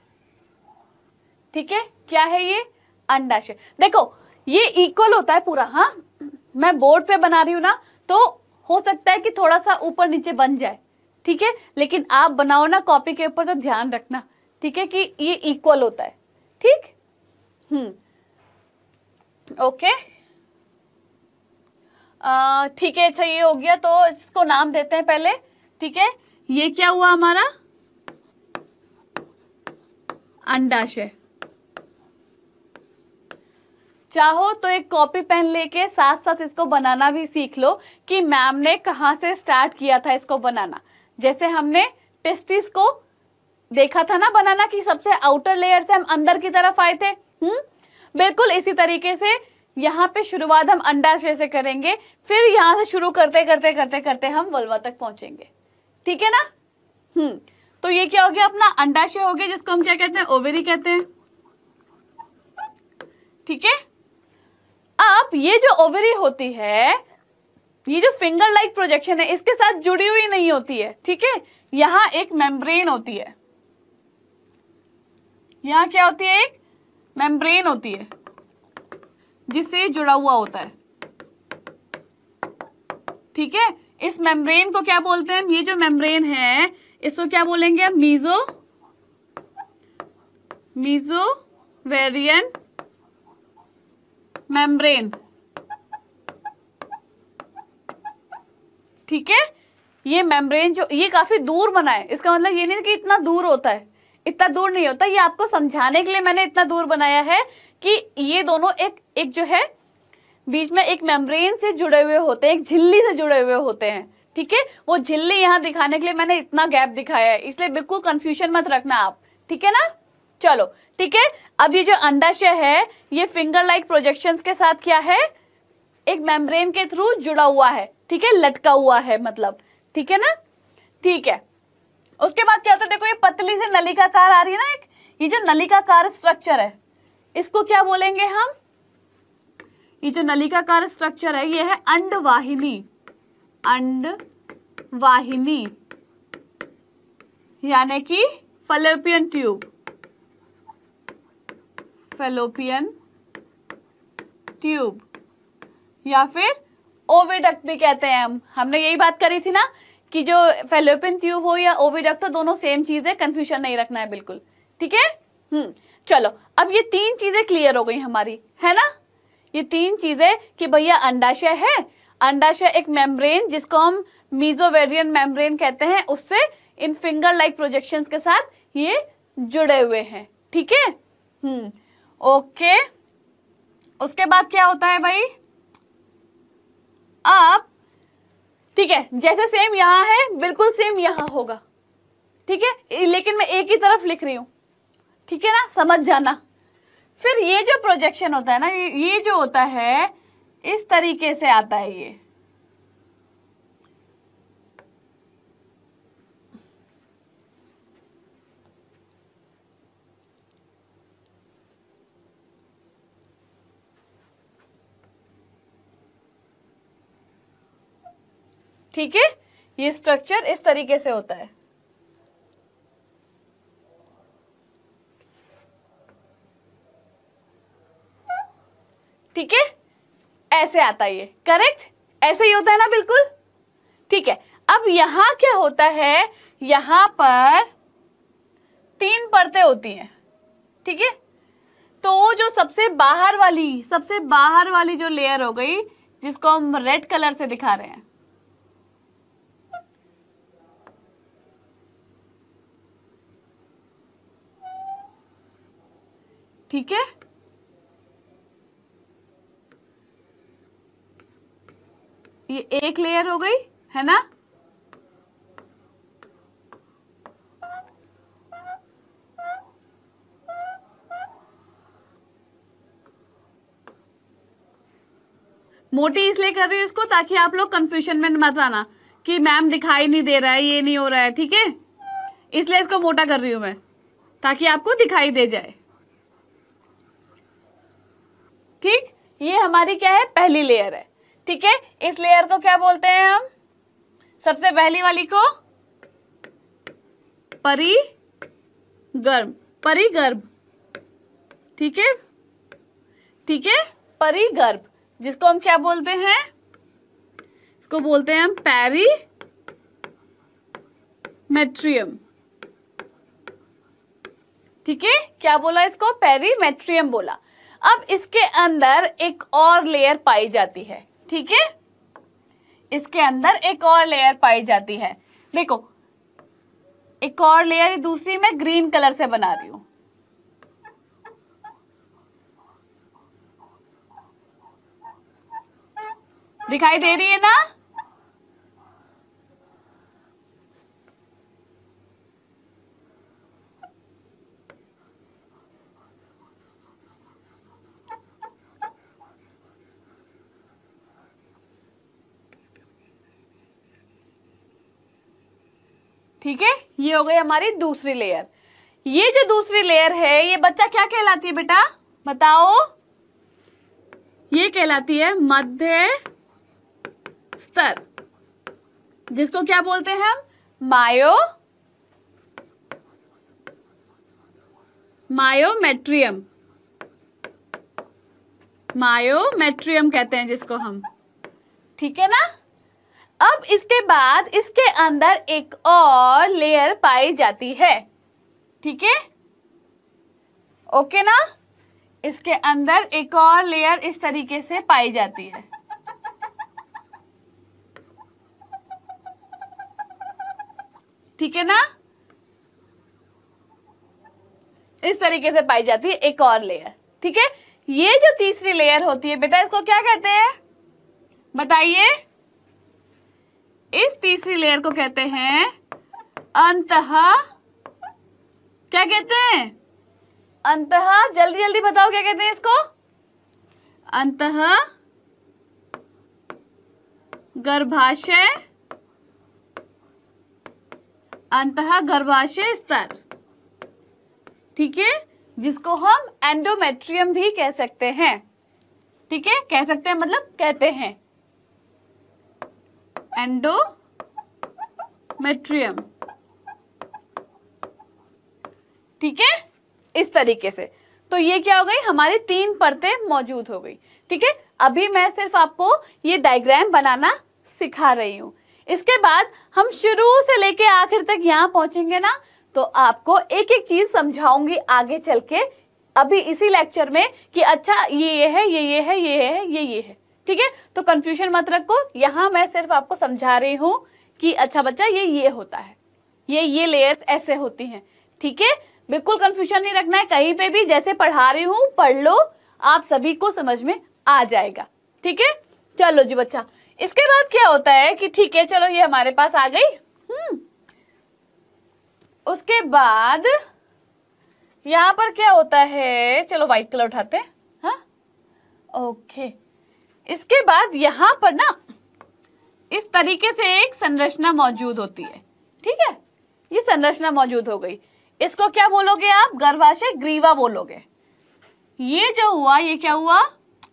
ठीक है क्या है ये अंडाशय देखो ये इक्वल होता है पूरा हाँ मैं बोर्ड पे बना रही हूं ना तो हो सकता है कि थोड़ा सा ऊपर नीचे बन जाए ठीक है लेकिन आप बनाओ ना कॉपी के ऊपर तो ध्यान रखना ठीक है कि ये इक्वल होता है ठीक हम्म ओके ठीक है अच्छा ये हो गया तो इसको नाम देते हैं पहले ठीक है ये क्या हुआ हमारा अंडाशय चाहो तो एक कॉपी पेन लेके साथ साथ इसको बनाना भी सीख लो कि मैम ने कहा से स्टार्ट किया था इसको बनाना जैसे हमने टेस्टिस को देखा था ना बनाना कि सबसे आउटर लेयर से हम अंदर की तरफ आए थे हम्म बिल्कुल इसी तरीके से यहाँ पे शुरुआत हम अंडाशय से करेंगे फिर यहां से शुरू करते करते करते करते हम वलवा तक पहुंचेंगे ठीक है ना हम्म तो ये क्या हो गया अपना अंडाशय हो गया जिसको हम क्या कहते हैं ओवेरी कहते हैं ठीक है अब ये जो ओवेरी होती है ये जो फिंगर लाइक प्रोजेक्शन है इसके साथ जुड़ी हुई नहीं होती है ठीक है यहां एक मेम्ब्रेन होती है यहाँ क्या होती है एक मेम्ब्रेन होती है जिससे जुड़ा हुआ होता है ठीक है इस मेम्ब्रेन को क्या बोलते हैं ये जो मेम्ब्रेन है इसको क्या बोलेंगे हम मीजो मीजो वेरियन मेम्ब्रेन ठीक है ये मेम्ब्रेन जो ये काफी दूर बना है इसका मतलब ये नहीं कि इतना दूर होता है इतना दूर नहीं होता ये आपको समझाने के लिए मैंने इतना दूर बनाया है कि ये दोनों एक एक जो है बीच में एक मेम्ब्रेन से जुड़े हुए होते हैं एक झिल्ली से जुड़े हुए होते हैं ठीक है वो झिल्ली यहाँ दिखाने के लिए मैंने इतना गैप दिखाया है इसलिए बिल्कुल कंफ्यूजन मत रखना आप ठीक है ना चलो ठीक है अब ये जो अंडाशय है ये फिंगर लाइक प्रोजेक्शन के साथ क्या है एक मेम्ब्रेन के थ्रू जुड़ा हुआ है ठीक है लटका हुआ है मतलब ठीक है ना ठीक है उसके बाद क्या होता है देखो ये पतली से नलिका कार आ रही है ना एक ये जो नलिका कार स्ट्रक्चर है इसको क्या बोलेंगे हम ये जो नलिका कार स्ट्रक्चर है ये है अंडवाहिनी अंडवाहिनी यानी कि फलोपियन ट्यूब फेलोपियन ट्यूब या फिर ओविडक्ट भी कहते हैं हम हमने यही बात करी थी ना कि जो फेलोपिन ट्यूब हो या ओविडक्ट हो दोनों सेम चीज़ है कंफ्यूजन नहीं रखना है बिल्कुल ठीक है हम्म, चलो अब ये तीन चीज़ें क्लियर हो गई हमारी है ना ये तीन चीज़ें कि भैया अंडाशय है अंडाशय एक मेम्ब्रेन जिसको हम मीजोवेरियन मेम्ब्रेन कहते हैं उससे इन फिंगर लाइक प्रोजेक्शंस के साथ ये जुड़े हुए हैं ठीक है हम्म ओके उसके बाद क्या होता है भाई अब ठीक है जैसे सेम यहाँ है बिल्कुल सेम यहां होगा ठीक है लेकिन मैं एक ही तरफ लिख रही हूं ठीक है ना समझ जाना फिर ये जो प्रोजेक्शन होता है ना ये जो होता है इस तरीके से आता है ये ठीक है ये स्ट्रक्चर इस तरीके से होता है ठीक है ऐसे आता है ये करेक्ट ऐसे ही होता है ना बिल्कुल ठीक है अब यहां क्या होता है यहां पर तीन परतें होती हैं ठीक है तो जो सबसे बाहर वाली सबसे बाहर वाली जो लेयर हो गई जिसको हम रेड कलर से दिखा रहे हैं ठीक है ये एक लेयर हो गई है ना मोटी इसलिए कर रही हूँ इसको ताकि आप लोग कंफ्यूजन में मत आना कि मैम दिखाई नहीं दे रहा है ये नहीं हो रहा है ठीक है इसलिए इसको मोटा कर रही हूँ मैं ताकि आपको दिखाई दे जाए ठीक ये हमारी क्या है पहली लेयर है ठीक है इस लेयर को क्या बोलते हैं हम सबसे पहली वाली को परिगर्भ परिगर्भ ठीक है ठीक है परिगर्भ जिसको हम क्या बोलते हैं इसको बोलते हैं हम पैरी मेट्रियम ठीक है क्या बोला इसको मेट्रियम बोला अब इसके अंदर एक और लेयर पाई जाती है ठीक है इसके अंदर एक और लेयर पाई जाती है देखो एक और लेयर दूसरी मैं ग्रीन कलर से बना रही हूं दिखाई दे रही है ना ठीक है ये हो गई हमारी दूसरी लेयर ये जो दूसरी लेयर है ये बच्चा क्या कहलाती है बेटा बताओ ये कहलाती है मध्य स्तर जिसको क्या बोलते हैं हम मायो मायोमेट्रियम मायोमेट्रियम कहते हैं जिसको हम ठीक है ना अब इसके बाद इसके अंदर एक और लेयर पाई जाती है ठीक है ओके ना इसके अंदर एक और लेयर इस तरीके से पाई जाती है ठीक है ना इस तरीके से पाई जाती है एक और लेयर ठीक है ये जो तीसरी लेयर होती है बेटा इसको क्या कहते हैं बताइए इस तीसरी लेयर को कहते हैं अंत क्या कहते हैं अंत जल्दी जल्दी बताओ क्या कहते हैं इसको अंत गर्भाशय अंत गर्भाशय स्तर ठीक है जिसको हम एंडोमेट्रियम भी कह सकते हैं ठीक है कह सकते हैं मतलब कहते हैं एंडोमेट्रियम ठीक है इस तरीके से तो ये क्या हो गई हमारी तीन परतें मौजूद हो गई ठीक है अभी मैं सिर्फ आपको ये डायग्राम बनाना सिखा रही हूं इसके बाद हम शुरू से लेके आखिर तक यहां पहुंचेंगे ना तो आपको एक एक चीज समझाऊंगी आगे चल के अभी इसी लेक्चर में कि अच्छा ये ये है ये ये है ये ये है ये ये है ठीक है तो कंफ्यूजन मत रखो यहां मैं सिर्फ आपको समझा रही हूं कि अच्छा बच्चा ये ये होता है ये ये लेयर्स ऐसे होती हैं ठीक है बिल्कुल कंफ्यूजन नहीं रखना है कहीं पे भी जैसे पढ़ा रही हूं पढ़ लो आप सभी को समझ में आ जाएगा ठीक है चलो जी बच्चा इसके बाद क्या होता है कि ठीक है चलो ये हमारे पास आ गई हम्म उसके बाद यहां पर क्या होता है चलो व्हाइट कलर उठाते हैं हाँ ओके इसके बाद यहाँ पर ना इस तरीके से एक संरचना मौजूद होती है ठीक है ये संरचना मौजूद हो गई इसको क्या बोलोगे आप गर्भाशय ग्रीवा बोलोगे ये जो हुआ ये क्या हुआ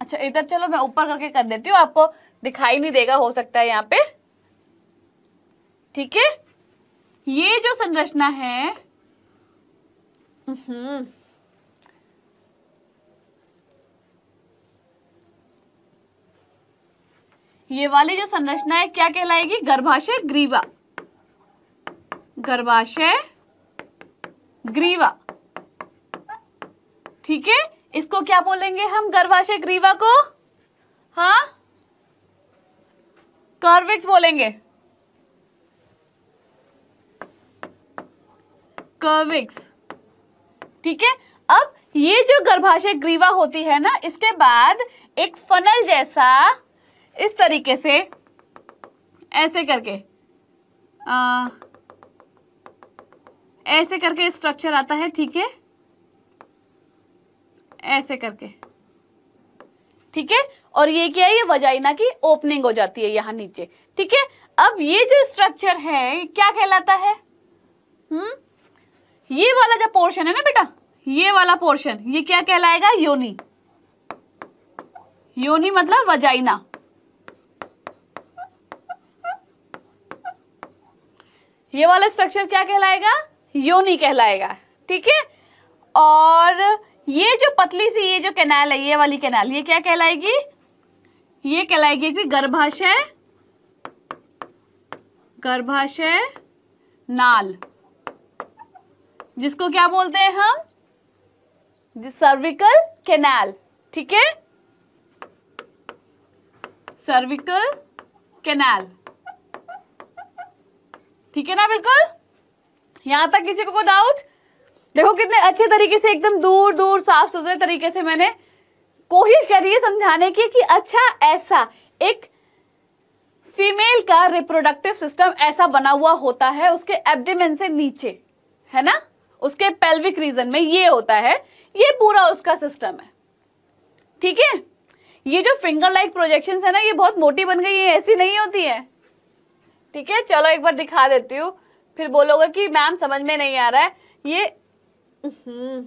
अच्छा इधर चलो मैं ऊपर करके कर देती हूँ आपको दिखाई नहीं देगा हो सकता है यहाँ पे ठीक है ये जो संरचना है हम्म, ये वाली जो संरचना है क्या कहलाएगी गर्भाशय ग्रीवा गर्भाशय ग्रीवा ठीक है इसको क्या बोलेंगे हम गर्भाशय ग्रीवा को हा कर्विक्स बोलेंगे कर्विक्स ठीक है अब ये जो गर्भाशय ग्रीवा होती है ना इसके बाद एक फनल जैसा इस तरीके से ऐसे करके आ, ऐसे करके स्ट्रक्चर आता है ठीक है ऐसे करके ठीक है और ये क्या है ये वजाइना की ओपनिंग हो जाती है यहां नीचे ठीक है अब ये जो स्ट्रक्चर है क्या कहलाता है हम्म ये वाला जो पोर्शन है ना बेटा ये वाला पोर्शन ये क्या कहलाएगा योनी योनी मतलब वजाइना ये वाला स्ट्रक्चर क्या कहलाएगा योनि कहलाएगा ठीक है और ये जो पतली सी ये जो कैनाल है ये वाली कैनाल ये क्या कहलाएगी ये कहलाएगी कि गर्भाशय गर्भाशय नाल जिसको क्या बोलते हैं हम सर्विकल कैनाल ठीक है सर्विकल कैनाल ठीक है ना बिल्कुल यहाँ तक किसी को कोई डाउट देखो कितने अच्छे तरीके से एकदम दूर दूर साफ सुथरे तरीके से मैंने कोशिश करी है समझाने की कि अच्छा ऐसा एक फीमेल का रिप्रोडक्टिव सिस्टम ऐसा बना हुआ होता है उसके एब्डोमेन से नीचे है ना उसके पेल्विक रीजन में ये होता है ये पूरा उसका सिस्टम है ठीक है ये जो फिंगर लाइक प्रोजेक्शन है ना ये बहुत मोटी बन गई है ऐसी नहीं होती है ठीक है चलो एक बार दिखा देती हूँ फिर बोलोगे कि मैम समझ में नहीं आ रहा है ये हम्म।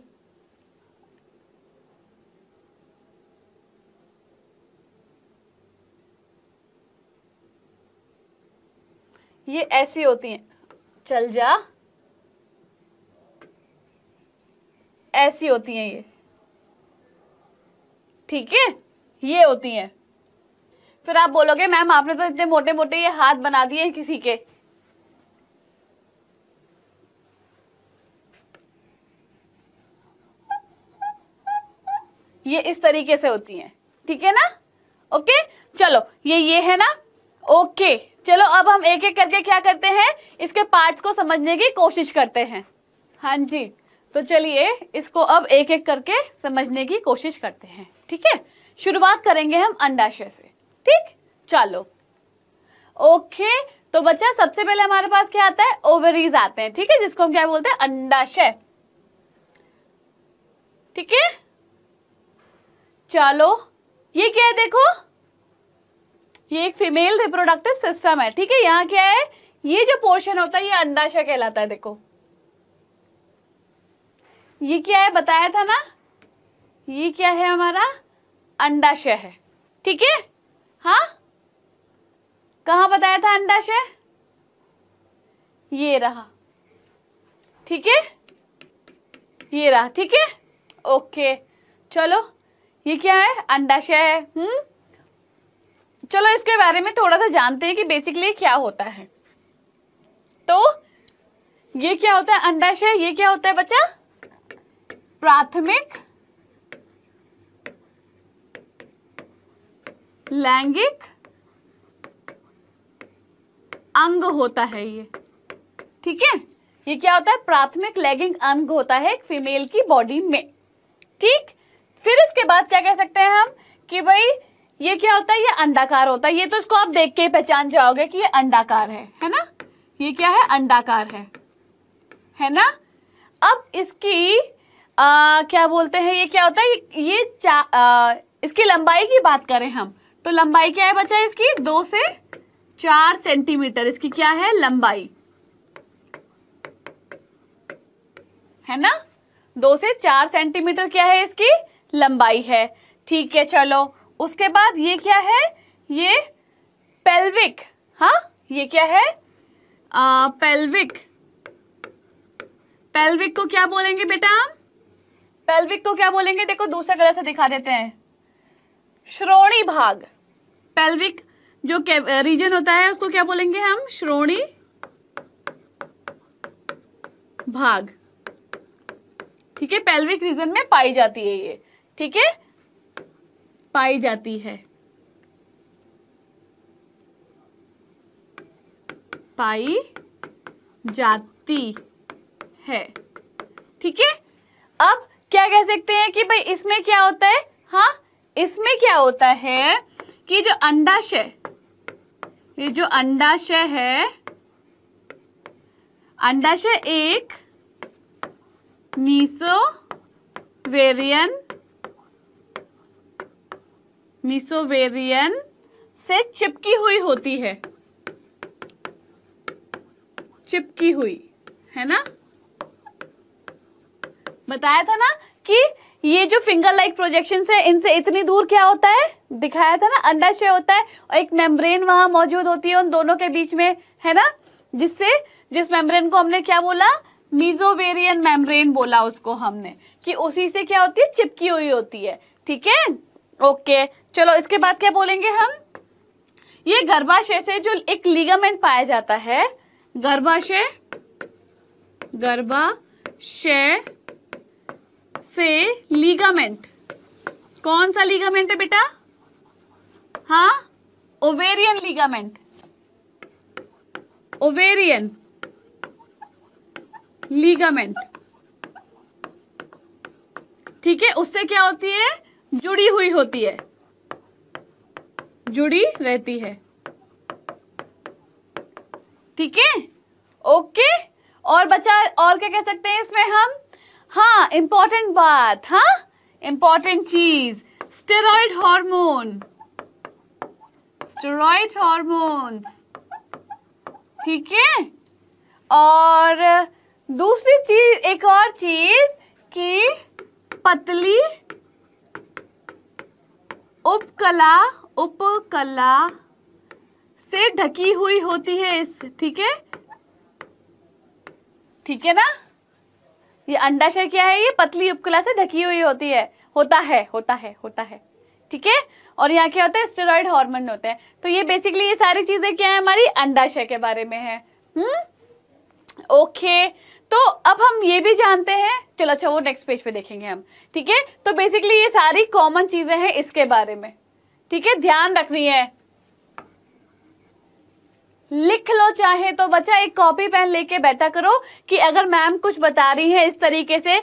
ये ऐसी होती हैं चल जा ऐसी होती हैं ये ठीक है ये होती हैं फिर आप बोलोगे मैम आपने तो इतने मोटे मोटे ये हाथ बना दिए किसी के ये इस तरीके से होती है ठीक है ना ओके चलो ये ये है ना ओके चलो अब हम एक एक करके क्या करते हैं इसके पार्ट्स को समझने की कोशिश करते हैं हाँ जी तो चलिए इसको अब एक एक करके समझने की कोशिश करते हैं ठीक है शुरुआत करेंगे हम अंडाशय से ठीक चलो ओके तो बच्चा सबसे पहले हमारे पास क्या आता है ओवरीज आते हैं ठीक है जिसको हम क्या बोलते हैं अंडाशय ठीक है चलो ये क्या है देखो ये एक फीमेल रिप्रोडक्टिव सिस्टम है ठीक है यहाँ क्या है ये जो पोर्शन होता है ये अंडाशय कहलाता है देखो ये क्या है बताया था ना ये क्या है हमारा अंडाशय है ठीक है हाँ कहा बताया था अंडाशय ये रहा ठीक है ये रहा ठीक है ओके चलो ये क्या है अंडाशय है हम्म चलो इसके बारे में थोड़ा सा जानते हैं कि बेसिकली क्या होता है तो ये क्या होता है अंडाशय ये क्या होता है बच्चा प्राथमिक लैंगिक अंग होता है ये ठीक है ये क्या होता है प्राथमिक लैंगिक अंग होता है एक फीमेल की बॉडी में ठीक फिर इसके बाद क्या कह सकते हैं हम कि भाई ये क्या होता है ये अंडाकार होता है ये तो इसको आप देख के पहचान जाओगे कि ये अंडाकार है है ना ये क्या है अंडाकार है है ना अब इसकी आ, क्या बोलते हैं ये क्या होता है ये, ये आ, इसकी लंबाई की बात करें हम तो लंबाई क्या है बच्चा इसकी दो से चार सेंटीमीटर इसकी क्या है लंबाई है ना दो से चार सेंटीमीटर क्या है इसकी लंबाई है ठीक है चलो उसके बाद ये क्या है ये पेल्विक हा ये क्या है आ, पेल्विक पेल्विक को क्या बोलेंगे बेटा हम पेल्विक को क्या बोलेंगे देखो दूसरे कलर से दिखा देते हैं श्रोणी भाग पेल्विक जो रीजन होता है उसको क्या बोलेंगे हम श्रोणी भाग ठीक है पेल्विक रीजन में पाई जाती है ये ठीक है पाई जाती है पाई जाती है ठीक है अब क्या कह सकते हैं कि भाई इसमें क्या होता है हाँ इसमें क्या होता है कि जो अंडाशय ये जो अंडाशय है अंडाशय एक वेरियन मिसोवेरियन से चिपकी हुई होती है चिपकी हुई है ना बताया था ना कि ये जो फिंगर लाइक प्रोजेक्शन है इनसे इतनी दूर क्या होता है दिखाया था ना अंडाशय होता है और एक मेम्ब्रेन वहां मौजूद होती है उन दोनों के बीच में है ना जिससे जिस मेम्ब्रेन को हमने क्या बोला मीजोवेरियन मेम्ब्रेन बोला उसको हमने कि उसी से क्या होती है चिपकी हुई होती है ठीक है ओके चलो इसके बाद क्या बोलेंगे हम ये गर्भाशय से जो एक लिगामेंट पाया जाता है गर्भाशय गर्भाशय से लीगामेंट कौन सा लीगामेंट है बेटा हाँ ओवेरियन लीगामेंट ओवेरियन लीगामेंट ठीक है उससे क्या होती है जुड़ी हुई होती है जुड़ी रहती है ठीक है ओके और बच्चा और क्या कह सकते हैं इसमें हम हाँ इंपॉर्टेंट बात हाँ इम्पॉर्टेंट चीज स्टेरॉइड हार्मोन स्टेरॉइड हार्मोन्स ठीक है और दूसरी चीज एक और चीज कि पतली उपकला उपकला से ढकी हुई होती है इस ठीक है ठीक है ना ये अंडाशय क्या है ये पतली उपकला से ढकी हुई होती है होता है होता है होता है ठीक है और यहाँ क्या होता है स्टेरॉइड हार्मोन होते हैं तो ये बेसिकली ये सारी चीजें क्या है हमारी अंडाशय के बारे में है हम्म ओके तो अब हम ये भी जानते हैं चलो अच्छा वो नेक्स्ट पेज पे देखेंगे हम ठीक है तो बेसिकली ये सारी कॉमन चीजें हैं इसके बारे में ठीक है ध्यान रखनी है लिख लो चाहे तो बच्चा एक कॉपी पेन लेके बैठा करो कि अगर मैम कुछ बता रही है इस तरीके से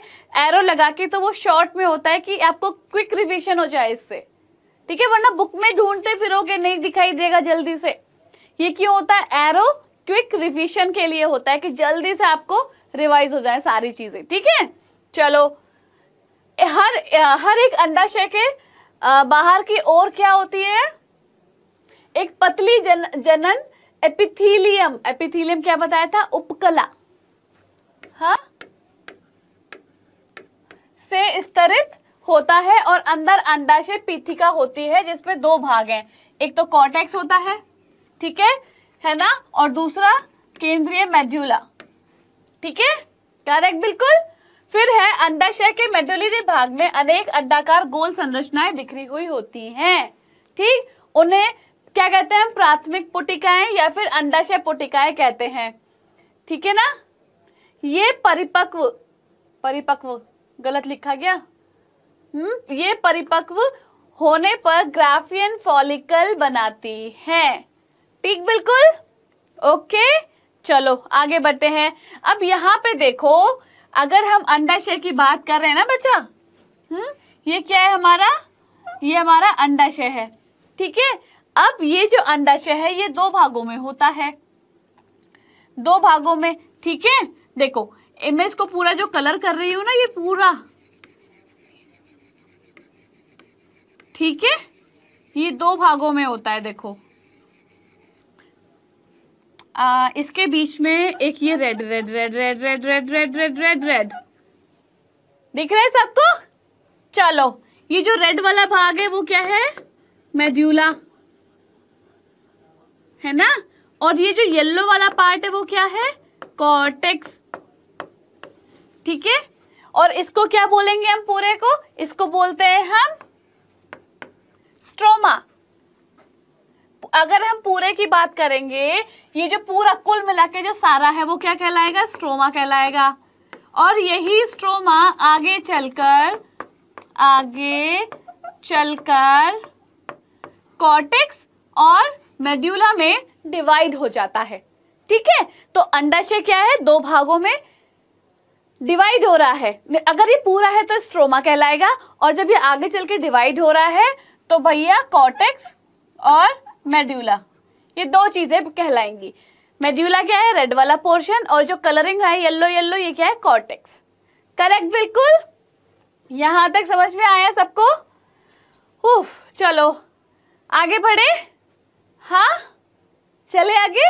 एरो लगा के तो वो शॉर्ट में होता है कि आपको क्विक रिविजन हो जाए इससे ठीक है वरना बुक में ढूंढते फिरोगे नहीं दिखाई देगा जल्दी से ये क्यों होता है एरो क्विक रिविजन के लिए होता है कि जल्दी से आपको रिवाइज हो जाए सारी चीजें ठीक है चलो हर हर एक अंडाशय के बाहर की ओर क्या होती है एक पतली जन, जनन एपिथीलियम एपिथीलियम क्या बताया था उपकला हा? से स्तरित होता है और अंदर अंडाशय पीठिका होती है जिसमें दो भाग हैं एक तो कॉर्टेक्स होता है ठीक है है ना और दूसरा केंद्रीय मेड्यूला ठीक है करेक्ट बिल्कुल फिर है अंडाशय के मेडुलरी भाग में अनेक अंडाकार गोल संरचनाएं बिखरी हुई होती हैं ठीक उन्हें क्या कहते हैं प्राथमिक पुटिकाएं या फिर अंडाशय पुटिकाएं कहते हैं ठीक है ना ये परिपक्व परिपक्व गलत लिखा गया हम्म ये परिपक्व होने पर ग्राफियन फॉलिकल बनाती हैं ठीक बिल्कुल ओके चलो आगे बढ़ते हैं अब यहाँ पे देखो अगर हम अंडाशय की बात कर रहे हैं ना बच्चा हम्म ये क्या है हमारा ये हमारा अंडाशय है ठीक है अब ये जो अंडाशय है ये दो भागों में होता है दो भागों में ठीक है देखो मैं इसको पूरा जो कलर कर रही हूं ना ये पूरा ठीक है ये दो भागों में होता है देखो आ, इसके बीच में एक ये red red red red red red red red red red दिख रहा है सबको चलो ये जो रेड वाला भाग है वो क्या है मेड्यूला है ना और ये जो येलो वाला पार्ट है वो क्या है कॉर्टेक्स ठीक है और इसको क्या बोलेंगे हम पूरे को इसको बोलते हैं हम स्ट्रोमा अगर हम पूरे की बात करेंगे ये जो पूरा कुल मिला के जो सारा है वो क्या कहलाएगा स्ट्रोमा कहलाएगा और यही स्ट्रोमा आगे चलकर आगे चलकर कॉर्टेक्स और मेड्यूला में डिवाइड हो जाता है ठीक है तो अंडाशय क्या है दो भागों में डिवाइड हो रहा है अगर ये पूरा है तो स्ट्रोमा कहलाएगा और जब ये आगे चल के डिवाइड हो रहा है तो भैया कॉटेक्स और मेड्यूला ये दो चीजें कहलाएंगी मेड्यूला क्या है रेड वाला पोर्शन और जो कलरिंग है येल्लो येल्लो ये क्या है कॉर्टेक्स करेक्ट बिल्कुल यहां तक समझ में आया सबको उफ, चलो आगे बढ़े हाँ चले आगे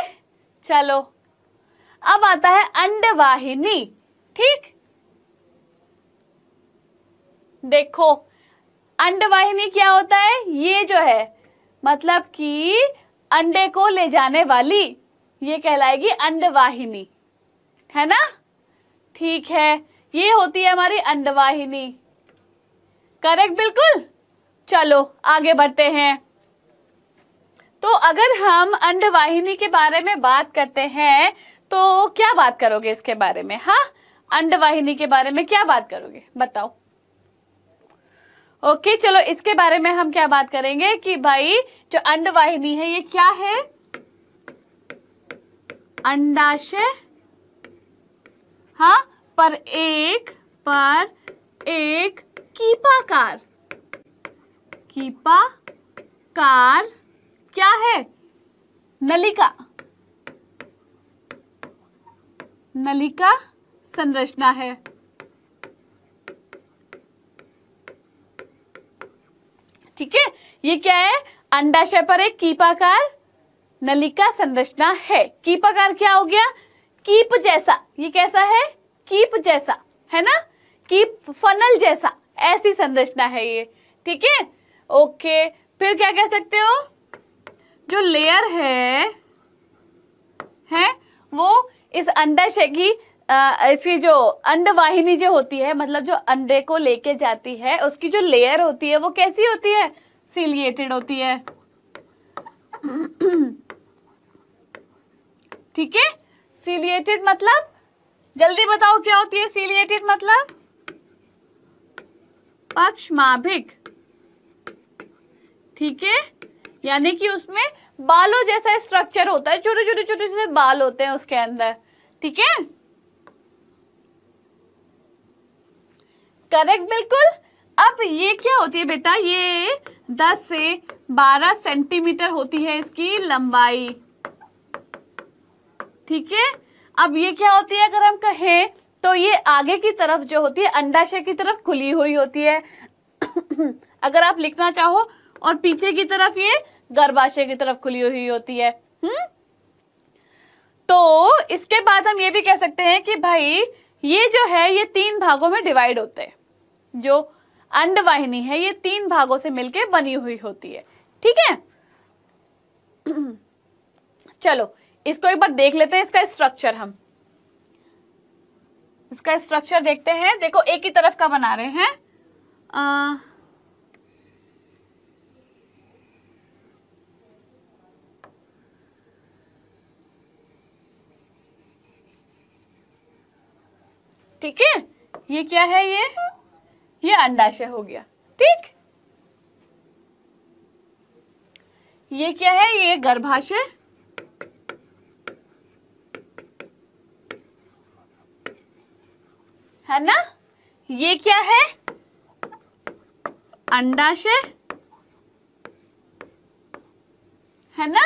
चलो अब आता है अंडवाहिनी ठीक देखो अंडवाहिनी क्या होता है ये जो है मतलब कि अंडे को ले जाने वाली ये कहलाएगी अंडवाहिनी है ना ठीक है ये होती है हमारी अंडवाहिनी करेक्ट बिल्कुल चलो आगे बढ़ते हैं तो अगर हम अंडवाहिनी के बारे में बात करते हैं तो क्या बात करोगे इसके बारे में हाँ अंडवाहिनी के बारे में क्या बात करोगे बताओ ओके चलो इसके बारे में हम क्या बात करेंगे कि भाई जो अंडवाहिनी है ये क्या है अंडाशय हा पर एक पर एक कीपाकार कीपाकार क्या है नलिका नलिका संरचना है ठीक है ये क्या है अंडाशय पर एक कीपाकार नलिका संरचना है कीपाकार क्या हो गया कीप जैसा ये कैसा है कीप जैसा है ना कीप फनल जैसा ऐसी संरचना है ये ठीक है ओके फिर क्या कह सकते हो जो लेयर है है वो इस अंडाशय की इसकी जो अंडवाहिनी जो होती है मतलब जो अंडे को लेके जाती है उसकी जो लेयर होती है वो कैसी होती है सीलिएटेड होती है ठीक है सीलिएटेड मतलब जल्दी बताओ क्या होती है सीलिएटेड मतलब पक्षमाभिक ठीक है यानी कि उसमें बालों जैसा स्ट्रक्चर होता है छोटे छोटे छोटे छोटे बाल होते हैं उसके अंदर ठीक है करेक्ट बिल्कुल अब ये क्या होती है बेटा ये 10 से 12 सेंटीमीटर होती है इसकी लंबाई ठीक है अब ये क्या होती है अगर हम कहें तो ये आगे की तरफ जो होती है अंडाशय की तरफ खुली हुई होती है अगर आप लिखना चाहो और पीछे की तरफ ये गर्भाशय की तरफ खुली हुई होती है हम्म तो इसके बाद हम ये भी कह सकते हैं कि भाई ये जो है ये तीन भागों में डिवाइड होते हैं जो अंडवाहिनी है ये तीन भागों से मिलके बनी हुई होती है ठीक है चलो इसको एक बार देख लेते हैं इसका स्ट्रक्चर हम इसका स्ट्रक्चर देखते हैं देखो एक ही तरफ का बना रहे हैं आ, ठीक है ये क्या है ये ये अंडाशय हो गया ठीक ये क्या है ये गर्भाशय है ना ये क्या है अंडाशय है ना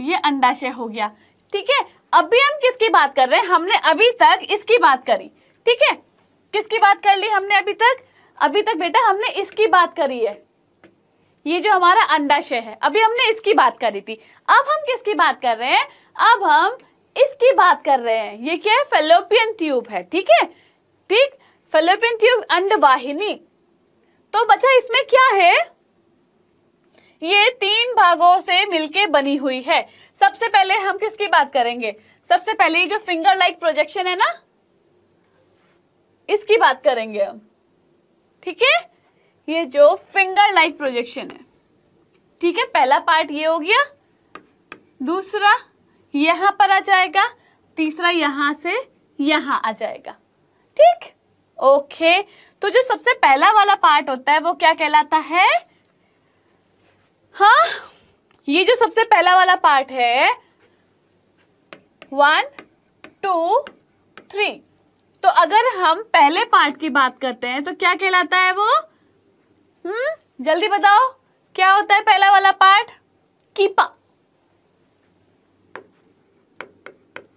ये अंडाशय हो गया ठीक है अभी हम किसकी बात कर रहे हैं हमने अभी तक इसकी बात करी ठीक है किसकी बात कर ली हमने अभी तक अभी तक बेटा हमने इसकी बात करी है ये जो हमारा अंडाशय है अभी हमने इसकी बात करी थी अब हम किसकी बात कर रहे हैं अब हम इसकी बात कर रहे हैं ये क्या है फेलोपियन ट्यूब है ठीक है ठीक फेलोपियन ट्यूब अंडवाहिनी तो बच्चा इसमें क्या है ये तीन भागों से मिलके बनी हुई है सबसे पहले हम किसकी बात करेंगे सबसे पहले ये जो फिंगर लाइक प्रोजेक्शन है ना इसकी बात करेंगे हम ठीक है ये जो फिंगर लाइक प्रोजेक्शन है ठीक है पहला पार्ट ये हो गया दूसरा यहां पर आ जाएगा तीसरा यहां से यहां आ जाएगा ठीक ओके तो जो सबसे पहला वाला पार्ट होता है वो क्या कहलाता है हा ये जो सबसे पहला वाला पार्ट है वन टू थ्री तो अगर हम पहले पार्ट की बात करते हैं तो क्या कहलाता है वो हम्म जल्दी बताओ क्या होता है पहला वाला पार्ट कीपा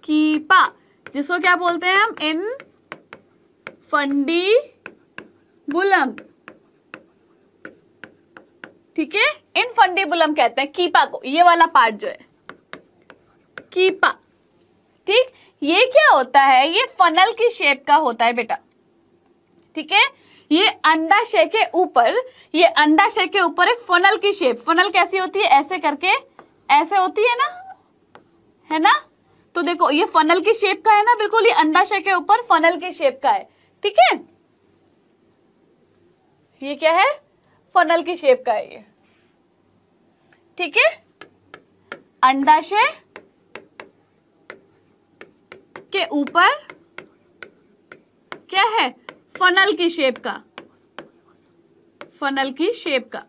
कीपा जिसको क्या बोलते हैं हम इन फंडी बुलम ठीक है इनफंडेबल हम कहते हैं कीपा को ये वाला पार्ट जो है कीपा ठीक ये क्या होता है ये फनल की शेप का होता है बेटा ठीक है ये अंडाशय के ऊपर ये अंडाशय के ऊपर एक फनल की शेप फनल कैसी होती है ऐसे करके ऐसे होती है ना है ना तो देखो ये फनल की शेप का है ना बिल्कुल ये अंडाशय के ऊपर फनल की शेप का है ठीक है ये क्या है फनल की शेप का है ये ठीक है अंडाशय के ऊपर क्या है फनल की शेप का फनल की शेप का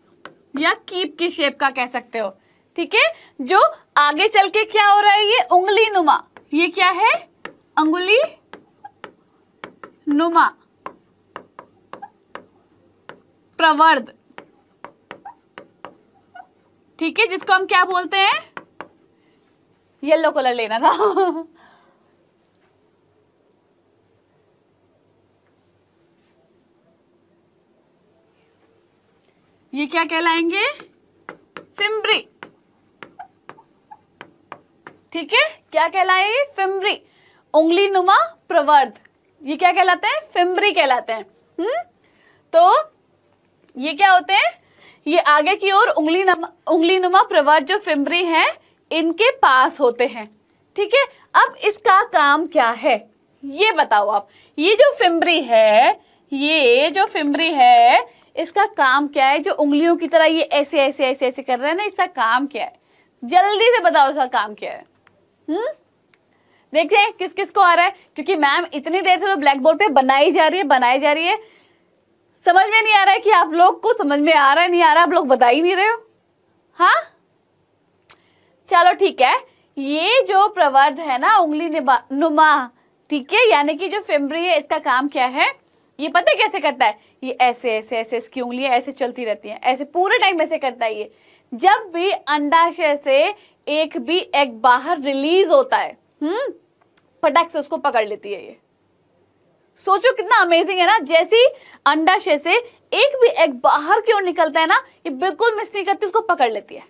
या कीप की शेप का कह सकते हो ठीक है जो आगे चल के क्या हो रहा है ये उंगली नुमा ये क्या है अंगुली नुमा प्रवर्ध ठीक है जिसको हम क्या बोलते हैं येलो कलर लेना था ये क्या कहलाएंगे फिम्बरी ठीक है क्या कहलाए फिम्बरी उंगली नुमा प्रवर्ध ये क्या कहलाते हैं फिम्बरी कहलाते हैं हम्म तो ये क्या होते हैं ये आगे की ओर उंगली नमा उंगली नुमा प्रवर जो फिमरी है इनके पास होते हैं ठीक है अब इसका काम क्या है ये बताओ आप ये जो फिमरी है ये जो फिमरी है इसका काम क्या है जो उंगलियों की तरह ये ऐसे ऐसे ऐसे ऐसे कर रहे हैं ना इसका काम क्या है जल्दी से बताओ इसका काम क्या है हम्म देखते हैं किस किस को आ रहा है क्योंकि मैम इतनी देर से तो ब्लैक बोर्ड पे बनाई जा रही है बनाई जा रही है समझ में नहीं आ रहा है कि आप लोग को समझ में आ रहा है नहीं आ रहा आप लोग बता ही नहीं रहे हो हाँ चलो ठीक है ये जो प्रवर्ध है ना उंगली नुमा ठीक है यानी कि जो फिमरी है इसका काम क्या है ये पता कैसे करता है ये ऐसे ऐसे ऐसे इसकी उंगलियां ऐसे चलती रहती हैं ऐसे पूरे टाइम ऐसे करता है ये जब भी अंडाशय से एक भी एग बाहर रिलीज होता है हम्म पटक से उसको पकड़ लेती है ये सोचो कितना अमेजिंग है ना जैसी अंडाशय से एक भी एग बाहर की ओर निकलता है ना ये बिल्कुल मिस नहीं करती उसको पकड़ लेती है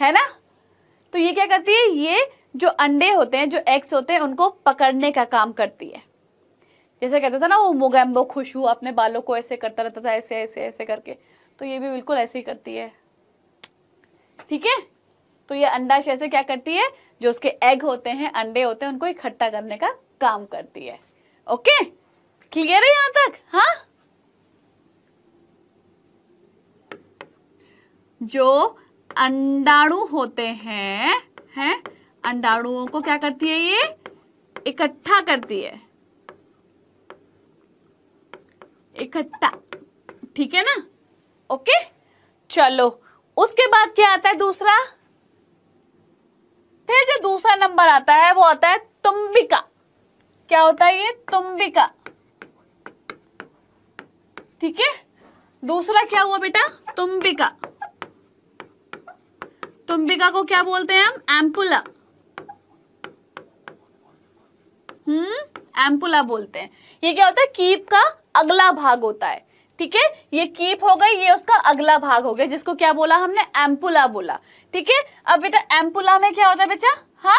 है ना तो ये क्या करती है ये जो अंडे होते हैं जो एग्स होते हैं उनको पकड़ने का काम करती है जैसे कहता था ना वो मोगैम्बो खुश हुआ अपने बालों को ऐसे करता रहता था ऐसे ऐसे ऐसे करके तो ये भी बिल्कुल ऐसे ही करती है ठीक है तो ये अंडाशय से क्या करती है जो उसके एग होते हैं अंडे होते हैं उनको इकट्ठा करने का काम करती है ओके क्लियर है यहां तक हा जो अंडाणु होते हैं हैं अंडाणुओं को क्या करती है ये इकट्ठा करती है इकट्ठा ठीक है ना ओके चलो उसके बाद क्या आता है दूसरा फिर जो दूसरा नंबर आता है वो आता है तुम्बिका क्या होता है ये तुम्बिका ठीक है दूसरा क्या हुआ बेटा तुम्बिका तुम्बिका को क्या बोलते हैं हम एम्पुला हम्म एम्पुला बोलते हैं ये क्या होता है कीप का अगला भाग होता है ठीक है ये कीप हो गई ये उसका अगला भाग हो गया जिसको क्या बोला हमने एम्पुला बोला ठीक है अब बेटा एम्पुला में क्या होता है बेटा हाँ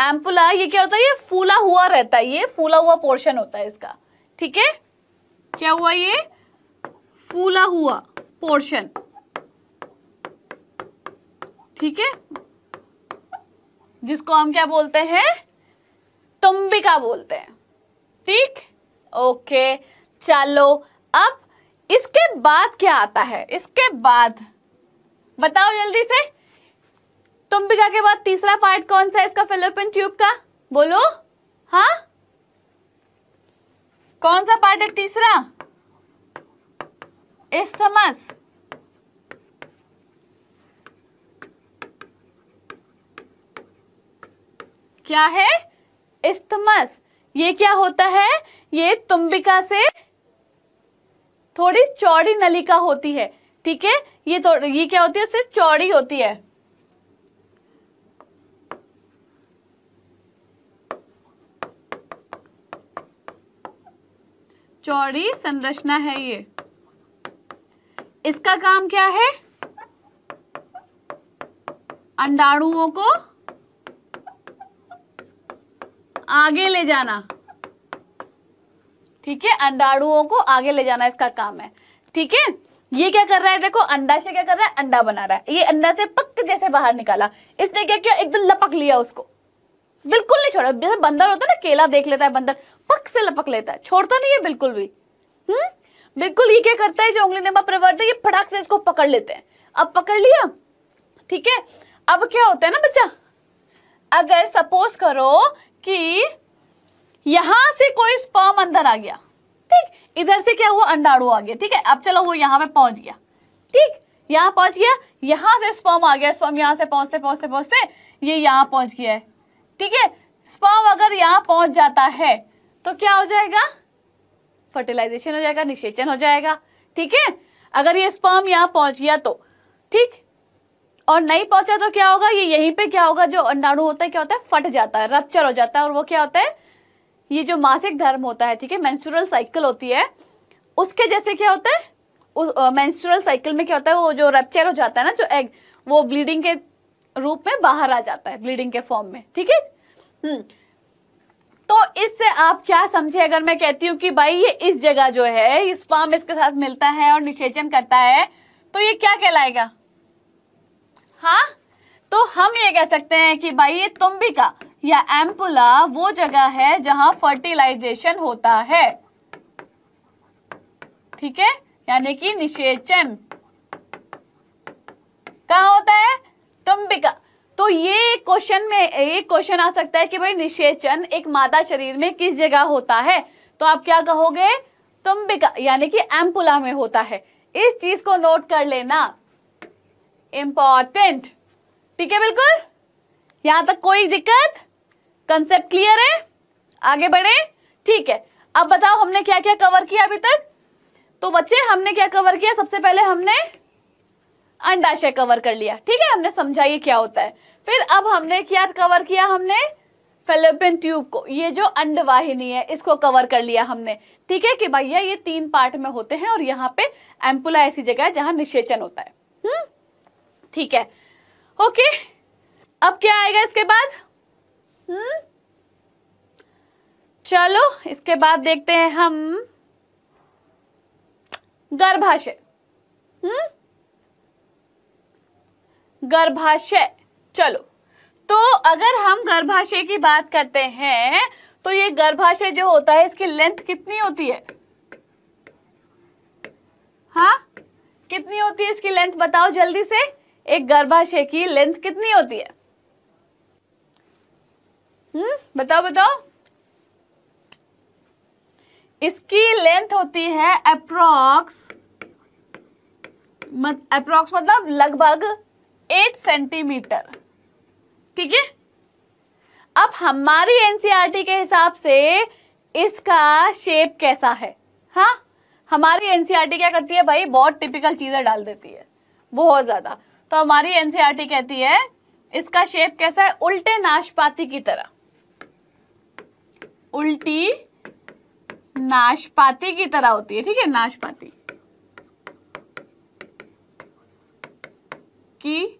एम्पुला ये क्या होता है ये फूला हुआ रहता है ये फूला हुआ पोर्शन होता है इसका ठीक है क्या हुआ ये फूला हुआ पोर्शन ठीक है जिसको हम क्या बोलते हैं तुम्बिका बोलते हैं ठीक ओके चलो अब इसके बाद क्या आता है इसके बाद बताओ जल्दी से तुम्बिका के बाद तीसरा पार्ट कौन सा है इसका फिलोपिन ट्यूब का बोलो हा कौन सा पार्ट है तीसरा इस्थमस क्या है इस्थमस ये क्या होता है ये तुम्बिका से थोड़ी चौड़ी नलिका होती है ठीक है ये ये क्या होती है उससे चौड़ी होती है चौड़ी संरचना है ये इसका काम क्या है अंडाणुओं को आगे ले जाना ठीक है अंडाणुओं को आगे ले जाना इसका काम है ठीक है ये क्या कर रहा है देखो अंडा से क्या कर रहा है अंडा बना रहा है ये अंडा से पक जैसे बाहर निकाला इसने क्या किया एकदम लपक लिया उसको बिल्कुल नहीं छोड़ा जैसे बंदर होता है ना केला देख लेता है बंदर पक से लपक लेता है छोड़ता नहीं है बिल्कुल भी हम्म बिल्कुल ये क्या करता है जो उंगली नमा प्रवर्त है ये फटाक से इसको पकड़ लेते हैं अब पकड़ लिया ठीक है अब क्या होता है ना बच्चा अगर सपोज करो कि यहां से कोई स्पर्म अंदर आ गया ठीक इधर से क्या हुआ अंडाणु आ गया ठीक है अब चलो वो यहां पे पहुंच गया ठीक यहाँ पहुंच गया यहां से स्पर्म आ गया स्पर्म यहाँ से पहुंचते पहुंचते पहुंचते ये यहां पहुंच गया है ठीक है स्पर्म अगर यहां पहुंच जाता है तो क्या हो जाएगा फर्टिलाइजेशन हो जाएगा निषेचन हो जाएगा ठीक है अगर ये स्पर्म यहां पहुंच गया तो ठीक और नहीं पहुंचा तो क्या होगा ये यहीं पे क्या होगा जो अंडाणु होता है क्या होता है फट जाता है रपच्चर हो जाता है और वो क्या होता है ये जो मासिक धर्म होता है ठीक है मेंस्ट्रुअल साइकिल होती है उसके जैसे क्या होता है उस मेंस्ट्रुअल साइकिल में क्या होता है वो जो रपच्चर हो जाता है ना जो एग वो ब्लीडिंग के रूप में बाहर आ जाता है ब्लीडिंग के फॉर्म में ठीक है हम्म तो इससे आप क्या समझे अगर मैं कहती हूं कि भाई ये इस जगह जो है स्पर्म इसके साथ मिलता है और निषेचन करता है तो ये क्या कहलाएगा हाँ तो हम ये कह सकते हैं कि भाई ये तुम्बिका या एम्पुला वो जगह है जहां फर्टिलाइजेशन होता है ठीक है यानी कि निषेचन कहा होता है तुम्बिका तो ये क्वेश्चन में ये क्वेश्चन आ सकता है कि भाई निषेचन एक मादा शरीर में किस जगह होता है तो आप क्या कहोगे तुम्बिका यानी कि एम्पुला में होता है इस चीज को नोट कर लेना इंपॉर्टेंट ठीक है बिल्कुल यहां तक कोई दिक्कत कंसेप्ट क्लियर है आगे बढ़े ठीक है अब बताओ हमने क्या क्या कवर किया अभी तक तो बच्चे हमने क्या कवर किया सबसे पहले हमने अंडाशय कवर कर लिया ठीक है हमने समझा ये क्या होता है फिर अब हमने क्या कवर किया हमने फेलोपियन ट्यूब को ये जो अंडवाहिनी है इसको कवर कर लिया हमने ठीक है कि भैया ये तीन पार्ट में होते हैं और यहाँ पे एम्पुला ऐसी जगह है जहां निषेचन होता है हम्म? ठीक है ओके अब क्या आएगा इसके बाद हम्म चलो इसके बाद देखते हैं हम गर्भाशय हम्म गर्भाशय चलो तो अगर हम गर्भाशय की बात करते हैं तो ये गर्भाशय जो होता है इसकी लेंथ कितनी होती है हाँ कितनी होती है इसकी लेंथ बताओ जल्दी से एक गर्भाशय की लेंथ कितनी होती है हम्म बताओ बताओ इसकी लेंथ होती है अप्रोक्स मत, अप्रोक्स मतलब लगभग एट सेंटीमीटर ठीक है अब हमारी एनसीईआरटी e के हिसाब से इसका शेप कैसा है हाँ हमारी एनसीईआरटी e क्या करती है भाई बहुत टिपिकल चीजें डाल देती है बहुत ज्यादा तो हमारी एनसीईआरटी e कहती है इसका शेप कैसा है उल्टे नाशपाती की तरह उल्टी नाशपाती की तरह होती है ठीक है नाशपाती की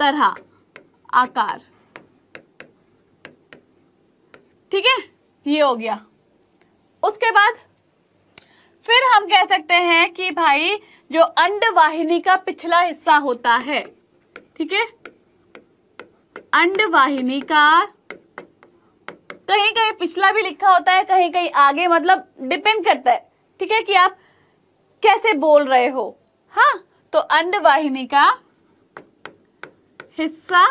तरह आकार ठीक है ये हो गया उसके बाद फिर हम कह सकते हैं कि भाई जो अंडवाहिनी का पिछला हिस्सा होता है ठीक है अंडवाहिनी का कहीं कहीं पिछला भी लिखा होता है कहीं कहीं आगे मतलब डिपेंड करता है ठीक है कि आप कैसे बोल रहे हो हाँ तो अंडवाहिनी का हिस्सा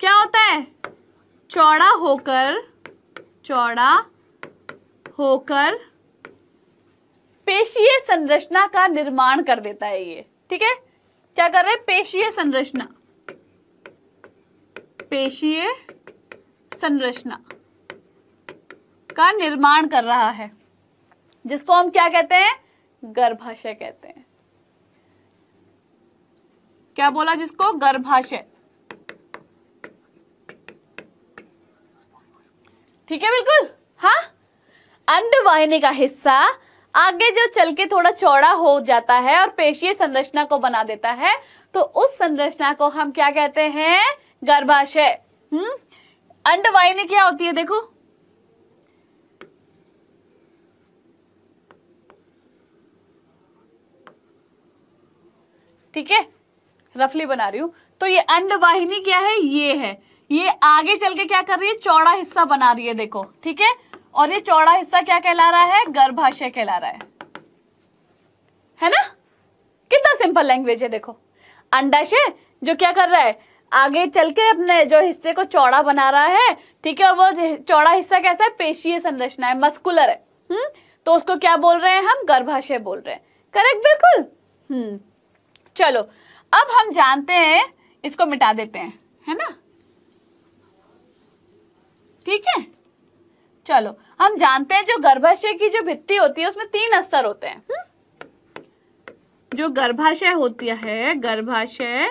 क्या होता है चौड़ा होकर चौड़ा होकर पेशीय संरचना का निर्माण कर देता है ये ठीक है क्या कर रहे हैं पेशीय संरचना पेशीय संरचना का निर्माण कर रहा है जिसको हम क्या कहते हैं गर्भाशय कहते हैं क्या बोला जिसको गर्भाशय ठीक है बिल्कुल हाँ अंडवाहिनी का हिस्सा आगे जो चल के थोड़ा चौड़ा हो जाता है और पेशीय संरचना को बना देता है तो उस संरचना को हम क्या कहते हैं गर्भाशय हम्म अंडवाहिनी क्या होती है देखो ठीक है रफली बना रही हूँ तो ये अंडवाहिनी क्या है ये है ये आगे चल के क्या कर रही है चौड़ा हिस्सा बना रही है देखो ठीक है और ये चौड़ा हिस्सा क्या कहला रहा है गर्भाशय कहला रहा है है ना कितना सिंपल लैंग्वेज है देखो अंडाशय जो क्या कर रहा है आगे चल के अपने जो हिस्से को चौड़ा बना रहा है ठीक है और वो चौड़ा हिस्सा कैसा है पेशीय संरचना है मस्कुलर है हुँ? हम्म? तो उसको क्या बोल रहे हैं हम गर्भाशय बोल रहे हैं करेक्ट बिल्कुल हम्म चलो अब हम जानते हैं इसको मिटा देते हैं है ना ठीक है चलो हम जानते हैं जो गर्भाशय की जो भित्ति होती है उसमें तीन स्तर होते हैं हम्म? जो गर्भाशय होती है गर्भाशय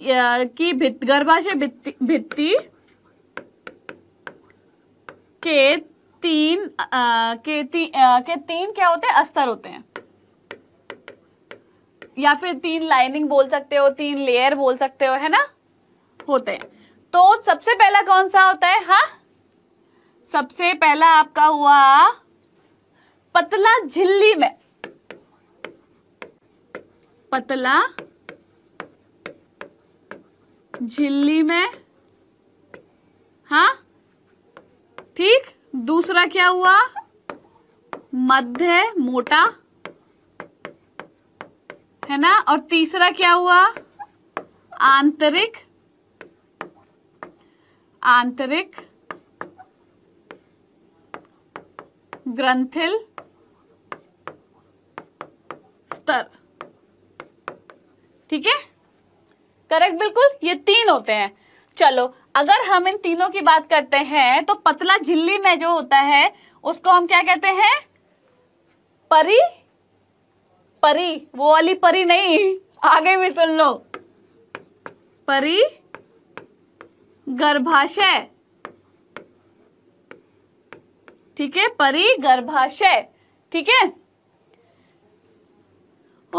की भित, गर्भाशय भित्ति, के तीन आ, के, ती, आ, के तीन क्या होते हैं स्तर होते हैं या फिर तीन लाइनिंग बोल सकते हो तीन लेयर बोल सकते हो है ना होते हैं तो सबसे पहला कौन सा होता है हा सबसे पहला आपका हुआ पतला झिल्ली में पतला झिल्ली में हा ठीक दूसरा क्या हुआ मध्य मोटा है ना और तीसरा क्या हुआ आंतरिक आंतरिक ग्रंथिल स्तर ठीक है करेक्ट बिल्कुल ये तीन होते हैं चलो अगर हम इन तीनों की बात करते हैं तो पतला झिल्ली में जो होता है उसको हम क्या कहते हैं परी परी वो वाली परी नहीं आगे भी सुन लो परी गर्भाशय ठीक है परी गर्भाशय ठीक है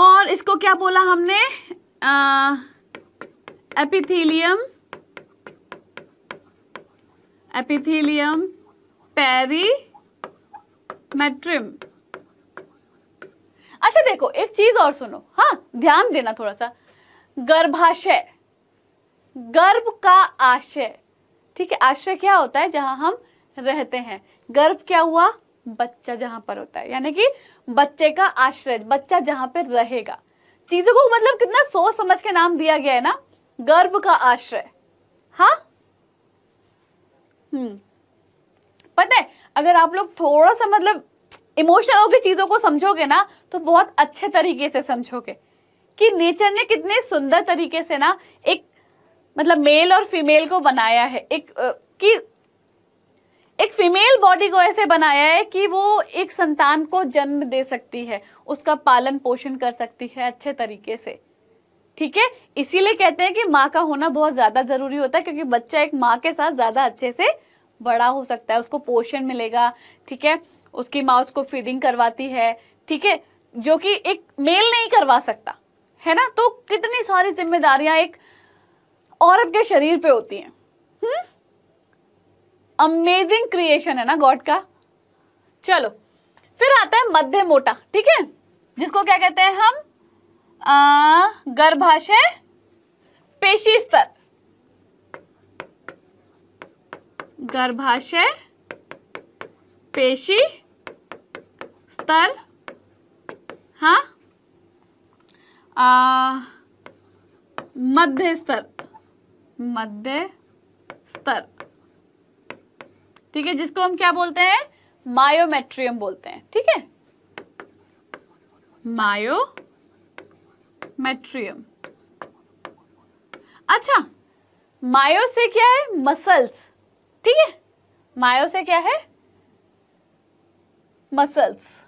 और इसको क्या बोला हमने आ, एपिथीलियम एपिथीलियम पेरी मेट्रिम अच्छा देखो एक चीज और सुनो हाँ ध्यान देना थोड़ा सा गर्भाशय गर्भ का आशय ठीक है आश्रय क्या होता है जहां हम रहते हैं गर्भ क्या हुआ बच्चा जहां पर होता है यानी कि बच्चे का आश्रय बच्चा जहां पर रहेगा चीजों को मतलब कितना सोच समझ के नाम दिया गया है ना गर्भ का आश्रय हाँ हम्म पता है अगर आप लोग थोड़ा सा मतलब इमोशनल होकर चीज़ों को समझोगे ना तो बहुत अच्छे तरीके से समझोगे कि नेचर ने कितने सुंदर तरीके से ना एक मतलब मेल और फीमेल को बनाया है एक कि एक फीमेल बॉडी को ऐसे बनाया है कि वो एक संतान को जन्म दे सकती है उसका पालन पोषण कर सकती है अच्छे तरीके से ठीक है इसीलिए कहते हैं कि माँ का होना बहुत ज़्यादा ज़रूरी होता है क्योंकि बच्चा एक माँ के साथ ज़्यादा अच्छे से बड़ा हो सकता है उसको पोषण मिलेगा ठीक है उसकी माउथ को फीडिंग करवाती है ठीक है जो कि एक मेल नहीं करवा सकता है ना तो कितनी सारी जिम्मेदारियां एक औरत के शरीर पे होती हैं अमेजिंग हम्म? क्रिएशन है ना गॉड का चलो फिर आता है मध्य मोटा ठीक है जिसको क्या कहते हैं हम गर्भाशय पेशी स्तर गर्भाशय पेशी सत्तर हाँ मध्य स्तर मध्य स्तर ठीक है जिसको हम क्या बोलते हैं मायोमेट्रियम बोलते हैं ठीक है मायोमेट्रियम अच्छा मायो से क्या है मसल्स ठीक है मायो से क्या है मसल्स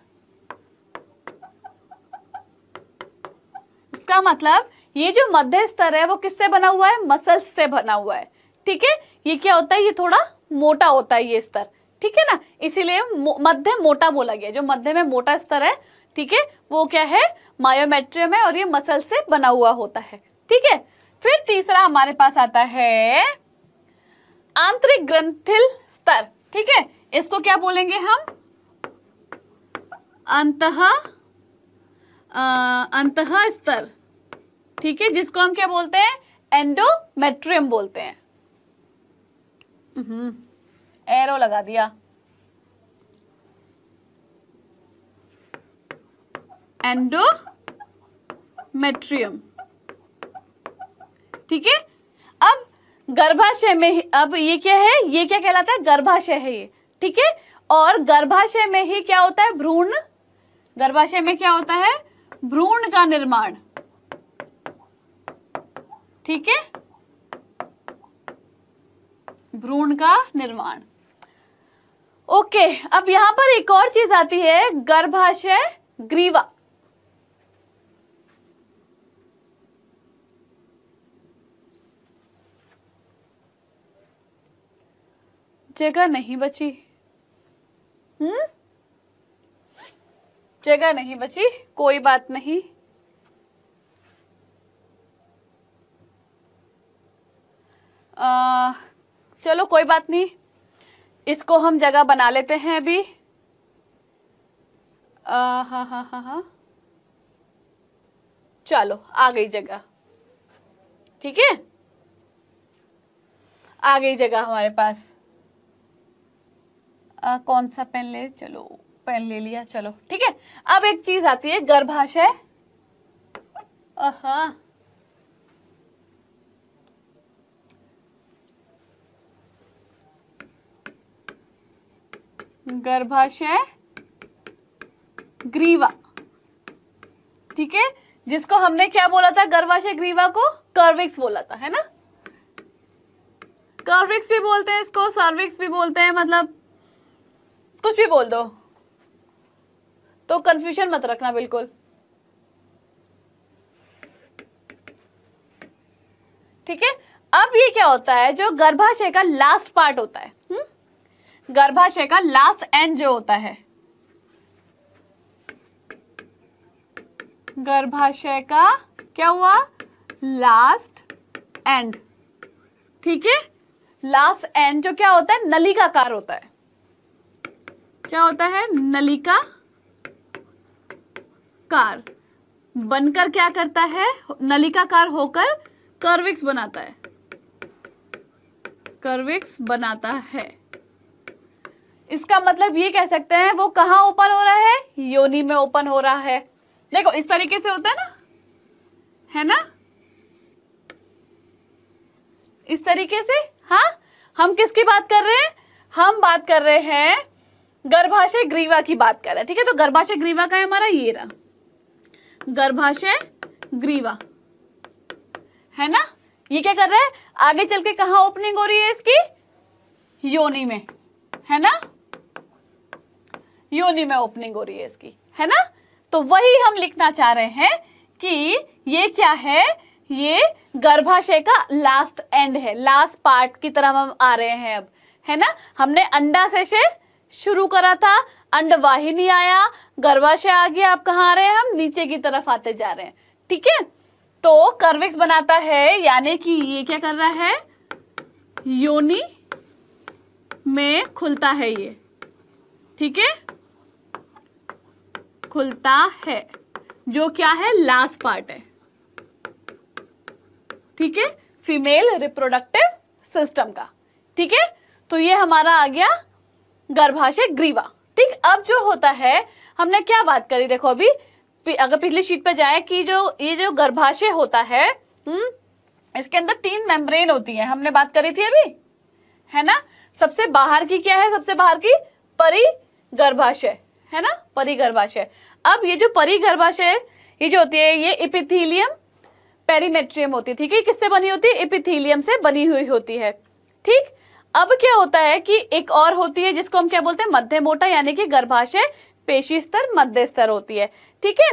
इसका मतलब ये जो मध्य स्तर है वो किससे बना हुआ है मसल्स से बना हुआ है ठीक है ये क्या होता है ये थोड़ा मोटा होता है ये स्तर ठीक है ना इसीलिए मध्य मोटा बोला गया जो मध्य में मोटा स्तर है ठीक है वो क्या है मायोमेट्रियम है और ये मसल से बना हुआ होता है ठीक है फिर तीसरा हमारे पास आता है आंतरिक ग्रंथिल स्तर ठीक है इसको क्या बोलेंगे हम अंतहा अंत स्तर ठीक है जिसको हम क्या बोलते हैं एंडोमेट्रियम बोलते हैं एरो हम्म, लगा दिया एंडोमेट्रियम ठीक है अब गर्भाशय में अब ये क्या है ये क्या कहलाता है गर्भाशय है ये ठीक है और गर्भाशय में ही क्या होता है भ्रूण गर्भाशय में क्या होता है भ्रूण का निर्माण ठीक है भ्रूण का निर्माण ओके अब यहां पर एक और चीज आती है गर्भाशय ग्रीवा जगह नहीं बची हम्म जगह नहीं बची कोई बात नहीं आ, चलो कोई बात नहीं इसको हम जगह बना लेते हैं अभी हाँ हाँ हाँ हाँ चलो आ गई जगह ठीक है आ गई जगह हमारे पास आ, कौन सा पेन ले चलो पेन ले लिया चलो ठीक है अब एक चीज आती है गर्भाशय गर्भाशय ग्रीवा ठीक है जिसको हमने क्या बोला था गर्भाशय ग्रीवा को कर्विक्स बोला था है ना कर्विक्स भी बोलते हैं इसको सर्विक्स भी बोलते हैं मतलब कुछ भी बोल दो तो कंफ्यूजन मत रखना बिल्कुल ठीक है अब ये क्या होता है जो गर्भाशय का लास्ट पार्ट होता है हम्म? गर्भाशय का लास्ट एंड जो होता है गर्भाशय का क्या हुआ लास्ट एंड ठीक है लास्ट एंड जो क्या होता है नली का आकार होता है क्या होता है नली का कार बनकर क्या करता है नलिकाकार होकर कर्विक्स बनाता है कर्विक्स बनाता है इसका मतलब ये कह सकते हैं वो कहां ओपन हो रहा है योनि में ओपन हो रहा है देखो इस तरीके से होता है ना है ना इस तरीके से हा हम किसकी बात कर रहे हैं हम बात कर रहे हैं गर्भाशय ग्रीवा की बात कर रहे हैं ठीक है तो गर्भाशय ग्रीवा का है हमारा ये रहा गर्भाशय ग्रीवा है ना ये क्या कर रहा है आगे चल के कहा ओपनिंग हो रही है इसकी योनि में है ना योनि में ओपनिंग हो रही है इसकी है ना तो वही हम लिखना चाह रहे हैं कि ये क्या है ये गर्भाशय का लास्ट एंड है लास्ट पार्ट की तरह हम आ रहे हैं अब है ना हमने अंडा से शुरू करा था अंडवाही नहीं आया गर्भाशय आ गया आप कहा आ रहे हैं हम नीचे की तरफ आते जा रहे हैं ठीक है तो कर्विक्स बनाता है यानी कि ये क्या कर रहा है योनि में खुलता है ये ठीक है खुलता है जो क्या है लास्ट पार्ट है ठीक है फीमेल रिप्रोडक्टिव सिस्टम का ठीक है तो ये हमारा आ गया गर्भाशय ग्रीवा ठीक अब जो होता है हमने क्या बात करी देखो अभी अगर पिछली शीट पे जाए कि जो ये जो गर्भाशय होता है हम्म इसके अंदर तीन मेम्ब्रेन होती है हमने बात करी थी अभी है ना सबसे बाहर की क्या है सबसे बाहर की परी गर्भाशय है ना परिगर्भाशय अब ये जो परिगर्भाशय ये जो होती है ये इपिथीलियम पेरीमेट्रियम होती है ठीक है किससे बनी होती है इपिथीलियम से बनी हुई होती है ठीक अब क्या होता है कि एक और होती है जिसको हम क्या बोलते हैं मध्य मोटा यानी कि गर्भाशय पेशी स्तर मध्य स्तर होती है ठीक है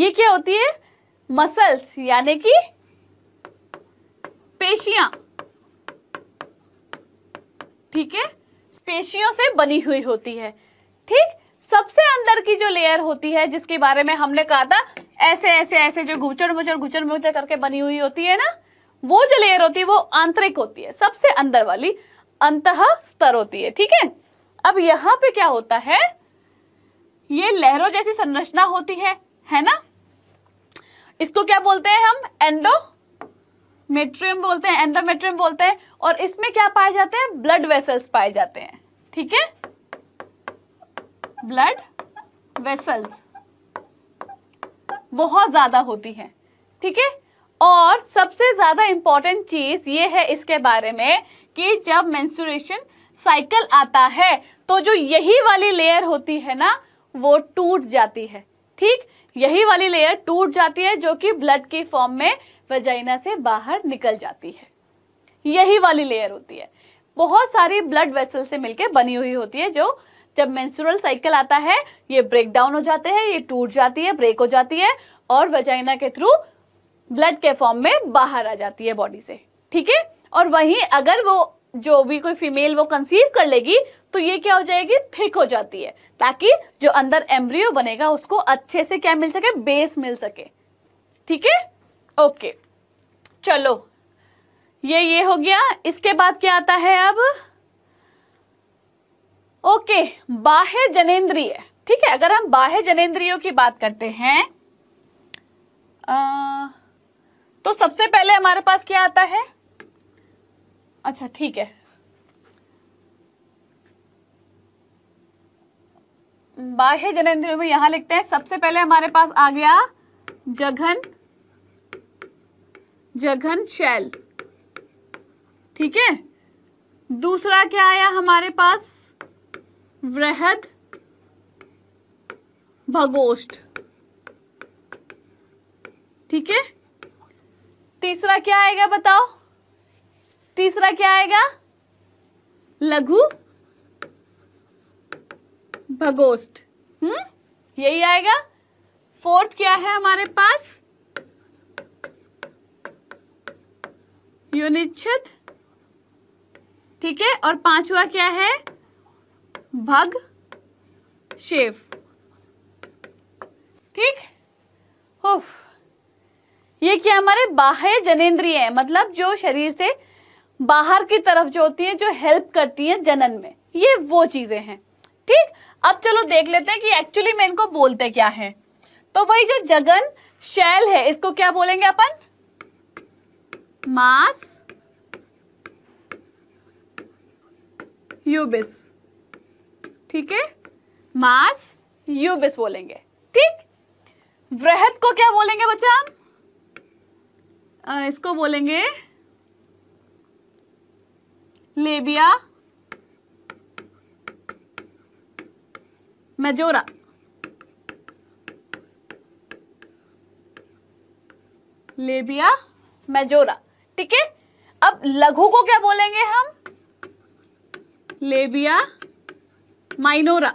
ये क्या होती है मसल्स यानी कि पेशियां ठीक है पेशियों से बनी हुई होती है ठीक सबसे अंदर की जो लेयर होती है जिसके बारे में हमने कहा था ऐसे ऐसे ऐसे जो घुचड़ मुचड़ गुचड़ मुचड़ करके बनी हुई होती है ना वो जो लेयर होती है वो आंतरिक होती है सबसे अंदर वाली अंत स्तर होती है ठीक है अब यहां पे क्या होता है ये लहरों जैसी संरचना होती है है ना इसको क्या बोलते हैं हम एंडो मेट्रियम बोलते हैं एंडोमेट्रियम बोलते हैं और इसमें क्या पाए जाते हैं ब्लड वेसल्स पाए जाते हैं ठीक है ब्लड वेसल्स बहुत ज्यादा होती है ठीक है और सबसे ज्यादा इंपॉर्टेंट चीज ये है इसके बारे में कि जब मेंस्ट्रुएशन साइकिल आता है तो जो यही वाली लेयर होती है ना वो टूट जाती है ठीक यही वाली लेयर टूट जाती है जो कि ब्लड के फॉर्म में वजाइना से बाहर निकल जाती है यही वाली लेयर होती है बहुत सारी ब्लड वेसल से मिलकर बनी हुई होती है जो जब मेंस्ट्रुअल साइकिल आता है ये ब्रेक डाउन हो जाते हैं ये टूट जाती है ब्रेक हो जाती है और वजाइना के थ्रू ब्लड के फॉर्म में बाहर आ जाती है बॉडी से ठीक है और वहीं अगर वो जो भी कोई फीमेल वो कंसीव कर लेगी तो ये क्या हो जाएगी थिक हो जाती है ताकि जो अंदर एम्ब्रियो बनेगा उसको अच्छे से क्या मिल सके बेस मिल सके ठीक है ओके चलो ये ये हो गया इसके बाद क्या आता है अब ओके बाह्य जनेन्द्रिय ठीक है अगर हम बाह्य जनेन्द्रियों की बात करते हैं आ, तो सबसे पहले हमारे पास क्या आता है अच्छा ठीक है बाह्य जनेन्द्रियों में यहां लिखते हैं सबसे पहले हमारे पास आ गया जघन जघन शैल ठीक है दूसरा क्या आया हमारे पास वृहद भगोष्ठ ठीक है तीसरा क्या आएगा बताओ तीसरा क्या आएगा लघु भगोष्ठ हम्म यही आएगा फोर्थ क्या है हमारे पास यूनिच्छेद ठीक है और पांचवा क्या है भग शेव ठीक उफ ये क्या हमारे बाह्य जनेन्द्रिय है मतलब जो शरीर से बाहर की तरफ जो होती है जो हेल्प करती है जनन में ये वो चीजें हैं ठीक अब चलो देख लेते हैं कि एक्चुअली में इनको बोलते क्या है तो भाई जो जगन शैल है इसको क्या बोलेंगे अपन मास यूबिस ठीक है मास यूबिस बोलेंगे ठीक वृहद को क्या बोलेंगे बच्चा हम इसको बोलेंगे लेबिया मेजोरा लेबिया मेजोरा ठीक है अब लघु को क्या बोलेंगे हम लेबिया माइनोरा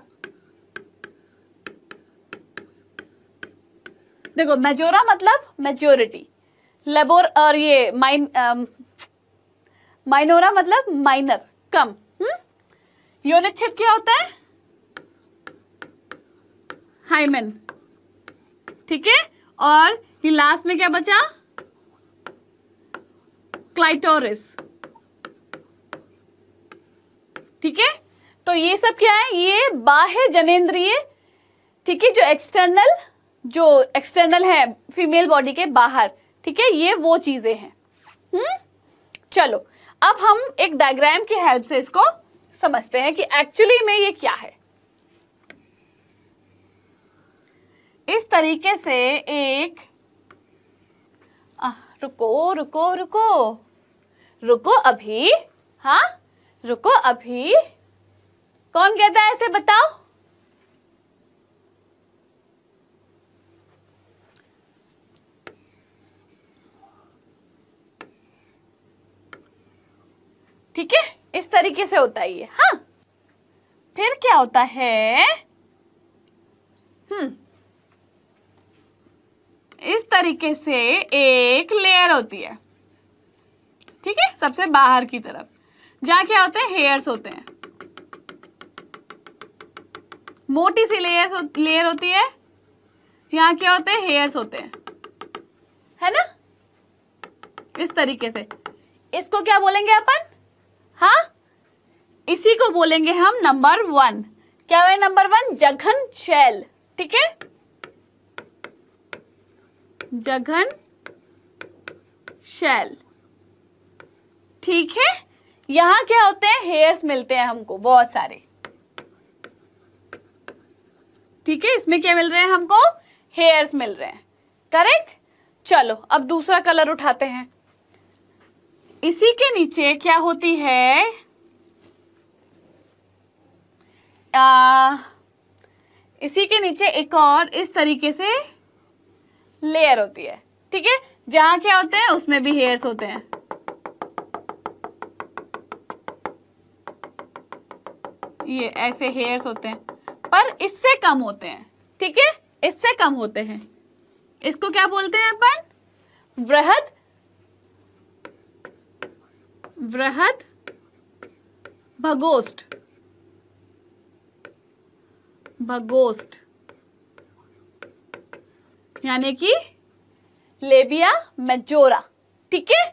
देखो मेजोरा मतलब मेच्योरिटी लेबोर और ये माइन माइनोरा मतलब माइनर कम यूनिट हम्म? छिप क्या होता है हाइमेन ठीक है और ये लास्ट में क्या बचा क्लाइटोरिस ठीक है तो ये सब क्या है ये बाह्य जनेन्द्रिय ठीक है जो एक्सटर्नल जो एक्सटर्नल है फीमेल बॉडी के बाहर ठीक है ये वो चीजें हैं हम्म चलो अब हम एक डायग्राम की हेल्प से इसको समझते हैं कि एक्चुअली में ये क्या है इस तरीके से एक आ, रुको रुको रुको रुको अभी हाँ रुको अभी कौन कहता है ऐसे बताओ ठीक है इस तरीके से होता है ये हाँ फिर क्या होता है हम्म इस तरीके से एक लेयर होती है ठीक है सबसे बाहर की तरफ जहां क्या होते हैं हेयर्स होते हैं मोटी सी लेयर लेयर होती है यहां क्या होते हैं हेयर्स होते हैं है ना इस तरीके से इसको क्या बोलेंगे अपन हाँ इसी को बोलेंगे हम नंबर वन क्या है नंबर वन जघन शैल ठीक है जघन शैल ठीक है यहां क्या होते हैं हेयर्स मिलते हैं हमको बहुत सारे ठीक है इसमें क्या मिल रहे हैं हमको हेयर्स मिल रहे हैं करेक्ट चलो अब दूसरा कलर उठाते हैं इसी के नीचे क्या होती है आ, इसी के नीचे एक और इस तरीके से लेयर होती है ठीक है जहां क्या होते हैं उसमें भी हेयर्स होते हैं ये ऐसे हेयर्स होते हैं पर इससे कम होते हैं ठीक है इससे कम होते हैं इसको क्या बोलते हैं अपन वृहद वृहद भगोस्ट भगोस्ट यानी कि लेबिया मेजोरा ठीक है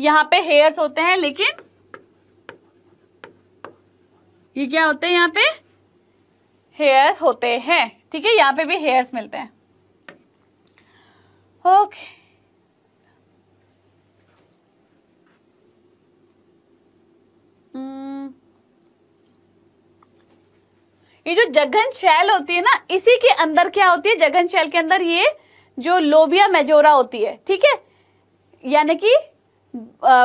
यहां पे हेयर्स होते हैं लेकिन ये क्या होते हैं यहां पे हेयर्स होते हैं ठीक है यहां पे भी हेयर्स मिलते हैं ओके okay. ये जो जघन शैल होती है ना इसी के अंदर क्या होती है जघन शैल के अंदर ये जो लोबिया मेजोरा होती है ठीक है यानी कि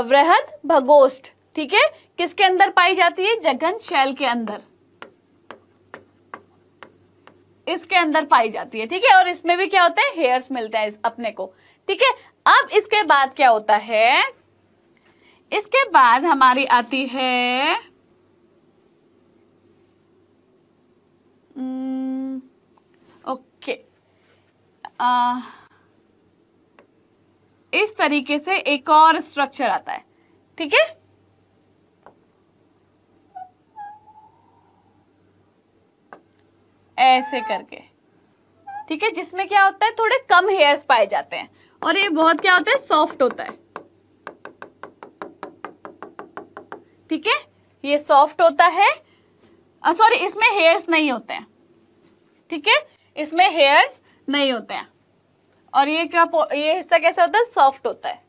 वृहद भगोष्ठ ठीक है किसके अंदर पाई जाती है जघन शैल के अंदर इसके अंदर पाई जाती है ठीक है और इसमें भी क्या होता है हेयर्स मिलते हैं अपने को ठीक है अब इसके बाद क्या होता है इसके बाद हमारी आती है आ, इस तरीके से एक और स्ट्रक्चर आता है ठीक है ऐसे करके ठीक है जिसमें क्या होता है थोड़े कम हेयर्स पाए जाते हैं और ये बहुत क्या होता है सॉफ्ट होता है ठीक है ये सॉफ्ट होता है सॉरी इसमें हेयर्स नहीं होते हैं ठीक है इसमें हेयर्स नहीं होते हैं और ये क्या ये हिस्सा कैसा होता है सॉफ्ट होता है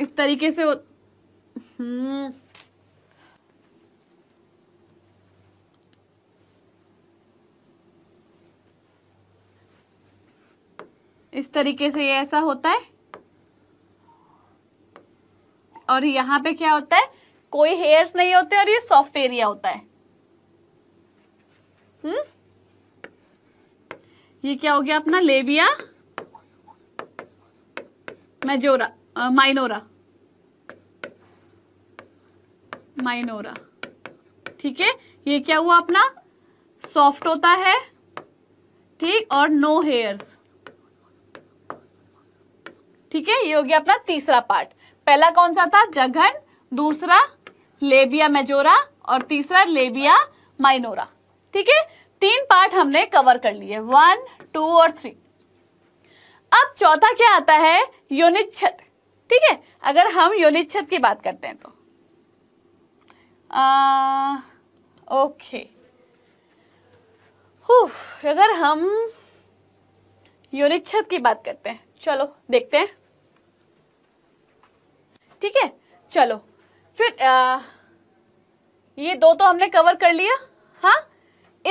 इस तरीके से हम्म इस तरीके से ये ऐसा होता है और यहाँ पे क्या होता है कोई हेयर्स नहीं होते और ये सॉफ्ट एरिया होता है हम्म ये क्या हो गया अपना लेबिया मेजोरा माइनोरा माइनोरा ठीक है ये क्या हुआ अपना सॉफ्ट होता है ठीक और नो हेयर्स ठीक है ये हो गया अपना तीसरा पार्ट पहला कौन सा था जघन दूसरा लेबिया मेजोरा और तीसरा लेबिया माइनोरा ठीक है तीन पार्ट हमने कवर कर लिए वन टू और थ्री अब चौथा क्या आता है योनिच्छत ठीक है अगर हम योनिच्छत की बात करते हैं तो आ, ओके अगर हम योनिच्छत की बात करते हैं चलो देखते हैं ठीक है चलो फिर आ, ये दो तो हमने कवर कर लिया हाँ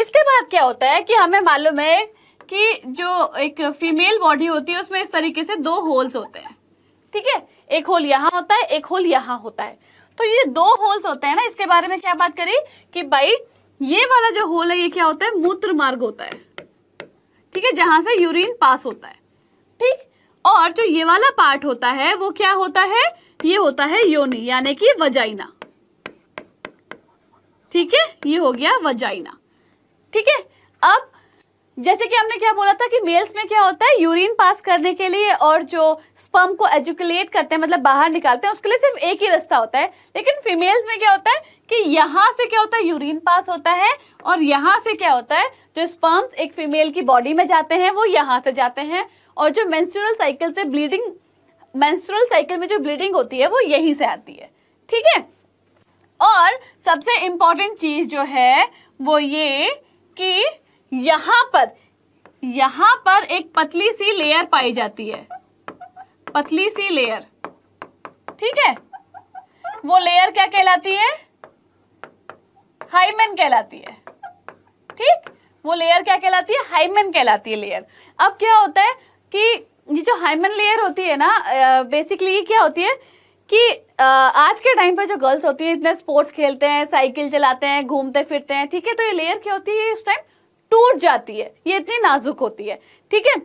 इसके बाद क्या होता है कि हमें मालूम है कि जो एक फीमेल बॉडी होती है उसमें इस तरीके से दो होल्स होते हैं ठीक है एक होल यहाँ होता है एक होल यहाँ होता है तो ये दो होल्स होते हैं ना इसके बारे में क्या बात करी कि भाई ये वाला जो होल है ये क्या होता है मूत्र मार्ग होता है ठीक है जहां से यूरिन पास होता है ठीक और जो ये वाला पार्ट होता है वो क्या होता है ये होता है योनि यानी कि वजाइना ठीक है ये हो गया वजाइना ठीक है अब जैसे कि हमने क्या बोला था कि मेल्स में क्या होता है यूरिन पास करने के लिए और जो स्पर्म को एजुकुलेट करते हैं मतलब बाहर निकालते हैं उसके लिए सिर्फ एक ही रास्ता होता है लेकिन फीमेल्स में क्या होता है कि यहाँ से क्या होता है यूरिन पास होता है और यहाँ से क्या होता है जो स्पर्म्स एक फीमेल की बॉडी में जाते हैं वो यहाँ से जाते हैं और जो मेंस्ट्रुअल साइकिल से ब्लीडिंग मेंस्ट्रुअल साइकिल में जो ब्लीडिंग होती है वो यहीं से आती है ठीक है और सबसे इंपॉर्टेंट चीज़ जो है वो ये कि यहां पर यहां पर एक पतली सी लेयर पाई जाती है पतली सी लेयर ठीक है वो लेयर क्या कहलाती है हाइमेन कहलाती है ठीक वो लेयर क्या कहलाती है हाइमेन कहलाती है लेयर अब क्या होता है कि ये जो हाइमन लेयर होती है ना बेसिकली ये क्या होती है कि आज के टाइम पर जो गर्ल्स होती है इतने स्पोर्ट्स खेलते हैं साइकिल चलाते हैं घूमते फिरते हैं ठीक है तो ये लेयर क्या होती है इस टाइम टूट जाती है ये इतनी नाजुक होती है ठीक है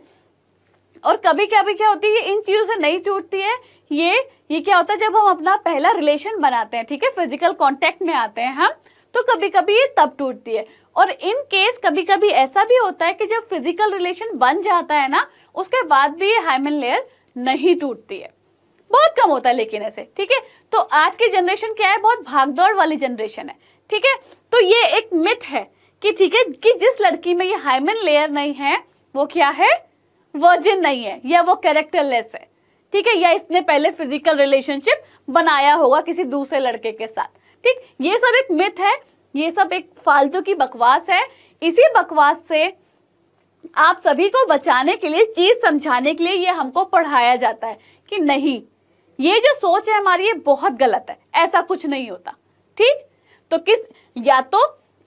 और कभी कभी क्या होती है इन चीज़ों से नहीं टूटती है ये ये क्या होता है जब हम अपना पहला रिलेशन बनाते हैं ठीक है फिजिकल कॉन्टेक्ट में आते हैं हम तो कभी कभी ये तब टूटती है और इन केस कभी कभी ऐसा भी होता है कि जब फिजिकल रिलेशन बन जाता है ना उसके बाद भी ये हाइमन लेयर नहीं टूटती है बहुत कम होता है लेकिन ऐसे ठीक है तो आज की जनरेशन क्या है बहुत भागदौड़ वाली जनरेशन है ठीक है तो ये एक मिथ है कि ठीक है कि जिस लड़की में ये हाइमन लेयर नहीं है वो क्या है वर्जिन नहीं है या वो कैरेक्टरलेस है ठीक है या इसने पहले फिजिकल रिलेशनशिप बनाया होगा किसी दूसरे लड़के के साथ ठीक ये सब एक मिथ है ये सब एक फालतू की बकवास है इसी बकवास से आप सभी को बचाने के लिए चीज समझाने के लिए ये हमको पढ़ाया जाता है कि नहीं ये जो सोच है हमारी ये बहुत गलत है ऐसा कुछ नहीं होता ठीक तो किस या तो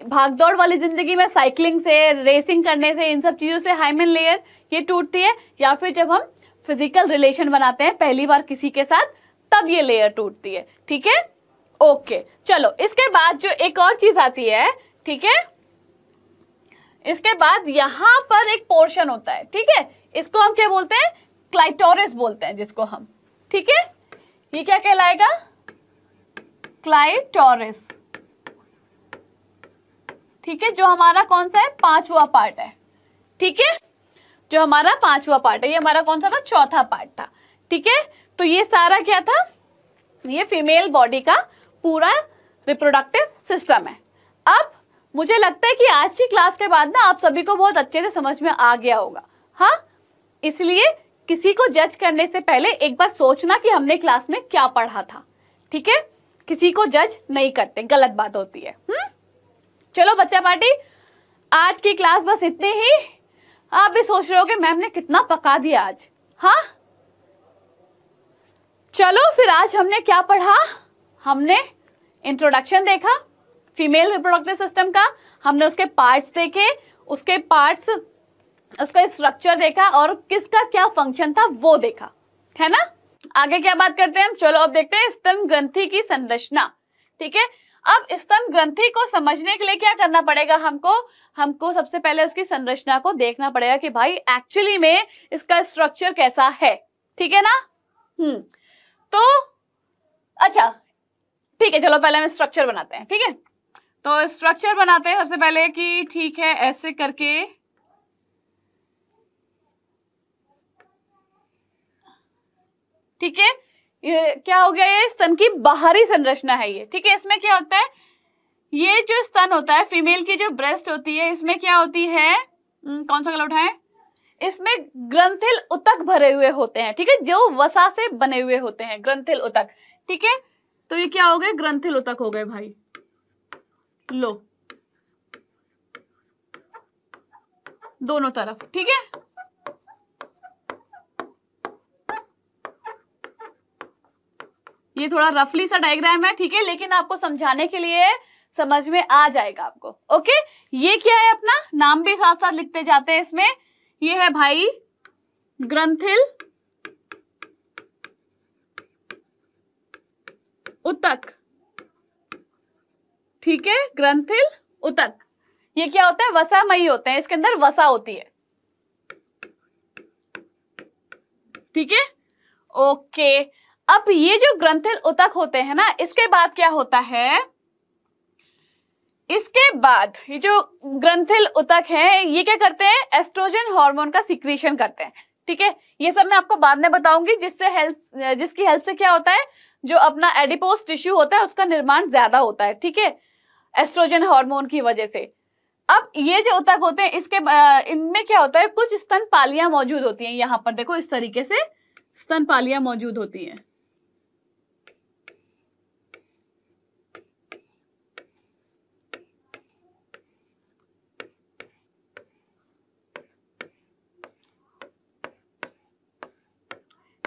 भागदौड़ वाली जिंदगी में साइकिलिंग से रेसिंग करने से इन सब चीजों से हाइमन लेयर ये टूटती है या फिर जब हम फिजिकल रिलेशन बनाते हैं पहली बार किसी के साथ तब ये लेयर टूटती है ठीक है ओके चलो इसके बाद जो एक और चीज आती है ठीक है इसके बाद यहां पर एक पोर्शन होता है ठीक है इसको हम क्या बोलते हैं क्लाइटोरिस बोलते हैं जिसको हम ठीक है ये क्या कहलाएगा क्लाइटोरिस ठीक है जो हमारा कौन सा है पांचवा पार्ट है ठीक है जो हमारा पांचवा पार्ट है ये हमारा कौन सा था चौथा पार्ट था ठीक है तो ये सारा क्या था ये फीमेल बॉडी का पूरा रिप्रोडक्टिव सिस्टम है अब मुझे लगता है कि आज की क्लास के बाद ना आप सभी को बहुत अच्छे से समझ में आ गया होगा हाँ इसलिए किसी को जज करने से पहले एक बार सोचना कि हमने क्लास में क्या पढ़ा था ठीक है किसी को जज नहीं करते गलत बात होती है हुँ? हम्म? चलो बच्चा पार्टी आज की क्लास बस इतनी ही आप भी सोच रहे हो कि मैम ने कितना पका दिया आज हाँ चलो फिर आज हमने क्या पढ़ा हमने इंट्रोडक्शन देखा फीमेल रिप्रोडक्टिव सिस्टम का हमने उसके पार्ट्स देखे उसके पार्ट्स उसका स्ट्रक्चर देखा और किसका क्या फंक्शन था वो देखा है ना आगे क्या बात करते हैं हम चलो अब देखते हैं स्तन ग्रंथि की संरचना ठीक है अब स्तन ग्रंथि को समझने के लिए क्या करना पड़ेगा हमको हमको सबसे पहले उसकी संरचना को देखना पड़ेगा कि भाई एक्चुअली में इसका स्ट्रक्चर कैसा है ठीक है ना हम्म तो अच्छा ठीक है चलो पहले हम स्ट्रक्चर बनाते हैं ठीक है तो स्ट्रक्चर बनाते हैं सबसे पहले कि ठीक है ऐसे करके ठीक है ये क्या हो गया ये स्तन की बाहरी संरचना है ये ठीक है इसमें क्या होता है ये जो स्तन होता है फीमेल की जो ब्रेस्ट होती है इसमें क्या होती है हम्म, कौन सा कलर उठाए इसमें ग्रंथिल उतक भरे हुए होते हैं ठीक है जो वसा से बने हुए होते हैं ग्रंथिल उतक ठीक है तो ये क्या हो गए ग्रंथिल उतक हो गए भाई लो दोनों तरफ ठीक है ये थोड़ा रफली सा डायग्राम है ठीक है लेकिन आपको समझाने के लिए समझ में आ जाएगा आपको ओके ये क्या है अपना नाम भी साथ साथ लिखते जाते हैं इसमें ये है भाई ग्रंथिल उतक ठीक है ग्रंथिल उतक ये क्या होता है वसामयी होते हैं इसके अंदर वसा होती है ठीक है ओके अब ये जो ग्रंथिल उतक होते हैं ना इसके बाद क्या होता है इसके बाद ये जो ग्रंथिल उतक है ये क्या करते हैं एस्ट्रोजन हार्मोन का सिक्रीशन करते हैं ठीक है ये सब मैं आपको बाद में बताऊंगी जिससे हेल्प जिसकी हेल्प से क्या होता है जो अपना एडिपोस टिश्यू होता है उसका निर्माण ज्यादा होता है ठीक है एस्ट्रोजन हार्मोन की वजह से अब ये जो उतक होते हैं इसके इनमें क्या होता है कुछ स्तन पालियां मौजूद होती हैं यहां पर देखो इस तरीके से स्तन पालियां मौजूद होती हैं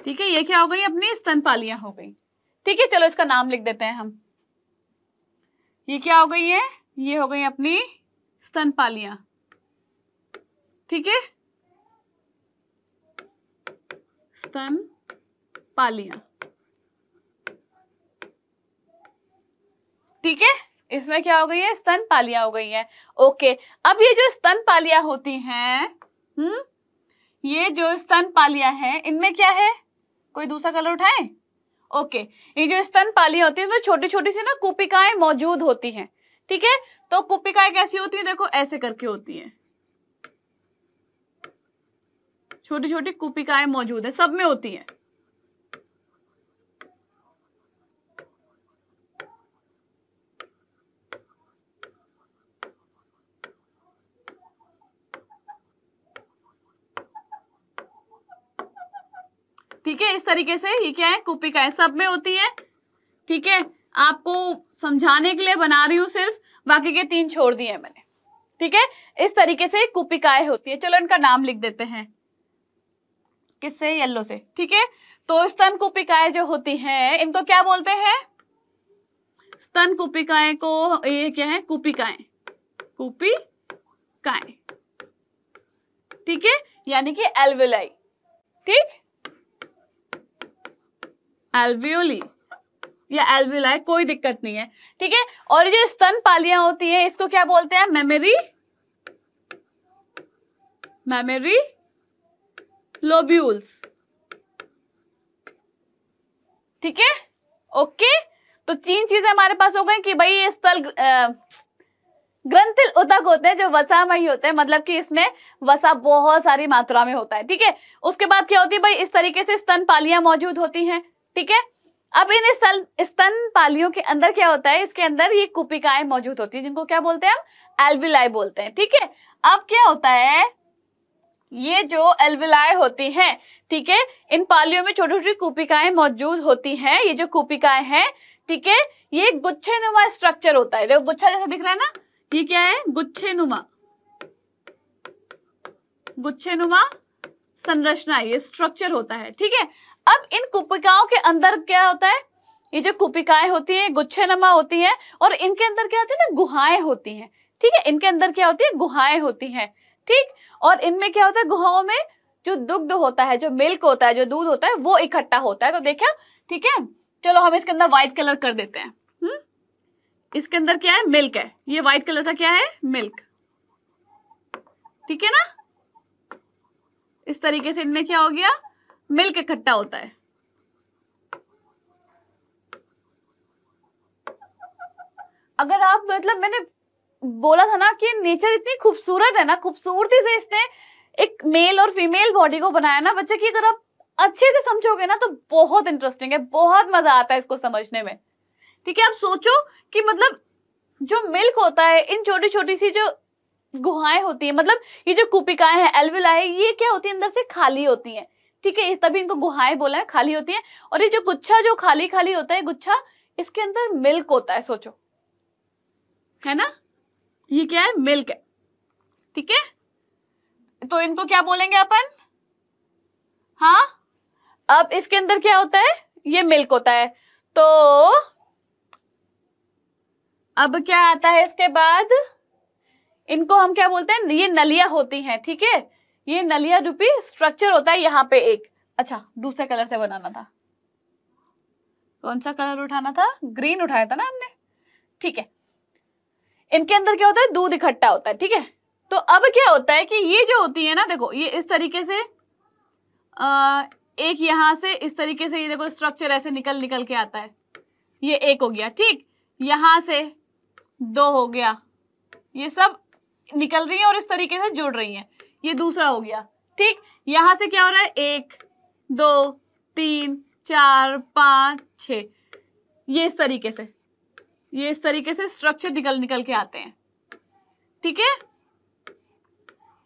ठीक है ये क्या हो गई अपनी स्तनपालियां हो गई ठीक है चलो इसका नाम लिख देते हैं हम ये क्या हो गई है ये हो गई अपनी स्तन पालिया ठीक है स्तन पालियां ठीक है इसमें क्या हो गई है स्तन पालियां हो गई है ओके अब ये जो स्तन पालियां होती हैं हम्म ये जो स्तन पालियां हैं इनमें क्या है कोई दूसरा कलर उठाए ओके ये जो स्तनपाली होती है तो छोटी छोटी सी ना कुपिकाएं मौजूद होती हैं ठीक है तो कुपिकाएं कैसी होती है देखो ऐसे करके होती है छोटी छोटी कुपिकाएं मौजूद है सब में होती है ठीक है इस तरीके से ये क्या है कुपिकाएं सब में होती है ठीक है आपको समझाने के लिए बना रही हूँ सिर्फ बाकी के तीन छोड़ दिए मैंने ठीक है इस तरीके से कुपिकाएं होती है चलो इनका नाम लिख देते हैं किससे येल्लो से ठीक है तो स्तन कूपिकाएं जो होती हैं इनको क्या बोलते हैं स्तन कूपिकाएं को ये क्या है कूपिकाएं कुपिकाएं ठीक है यानी कि एल्वेलाई ठीक एल्वियोली या एल्विलाई कोई दिक्कत नहीं है ठीक है और जो स्तन पालियां होती है इसको क्या बोलते हैं मेमोरी मेमोरी लोब्यूल्स ठीक है ओके तो तीन चीजें हमारे पास हो गई कि भाई ये स्थल ग्रंथिल उतक होते हैं जो वसामयी होते हैं मतलब कि इसमें वसा बहुत सारी मात्रा में होता है ठीक है उसके बाद क्या होती है भाई इस तरीके से स्तन पालियां मौजूद होती हैं ठीक है अब इन स्तन पालियों के अंदर क्या होता है इसके अंदर ये कुपिकाएं मौजूद होती है जिनको क्या बोलते हैं हम एल्विलाई बोलते हैं ठीक है अब क्या होता है ये जो एल्विलाई होती हैं ठीक है इन पालियों में छोटी छोटी कुपिकाएं मौजूद होती हैं ये जो कुपिकाएं हैं ठीक है ये गुच्छे नुमा स्ट्रक्चर होता है देखो गुच्छा जैसा दिख रहा है ना ये क्या है गुच्छे नुमा गुच्छे नुमा संरचना ये स्ट्रक्चर होता है ठीक है अब इन कुपिकाओं के अंदर क्या होता है ये जो कुपिकाएं होती हैं गुच्छे नमा होती हैं और इनके अंदर क्या होती है ना गुहाएं होती हैं ठीक है इनके अंदर क्या होती है गुहाएं होती हैं ठीक और इनमें क्या होता है गुहाओं में जो दुग्ध होता है जो मिल्क होता है जो दूध होता है वो इकट्ठा होता है तो देखे ठीक है चलो हम इसके अंदर व्हाइट कलर कर देते हैं हम्म? इसके अंदर क्या है मिल्क है ये व्हाइट कलर का क्या है मिल्क ठीक है ना इस तरीके से इनमें क्या हो गया मिल्क इकट्ठा होता है अगर आप मतलब मैंने बोला था ना कि नेचर इतनी खूबसूरत है ना खूबसूरती से इसने एक मेल और फीमेल बॉडी को बनाया ना बच्चे की अगर आप अच्छे से समझोगे ना तो बहुत इंटरेस्टिंग है बहुत मजा आता है इसको समझने में ठीक है आप सोचो कि मतलब जो मिल्क होता है इन छोटी छोटी सी जो गुहाएं होती है मतलब ये जो कुपिकाएं हैं एल्विलाएं ये क्या होती है अंदर से खाली होती हैं ठीक है तभी इनको गुहाएं बोला है खाली होती है और ये जो गुच्छा जो खाली खाली होता है गुच्छा इसके अंदर मिल्क होता है सोचो है ना ये क्या है मिल्क है ठीक है तो इनको क्या बोलेंगे अपन हाँ अब इसके अंदर क्या होता है ये मिल्क होता है तो अब क्या आता है इसके बाद इनको हम क्या बोलते हैं ये नलिया होती हैं ठीक है थीके? ये नलिया रूपी स्ट्रक्चर होता है यहाँ पे एक अच्छा दूसरे कलर से बनाना था कौन सा कलर उठाना था ग्रीन उठाया था ना हमने ठीक है इनके अंदर क्या होता है दूध इकट्ठा होता है ठीक है तो अब क्या होता है कि ये जो होती है ना देखो ये इस तरीके से आ, एक यहां से इस तरीके से ये देखो स्ट्रक्चर ऐसे निकल निकल के आता है ये एक हो गया ठीक यहां से दो हो गया ये सब निकल रही है और इस तरीके से जुड़ रही है ये दूसरा हो गया ठीक यहां से क्या हो रहा है एक दो तीन चार पांच छ ये इस तरीके से ये इस तरीके से स्ट्रक्चर निकल निकल के आते हैं ठीक है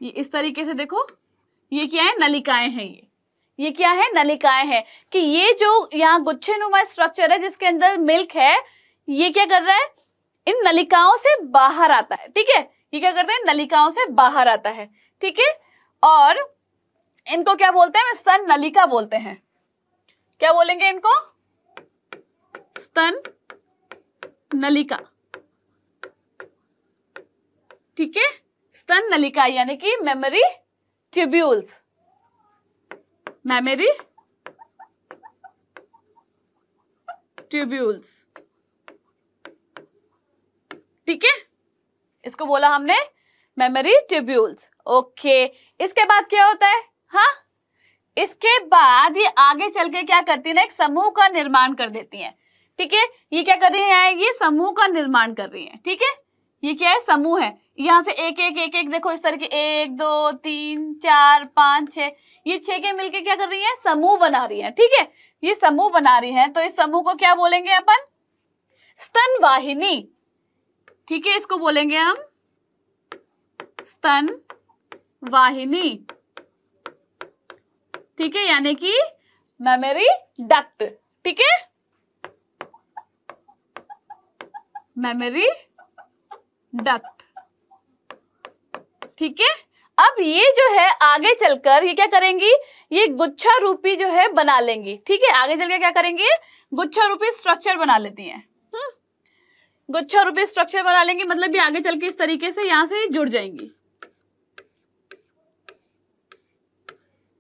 ये इस तरीके से देखो ये क्या है नलिकाएं हैं ये ये क्या है नलिकाएं हैं कि ये जो यहाँ गुच्छे नुमा स्ट्रक्चर है जिसके अंदर मिल्क है ये क्या कर रहा है इन नलिकाओं से बाहर आता है ठीक है ये क्या करता है नलिकाओं से बाहर आता है ठीक है और इनको क्या बोलते हैं स्तन नलिका बोलते हैं क्या बोलेंगे इनको स्तन नलिका ठीक है स्तन नलिका यानी कि मेमोरी ट्यूब्यूल्स मेमोरी ट्यूब्यूल्स ठीक है इसको बोला हमने मेमोरी ट्यूब्यूल्स ओके इसके बाद क्या होता है हा इसके बाद ये आगे चल के क्या करती है ना एक समूह का निर्माण कर देती है ठीक है ये क्या कर रही है ये समूह का निर्माण कर रही है ठीक है ये क्या है समूह है यहाँ से एक एक एक एक देखो इस तरह के एक दो तीन चार पांच छ ये छे के मिलके क्या कर रही है समूह बना रही है ठीक है ये समूह बना रही है तो इस समूह को क्या बोलेंगे अपन स्तन वाहिनी ठीक है इसको बोलेंगे हम स्तन वाहिनी ठीक है यानी कि मेमोरी डक्ट ठीक है मेमोरी डक्ट ठीक है अब ये जो है आगे चलकर ये क्या करेंगी ये गुच्छा रूपी जो है बना लेंगी ठीक है आगे चलकर क्या करेंगे गुच्छा रूपी स्ट्रक्चर बना लेती हैं हम्म। गुच्छा रूपी स्ट्रक्चर बना लेंगे मतलब ये आगे चल के इस तरीके से यहां से जुड़ जाएंगी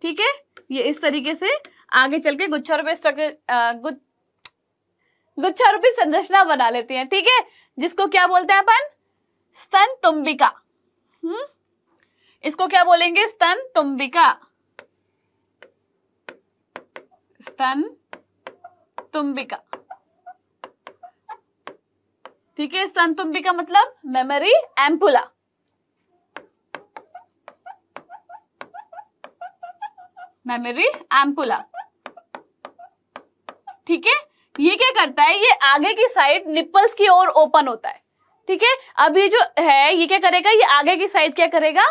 ठीक है ये इस तरीके से आगे चल के गुच्छारूपी स्ट्रक्चर गु, गुच्छारूपी संरचना बना लेती हैं ठीक है जिसको क्या बोलते हैं अपन स्तन तुम्बिका हम्म इसको क्या बोलेंगे स्तन तुम्बिका स्तन तुम्बिका ठीक है स्तन तुम्बिका मतलब मेमोरी एम्पुला मेमोरी एम्पुला ठीक है ये क्या करता है ये आगे की साइड निप्पल्स की ओर ओपन होता है ठीक है अब ये जो है ये क्या करेगा ये आगे की साइड क्या करेगा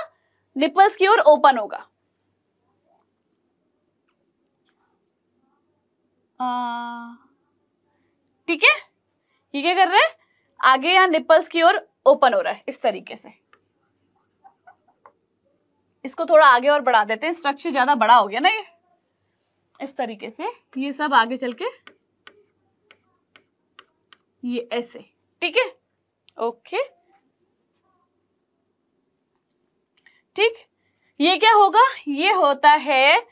निपल्स की ओर ओपन होगा ठीक है ये क्या कर रहे हैं आगे या निपल्स की ओर ओपन हो रहा है इस तरीके से इसको थोड़ा आगे और बढ़ा देते हैं स्ट्रक्चर ज़्यादा बड़ा हो गया ना ये इस तरीके से ये सब आगे चल के ये ऐसे ठीक है ओके ठीक ये क्या होगा ये होता है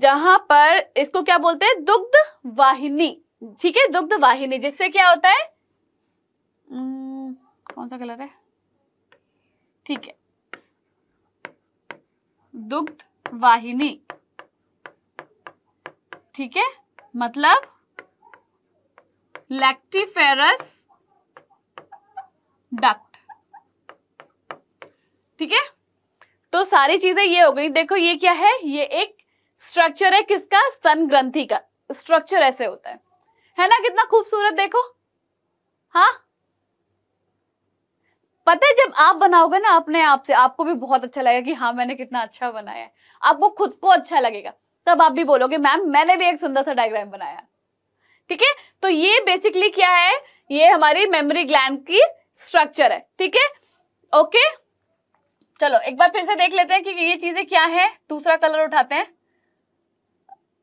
जहां पर इसको क्या बोलते हैं दुग्ध वाहिनी ठीक है दुग्ध वाहिनी जिससे क्या होता है कौन सा कलर है ठीक है दुग्ध वाहिनी ठीक है मतलब लैक्टिफेरस डक्ट ठीक है तो सारी चीजें ये हो गई देखो ये क्या है ये एक स्ट्रक्चर है किसका स्तन ग्रंथि का स्ट्रक्चर ऐसे होता है है ना कितना खूबसूरत देखो हाँ पता है जब आप बनाओगे ना अपने आप से आपको भी बहुत अच्छा लगेगा कि हाँ मैंने कितना अच्छा बनाया है आपको खुद को अच्छा लगेगा तब आप भी बोलोगे मैम मैंने भी एक सुंदर सा डायग्राम बनाया ठीक है तो ये बेसिकली क्या है ये हमारी मेमोरी ग्लैंड की स्ट्रक्चर है ठीक है ओके चलो एक बार फिर से देख लेते हैं कि ये चीजें क्या है दूसरा कलर उठाते हैं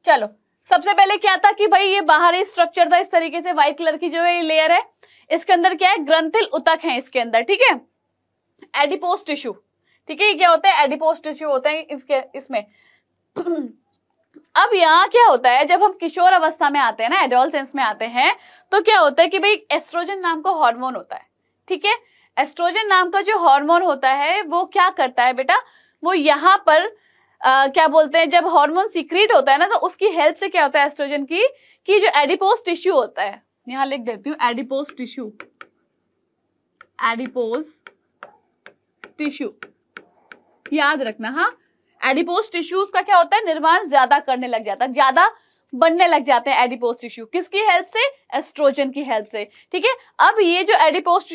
चलो सबसे पहले क्या था कि भाई ये बाहरी स्ट्रक्चर था इस तरीके से व्हाइट कलर की जो है लेयर है इसके अंदर क्या है ग्रंथिल उतक है इसके अंदर ठीक है एडिपोस टिश्यू ठीक है ये क्या होता है एडिपोस टिश्यू होता है इसके इसमें अब यहाँ क्या होता है जब हम किशोर अवस्था में आते हैं ना एडोलसेंस में आते हैं तो क्या होता है कि भाई एस्ट्रोजन नाम का हार्मोन होता है ठीक है एस्ट्रोजन नाम का जो हार्मोन होता है वो क्या करता है बेटा वो यहाँ पर आ, क्या बोलते हैं जब हार्मोन सीक्रेट होता है ना तो उसकी हेल्प से क्या होता है एस्ट्रोजन की कि जो एडिपोस टिश्यू होता है यहाँ लिख देती हूँ एडिपोज टिश्यू एडिपोज टिश्यू याद रखना हाँ एडिपोज टिश्यूज का क्या होता है निर्माण ज्यादा करने लग जाता है ज्यादा बनने लग जाते हैं एडिपोज टिश्यू किसकी हेल्प से एस्ट्रोजन की हेल्प से ठीक है अब ये जो एडिपोज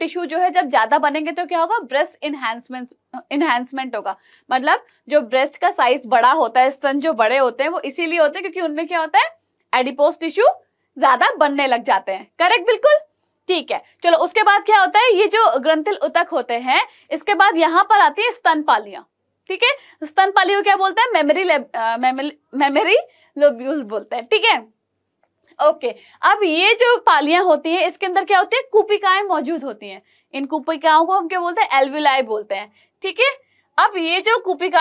टिश्यू जो है जब ज्यादा बनेंगे तो क्या होगा ब्रेस्ट इनहेंसमेंट इनहेंसमेंट होगा मतलब जो ब्रेस्ट का साइज बड़ा होता है स्तन जो बड़े होते हैं वो इसीलिए होते हैं क्योंकि उनमें क्या होता है एडिपोज टिश्यू ज्यादा बनने लग जाते हैं करेक्ट बिल्कुल ठीक है चलो उसके बाद क्या होता है ये जो ग्रंथिल उतक होते हैं इसके बाद यहाँ पर आती है स्तनपालियां ठीक है स्तन पालियों क्या बोलते हैं मेमोरी मेमोरी लोब्यूल बोलते हैं ठीक है ओके okay. अब ये जो पालियां होती हैं इसके अंदर क्या होती है कूपिकाएं मौजूद होती हैं इन कूपिकाओं को हम क्या बोलते हैं एल्विलाई बोलते हैं ठीक है अब ये जो कूपिका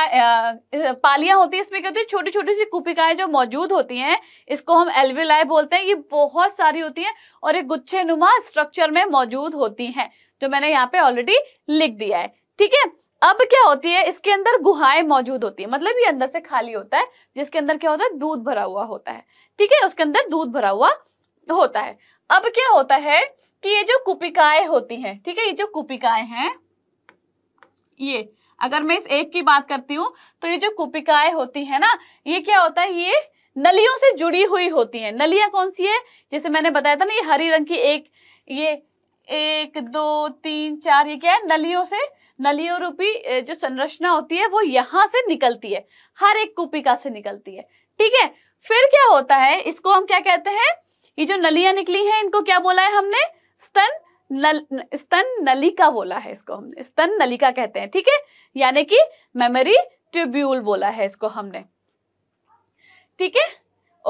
पालियां होती है इसमें क्या होती है छोटी छोटी सी कूपिकाएं जो मौजूद होती हैं इसको हम एल्विलाई बोलते हैं ये बहुत सारी होती हैं और एक गुच्छे नुमा स्ट्रक्चर में मौजूद होती हैं जो मैंने यहाँ पे ऑलरेडी लिख दिया है ठीक है अब क्या होती है इसके अंदर गुहाएं मौजूद होती है मतलब ये अंदर से खाली होता है जिसके अंदर क्या होता है दूध भरा हुआ होता है ठीक है उसके अंदर दूध भरा हुआ होता है अब क्या होता है कि ये जो कुपिकाएं होती हैं ठीक है ये जो कूपिकाएं हैं ये अगर मैं इस एक की बात करती हूँ तो ये जो कुपिकाएं होती है ना ये क्या होता है ये नलियों से जुड़ी हुई होती है नलिया कौन सी है जैसे मैंने बताया था ना ये हरी रंग की एक ये एक दो तीन चार ये क्या है नलियों से नलियों रूपी जो संरचना होती है वो यहां से निकलती है हर एक कुपिका से निकलती है ठीक है फिर क्या होता है इसको हम क्या कहते हैं ये जो नलियां निकली है इनको क्या बोला है हमने स्तन नल स्तन नलिका बोला है इसको हमने स्तन नलिका कहते हैं ठीक है यानी कि मेमोरी ट्यूब्यूल बोला है इसको हमने ठीक है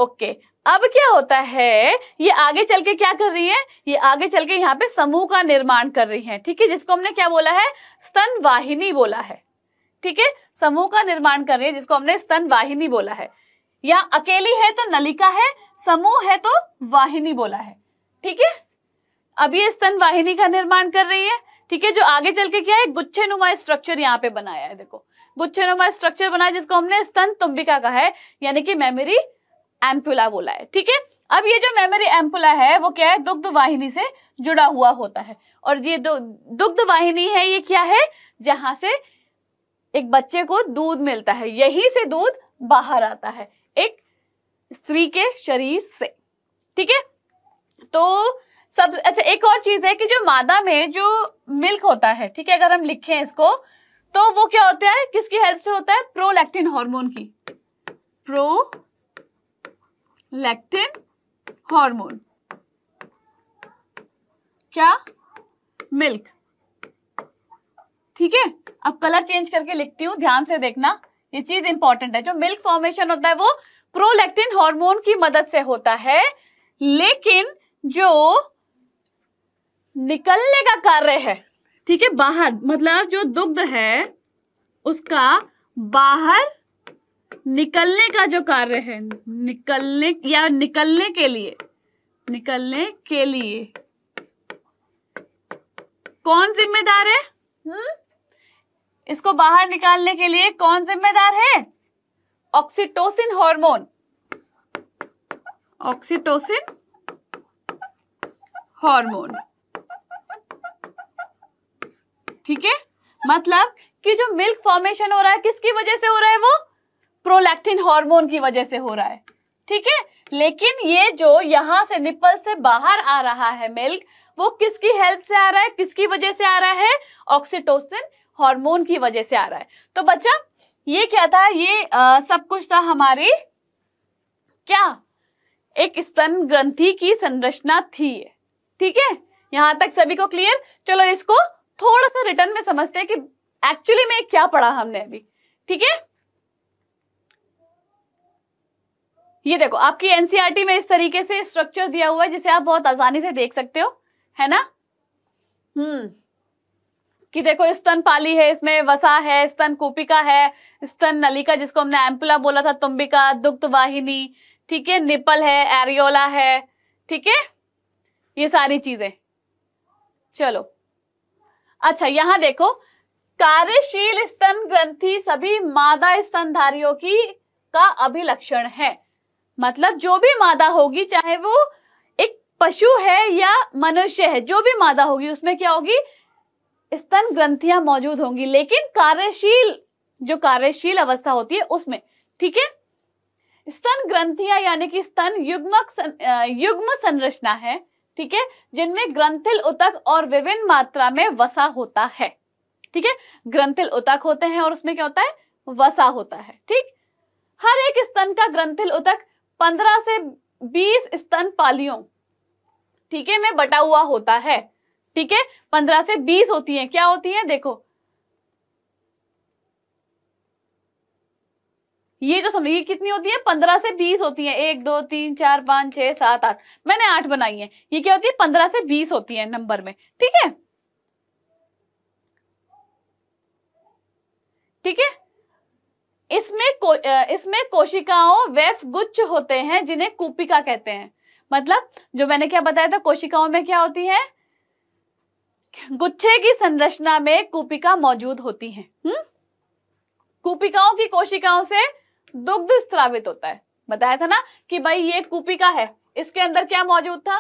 ओके अब क्या होता है ये आगे चल के क्या कर रही है ये आगे चल के यहाँ पे समूह का निर्माण कर रही है ठीक है जिसको हमने क्या बोला है स्तन वाहिनी बोला है ठीक है समूह का निर्माण कर रही है जिसको हमने स्तन वाहिनी बोला है यहाँ अकेली है तो नलिका है समूह है तो वाहिनी बोला है ठीक है अब ये स्तन वाहिनी का निर्माण कर रही है ठीक है जो आगे चल के क्या है गुच्छे नुमा स्ट्रक्चर यहाँ पे बनाया है देखो गुच्छे नुमा स्ट्रक्चर बनाया जिसको हमने स्तन तुम्बिका कहा है यानी कि मेमोरी एम्पुला बोला है ठीक है अब ये जो मेमोरी एम्पुला है वो क्या है दुग्ध वाहिनी से जुड़ा हुआ होता है और ये दुग्ध वाहिनी है ये क्या है जहां से एक बच्चे को दूध मिलता है यही से दूध बाहर आता है एक स्त्री के शरीर से ठीक है तो सब अच्छा एक और चीज है कि जो मादा में जो मिल्क होता है ठीक है अगर हम लिखें इसको तो वो क्या होता है किसकी हेल्प से होता है प्रोलैक्टिन हार्मोन की लैक्टिन हार्मोन क्या मिल्क ठीक है अब कलर चेंज करके लिखती हूं ध्यान से देखना ये चीज इंपॉर्टेंट है जो मिल्क फॉर्मेशन होता है वो प्रोलैक्टिन हार्मोन की मदद से होता है लेकिन जो निकलने का कार्य है ठीक है बाहर मतलब जो दुग्ध है उसका बाहर निकलने का जो कार्य है निकलने या निकलने के लिए निकलने के लिए कौन जिम्मेदार है हुँ? हम्म? इसको बाहर निकालने के लिए कौन जिम्मेदार है ऑक्सीटोसिन हार्मोन ऑक्सीटोसिन हार्मोन ठीक है मतलब कि जो मिल्क फॉर्मेशन हो रहा है किसकी वजह से हो रहा है वो प्रोलैक्टिन हार्मोन की वजह से हो रहा है ठीक है लेकिन ये जो यहां से निपल से बाहर आ रहा है मिल्क वो किसकी हेल्प से आ रहा है किसकी वजह से आ रहा है ऑक्सीटोसिन हार्मोन की वजह से आ रहा है तो बच्चा ये क्या था ये आ, सब कुछ था हमारी क्या एक स्तन ग्रंथि की संरचना थी ठीक है यहां तक सभी को क्लियर चलो इसको थोड़ा सा रिटर्न में समझते हैं कि एक्चुअली में क्या पढ़ा हमने अभी ठीक है ये देखो आपकी एनसीईआरटी e में इस तरीके से स्ट्रक्चर दिया हुआ है जिसे आप बहुत आसानी से देख सकते हो है ना हम्म कि देखो स्तन पाली है इसमें वसा है स्तन कूपिका है स्तन नलिका जिसको हमने एम्पुला बोला था तुम्बिका दुग्ध वाहिनी ठीक है निपल है एरियोला है ठीक है ये सारी चीजें चलो अच्छा यहाँ देखो कार्यशील स्तन ग्रंथि सभी मादा स्तनधारियों की का अभिलक्षण है मतलब जो भी मादा होगी चाहे वो एक पशु है या मनुष्य है जो भी मादा होगी उसमें क्या होगी स्तन ग्रंथियां मौजूद होंगी लेकिन कार्यशील जो कार्यशील अवस्था होती है उसमें ठीक है स्तन ग्रंथियां यानी कि स्तन युग्मक युग्म संरचना है ठीक है जिनमें ग्रंथिल उतक और विभिन्न मात्रा में वसा होता है ठीक है ग्रंथिल उतक होते हैं और उसमें क्या होता है वसा होता है ठीक हर एक स्तन का ग्रंथिल उतक 15 से 20 स्तन पालियों ठीक है में बटा हुआ होता है ठीक है 15 से 20 होती है क्या होती है देखो ये जो समझ ये कितनी होती है पंद्रह से बीस होती है एक दो तीन चार पाँच छः सात आठ मैंने आठ बनाई है ये क्या होती है पंद्रह से बीस होती है नंबर में ठीक है ठीक है इसमें को, इसमें कोशिकाओं वेफ गुच्छ होते हैं जिन्हें कूपिका कहते हैं मतलब जो मैंने क्या बताया था कोशिकाओं में क्या होती है गुच्छे की संरचना में कूपिका मौजूद होती है हुँ? कूपिकाओं की कोशिकाओं से दुग्ध स्त्रावित होता है बताया था ना कि भाई ये कूपिका है इसके अंदर क्या मौजूद था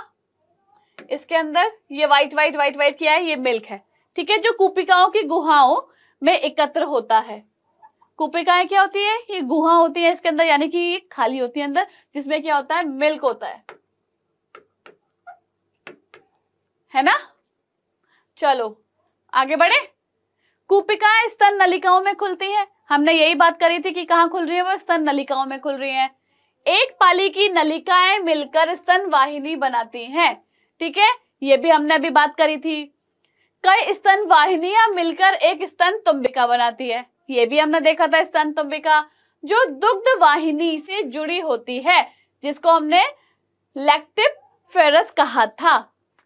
इसके अंदर ये व्हाइट व्हाइट व्हाइट व्हाइट क्या है ये मिल्क है ठीक है जो कूपिकाओं की गुहाओं में एकत्र होता है कूपिकाएं क्या होती है ये गुहा होती है इसके अंदर यानी कि ये खाली होती है अंदर जिसमें क्या होता है मिल्क होता है है ना चलो आगे बढ़े कूपिकाएं स्तन नलिकाओं में खुलती है हमने यही बात करी थी कि कहाँ खुल रही है वो स्तन नलिकाओं में खुल रही है एक पाली की नलिकाएं मिलकर स्तन वाहिनी बनाती हैं ठीक है ये भी हमने अभी बात करी थी कई स्तन वाहिनियां मिलकर एक स्तन तुम्बिका बनाती है ये भी हमने देखा था स्तन तुम्बिका जो दुग्ध वाहिनी से जुड़ी होती है जिसको हमने लैक्टिव फेरस कहा था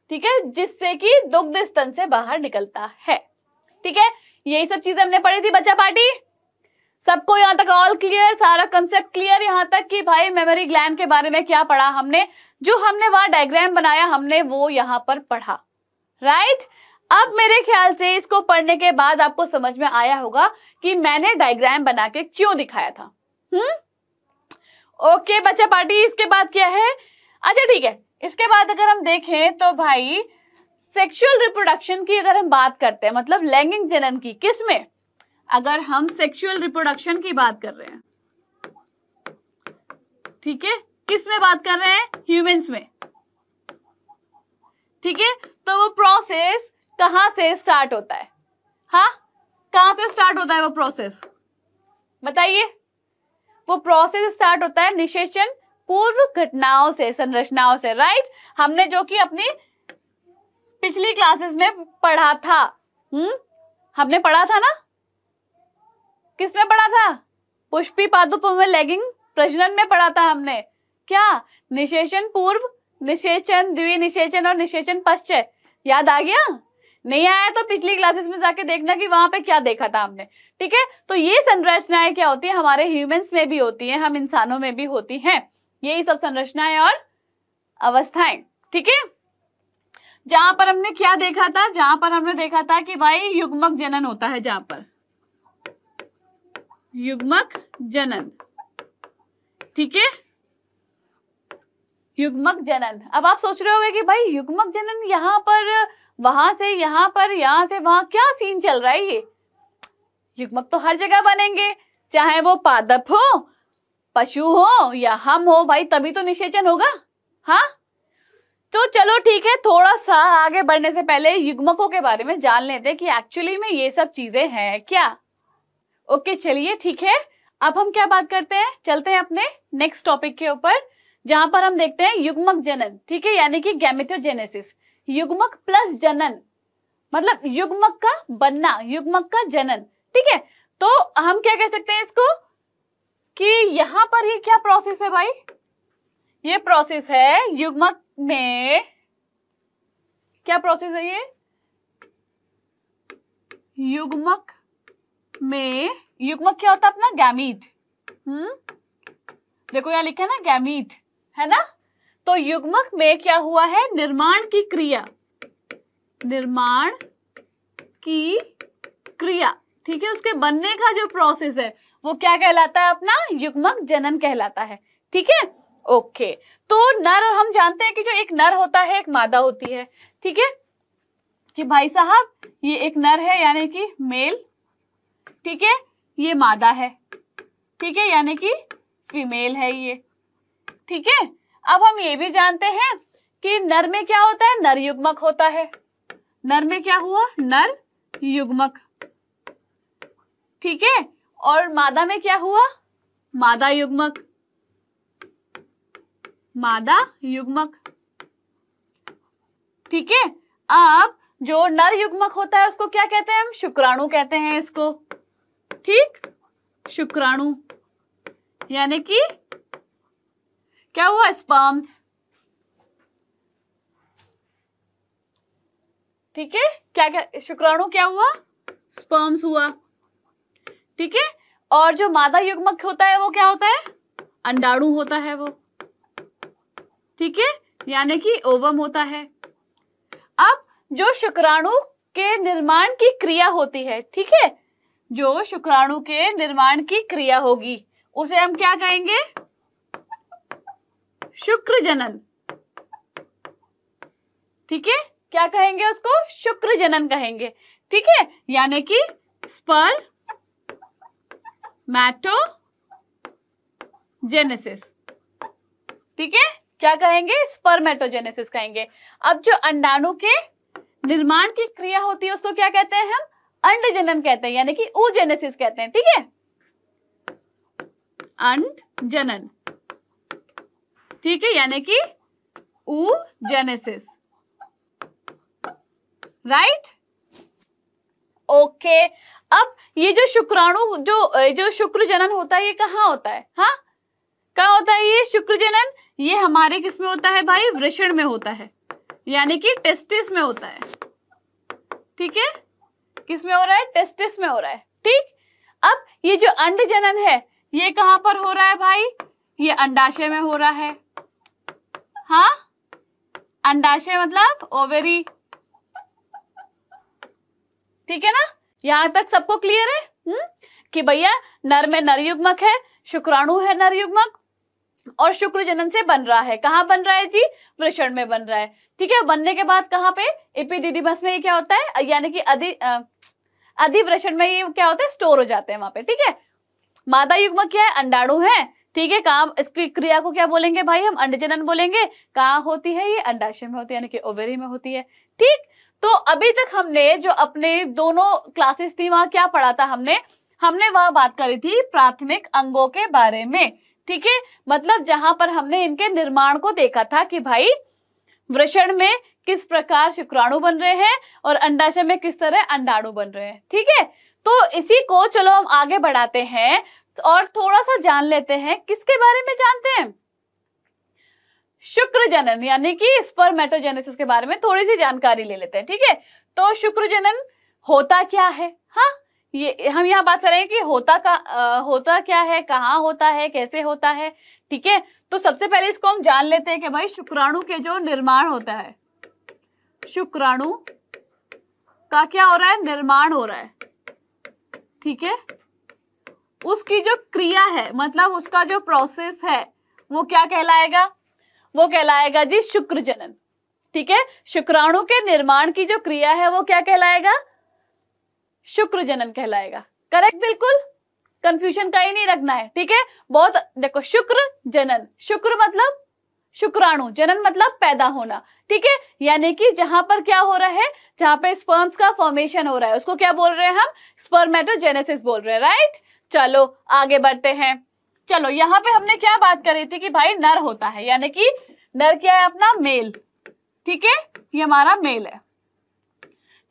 ठीक है जिससे कि दुग्ध स्तन से बाहर निकलता है ठीक है यही सब चीजें हमने पढ़ी थी बच्चा पार्टी सबको यहाँ तक ऑल क्लियर सारा कंसेप्ट क्लियर यहाँ तक कि भाई मेमोरी ग्लैंड के बारे में क्या पढ़ा हमने जो हमने वहां डायग्राम बनाया हमने वो यहाँ पर पढ़ा राइट right? अब मेरे ख्याल से इसको पढ़ने के बाद आपको समझ में आया होगा कि मैंने डायग्राम बना के क्यों दिखाया था हम्म ओके बच्चा पार्टी इसके बाद क्या है अच्छा ठीक है इसके बाद अगर हम देखें तो भाई सेक्सुअल रिप्रोडक्शन की अगर हम बात करते हैं मतलब लैंगिक जनन की किसमें अगर हम सेक्सुअल रिप्रोडक्शन की बात कर रहे हैं ठीक है किस में बात कर रहे हैं ह्यूमंस में ठीक है तो वो प्रोसेस कहां से स्टार्ट होता है हा कहां से स्टार्ट होता है वो प्रोसेस बताइए वो प्रोसेस स्टार्ट होता है निशेचन पूर्व घटनाओं से संरचनाओं से राइट हमने जो कि अपनी पिछली क्लासेस में पढ़ा था हम्म हमने पढ़ा था ना किस में पढ़ा था पुष्पी पादुप में लेगिंग प्रजनन में पढ़ा था हमने क्या निषेचन पूर्व निषेचन द्विनिषेचन और निषेचन पश्चय याद आ गया नहीं आया तो पिछली क्लासेस में जाके देखना कि वहां पे क्या देखा था हमने ठीक है तो ये संरचनाएं क्या होती है हमारे ह्यूमंस में भी होती है हम इंसानों में भी होती हैं यही सब संरचनाएं और अवस्थाएं ठीक है जहां पर हमने क्या देखा था जहां पर हमने देखा था कि भाई युग्मक जनन होता है जहां पर युग्मक जनन ठीक है युग्मक जनन अब आप सोच रहे होंगे कि भाई युग्मक जनन यहाँ पर वहां से यहां पर यहां से वहां क्या सीन चल रहा है ये युग्मक तो हर जगह बनेंगे चाहे वो पादप हो पशु हो या हम हो भाई तभी तो निषेचन होगा हाँ तो चलो ठीक है थोड़ा सा आगे बढ़ने से पहले युग्मकों के बारे में जान लेते कि एक्चुअली में ये सब चीजें हैं क्या ओके चलिए ठीक है अब हम क्या बात करते हैं चलते हैं अपने नेक्स्ट टॉपिक के ऊपर जहां पर हम देखते हैं युग्मक जनन ठीक है यानी कि गैमेटोजेनेसिस युग्मक प्लस जनन मतलब युग्मक का बनना युग्मक का जनन ठीक है तो हम क्या कह सकते हैं इसको कि यहां पर ये क्या प्रोसेस है भाई ये प्रोसेस है युग्मक में क्या प्रोसेस है ये युग्मक में युग्मक क्या होता है अपना गैमीट हम्म देखो यहाँ लिखा है ना गैमीट है ना तो युग्मक में क्या हुआ है निर्माण की क्रिया निर्माण की क्रिया ठीक है उसके बनने का जो प्रोसेस है वो क्या कहलाता है अपना युग्मक जनन कहलाता है ठीक है ओके तो नर हम जानते हैं कि जो एक नर होता है एक मादा होती है ठीक है कि भाई साहब ये एक नर है यानी कि मेल ठीक है ये मादा है ठीक है यानी कि फीमेल है ये ठीक है अब हम ये भी जानते हैं कि नर में क्या होता है नर युग्मक होता है नर में क्या हुआ नर युग्मक ठीक है और मादा में क्या हुआ मादा युग्मक मादा युग्मक ठीक है अब जो नर युग्मक होता है उसको क्या कहते हैं हम शुक्राणु कहते हैं इसको ठीक शुक्राणु यानी कि क्या हुआ स्पर्म्स ठीक है क्या क्या शुक्राणु क्या हुआ स्पर्म्स हुआ ठीक है और जो मादा युग्मक होता है वो क्या होता है अंडाणु होता है वो ठीक है यानी कि ओवम होता है अब जो शुक्राणु के निर्माण की क्रिया होती है ठीक है जो शुक्राणु के निर्माण की क्रिया होगी उसे हम क्या कहेंगे शुक्र जनन ठीक है क्या कहेंगे उसको शुक्र जनन कहेंगे ठीक है यानी कि स्पर मैटो जेनेसिस ठीक है क्या कहेंगे स्पर्मेटोजेनेसिस कहेंगे अब जो अंडाणु के निर्माण की क्रिया होती है उसको क्या कहते हैं हम अंड जनन कहते हैं यानी कि ऊजेनेसिस कहते हैं ठीक है अंड जनन ठीक है यानी कि ऊजेनेसिस राइट ओके अब ये जो शुक्राणु जो जो शुक्र जनन होता है ये कहा होता है हाँ कहा होता है ये शुक्र जनन ये हमारे किसमें होता है भाई वृषण में होता है यानी कि टेस्टिस में होता है ठीक है किस में हो रहा है टेस्टिस में हो रहा है ठीक अब ये जो अंड जनन है ये कहां पर हो रहा है भाई ये अंडाशय में हो रहा है हा अंडाशय मतलब ओवेरी ठीक है ना यहां तक सबको क्लियर है हुँ? हम्म? कि भैया नर में नरयुग्मक है शुक्राणु है नरयुग्मक और शुक्र जनन से बन रहा है कहां बन रहा है जी वृषण में बन रहा है ठीक है बनने के बाद कहाँ पे एपीडीडीमस में ये क्या होता है यानी कि अधि अधिवृषण में ये क्या होता है स्टोर हो जाते हैं वहां पे ठीक है मादा युग्म क्या है अंडाणु है ठीक है काम इसकी क्रिया को क्या बोलेंगे भाई हम अंडजनन बोलेंगे कहाँ होती है ये अंडाशय में होती है यानी कि ओवेरी में होती है ठीक तो अभी तक हमने जो अपने दोनों क्लासेस थी वहां क्या पढ़ा था हमने हमने वहां बात करी थी प्राथमिक अंगों के बारे में ठीक है मतलब जहां पर हमने इनके निर्माण को देखा था कि भाई वृषण में किस प्रकार शुक्राणु बन रहे हैं और अंडाशय में किस तरह अंडाणु बन रहे हैं ठीक है तो इसी को चलो हम आगे बढ़ाते हैं और थोड़ा सा जान लेते हैं किसके बारे में जानते हैं शुक्र जनन यानी कि स्पर्मेटोजेनेसिस के बारे में थोड़ी सी जानकारी ले लेते हैं ठीक है तो शुक्र जनन होता क्या है हाँ ये हम यहाँ बात करेंगे कि होता का आ, होता क्या है कहाँ होता है कैसे होता है ठीक है तो सबसे पहले इसको हम जान लेते हैं कि भाई शुक्राणु के जो निर्माण होता है शुक्राणु का क्या हो रहा है निर्माण हो रहा है ठीक है उसकी जो क्रिया है मतलब उसका जो प्रोसेस है वो क्या कहलाएगा वो कहलाएगा जी शुक्र जनन ठीक है शुक्राणु के निर्माण की जो क्रिया है वो क्या कहलाएगा शुक्र जनन कहलाएगा करेक्ट बिल्कुल कंफ्यूजन का ही नहीं रखना है ठीक है बहुत देखो शुक्र जनन शुक्र मतलब शुक्राणु जनन मतलब पैदा होना ठीक है यानी कि जहां पर क्या हो रहा है जहां पे स्पर्म्स का फॉर्मेशन हो रहा है उसको क्या बोल रहे हैं हम स्पर्मेटोजेनेसिस बोल रहे हैं राइट चलो आगे बढ़ते हैं चलो यहाँ पे हमने क्या बात करी थी कि भाई नर होता है यानी कि नर क्या है अपना मेल ठीक है ये हमारा मेल है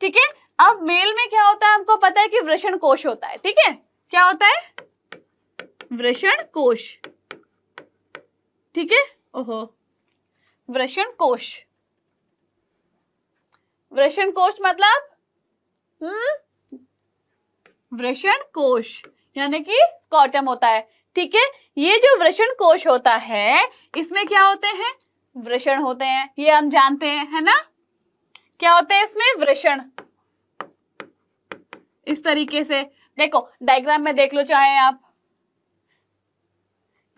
ठीक है अब मेल में क्या होता है आपको पता है कि वृषण कोश होता है ठीक है क्या होता है वृषण कोश ठीक है ओहो वृषण कोश वृषण कोश मतलब हम्म वृषण कोश यानी कि स्कॉटम होता है ठीक है ये जो वृषण कोश होता है इसमें क्या होते हैं वृषण होते हैं ये हम जानते हैं है ना क्या होते हैं इसमें वृषण इस तरीके से देखो डायग्राम में देख लो चाहे आप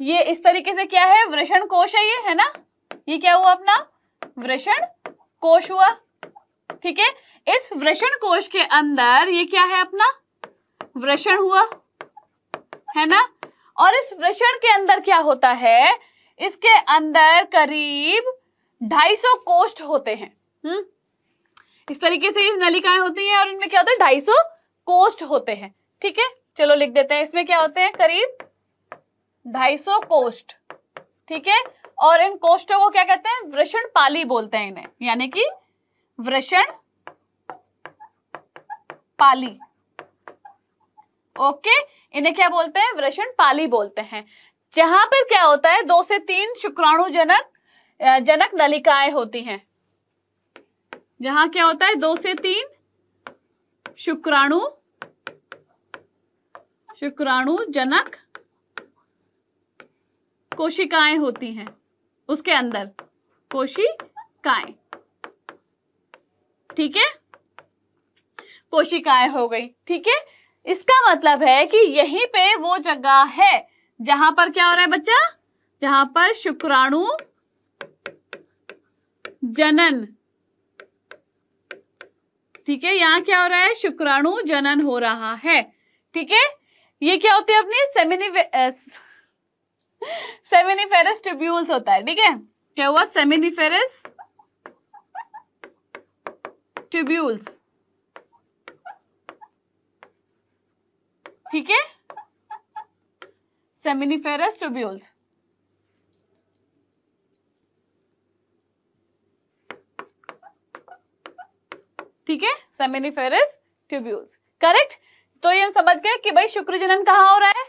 ये इस तरीके से क्या है वृषण कोश है ये है ना ये क्या हुआ अपना वृषण कोश हुआ ठीक है इस वृषण कोश के अंदर ये क्या है अपना वृषण हुआ है ना और इस वृषण के अंदर क्या होता है इसके अंदर करीब 250 कोष्ठ होते हैं हम्म इस तरीके से ये नलिकाएं होती हैं और इनमें क्या होता है 250 कोस्ट होते हैं ठीक है चलो लिख देते हैं इसमें क्या होते हैं करीब 250 कोष्ट ठीक है और इन कोष्टों को क्या कहते हैं वृषण पाली बोलते हैं इन्हें यानी कि वृषण पाली ओके इन्हें क्या बोलते हैं वृषण पाली बोलते हैं जहां पर क्या होता है दो से तीन शुक्राणु जनक जनक नलिकाएं होती हैं जहां क्या होता है दो से तीन शुक्राणु शुक्राणु जनक कोशिकाएं होती हैं उसके अंदर कोशिकाएं ठीक है कोशिकाएं हो गई ठीक है इसका मतलब है कि यहीं पे वो जगह है जहां पर क्या हो रहा है बच्चा जहां पर शुक्राणु जनन ठीक है यहाँ क्या हो रहा है शुक्राणु जनन हो रहा है ठीक है ये क्या होती है अपनी सेमिनिफेरस ट्रिब्यूल्स होता है ठीक है क्या हुआ सेमिनिफेरस ट्रिब्यूल्स ठीक है सेमिनिफेरस ट्रिब्यूल्स ठीक है सेमिनिफेरस ट्यूब्यूल्स करेक्ट तो ये हम समझ गए कि भाई शुक्रजनन कहाँ हो रहा है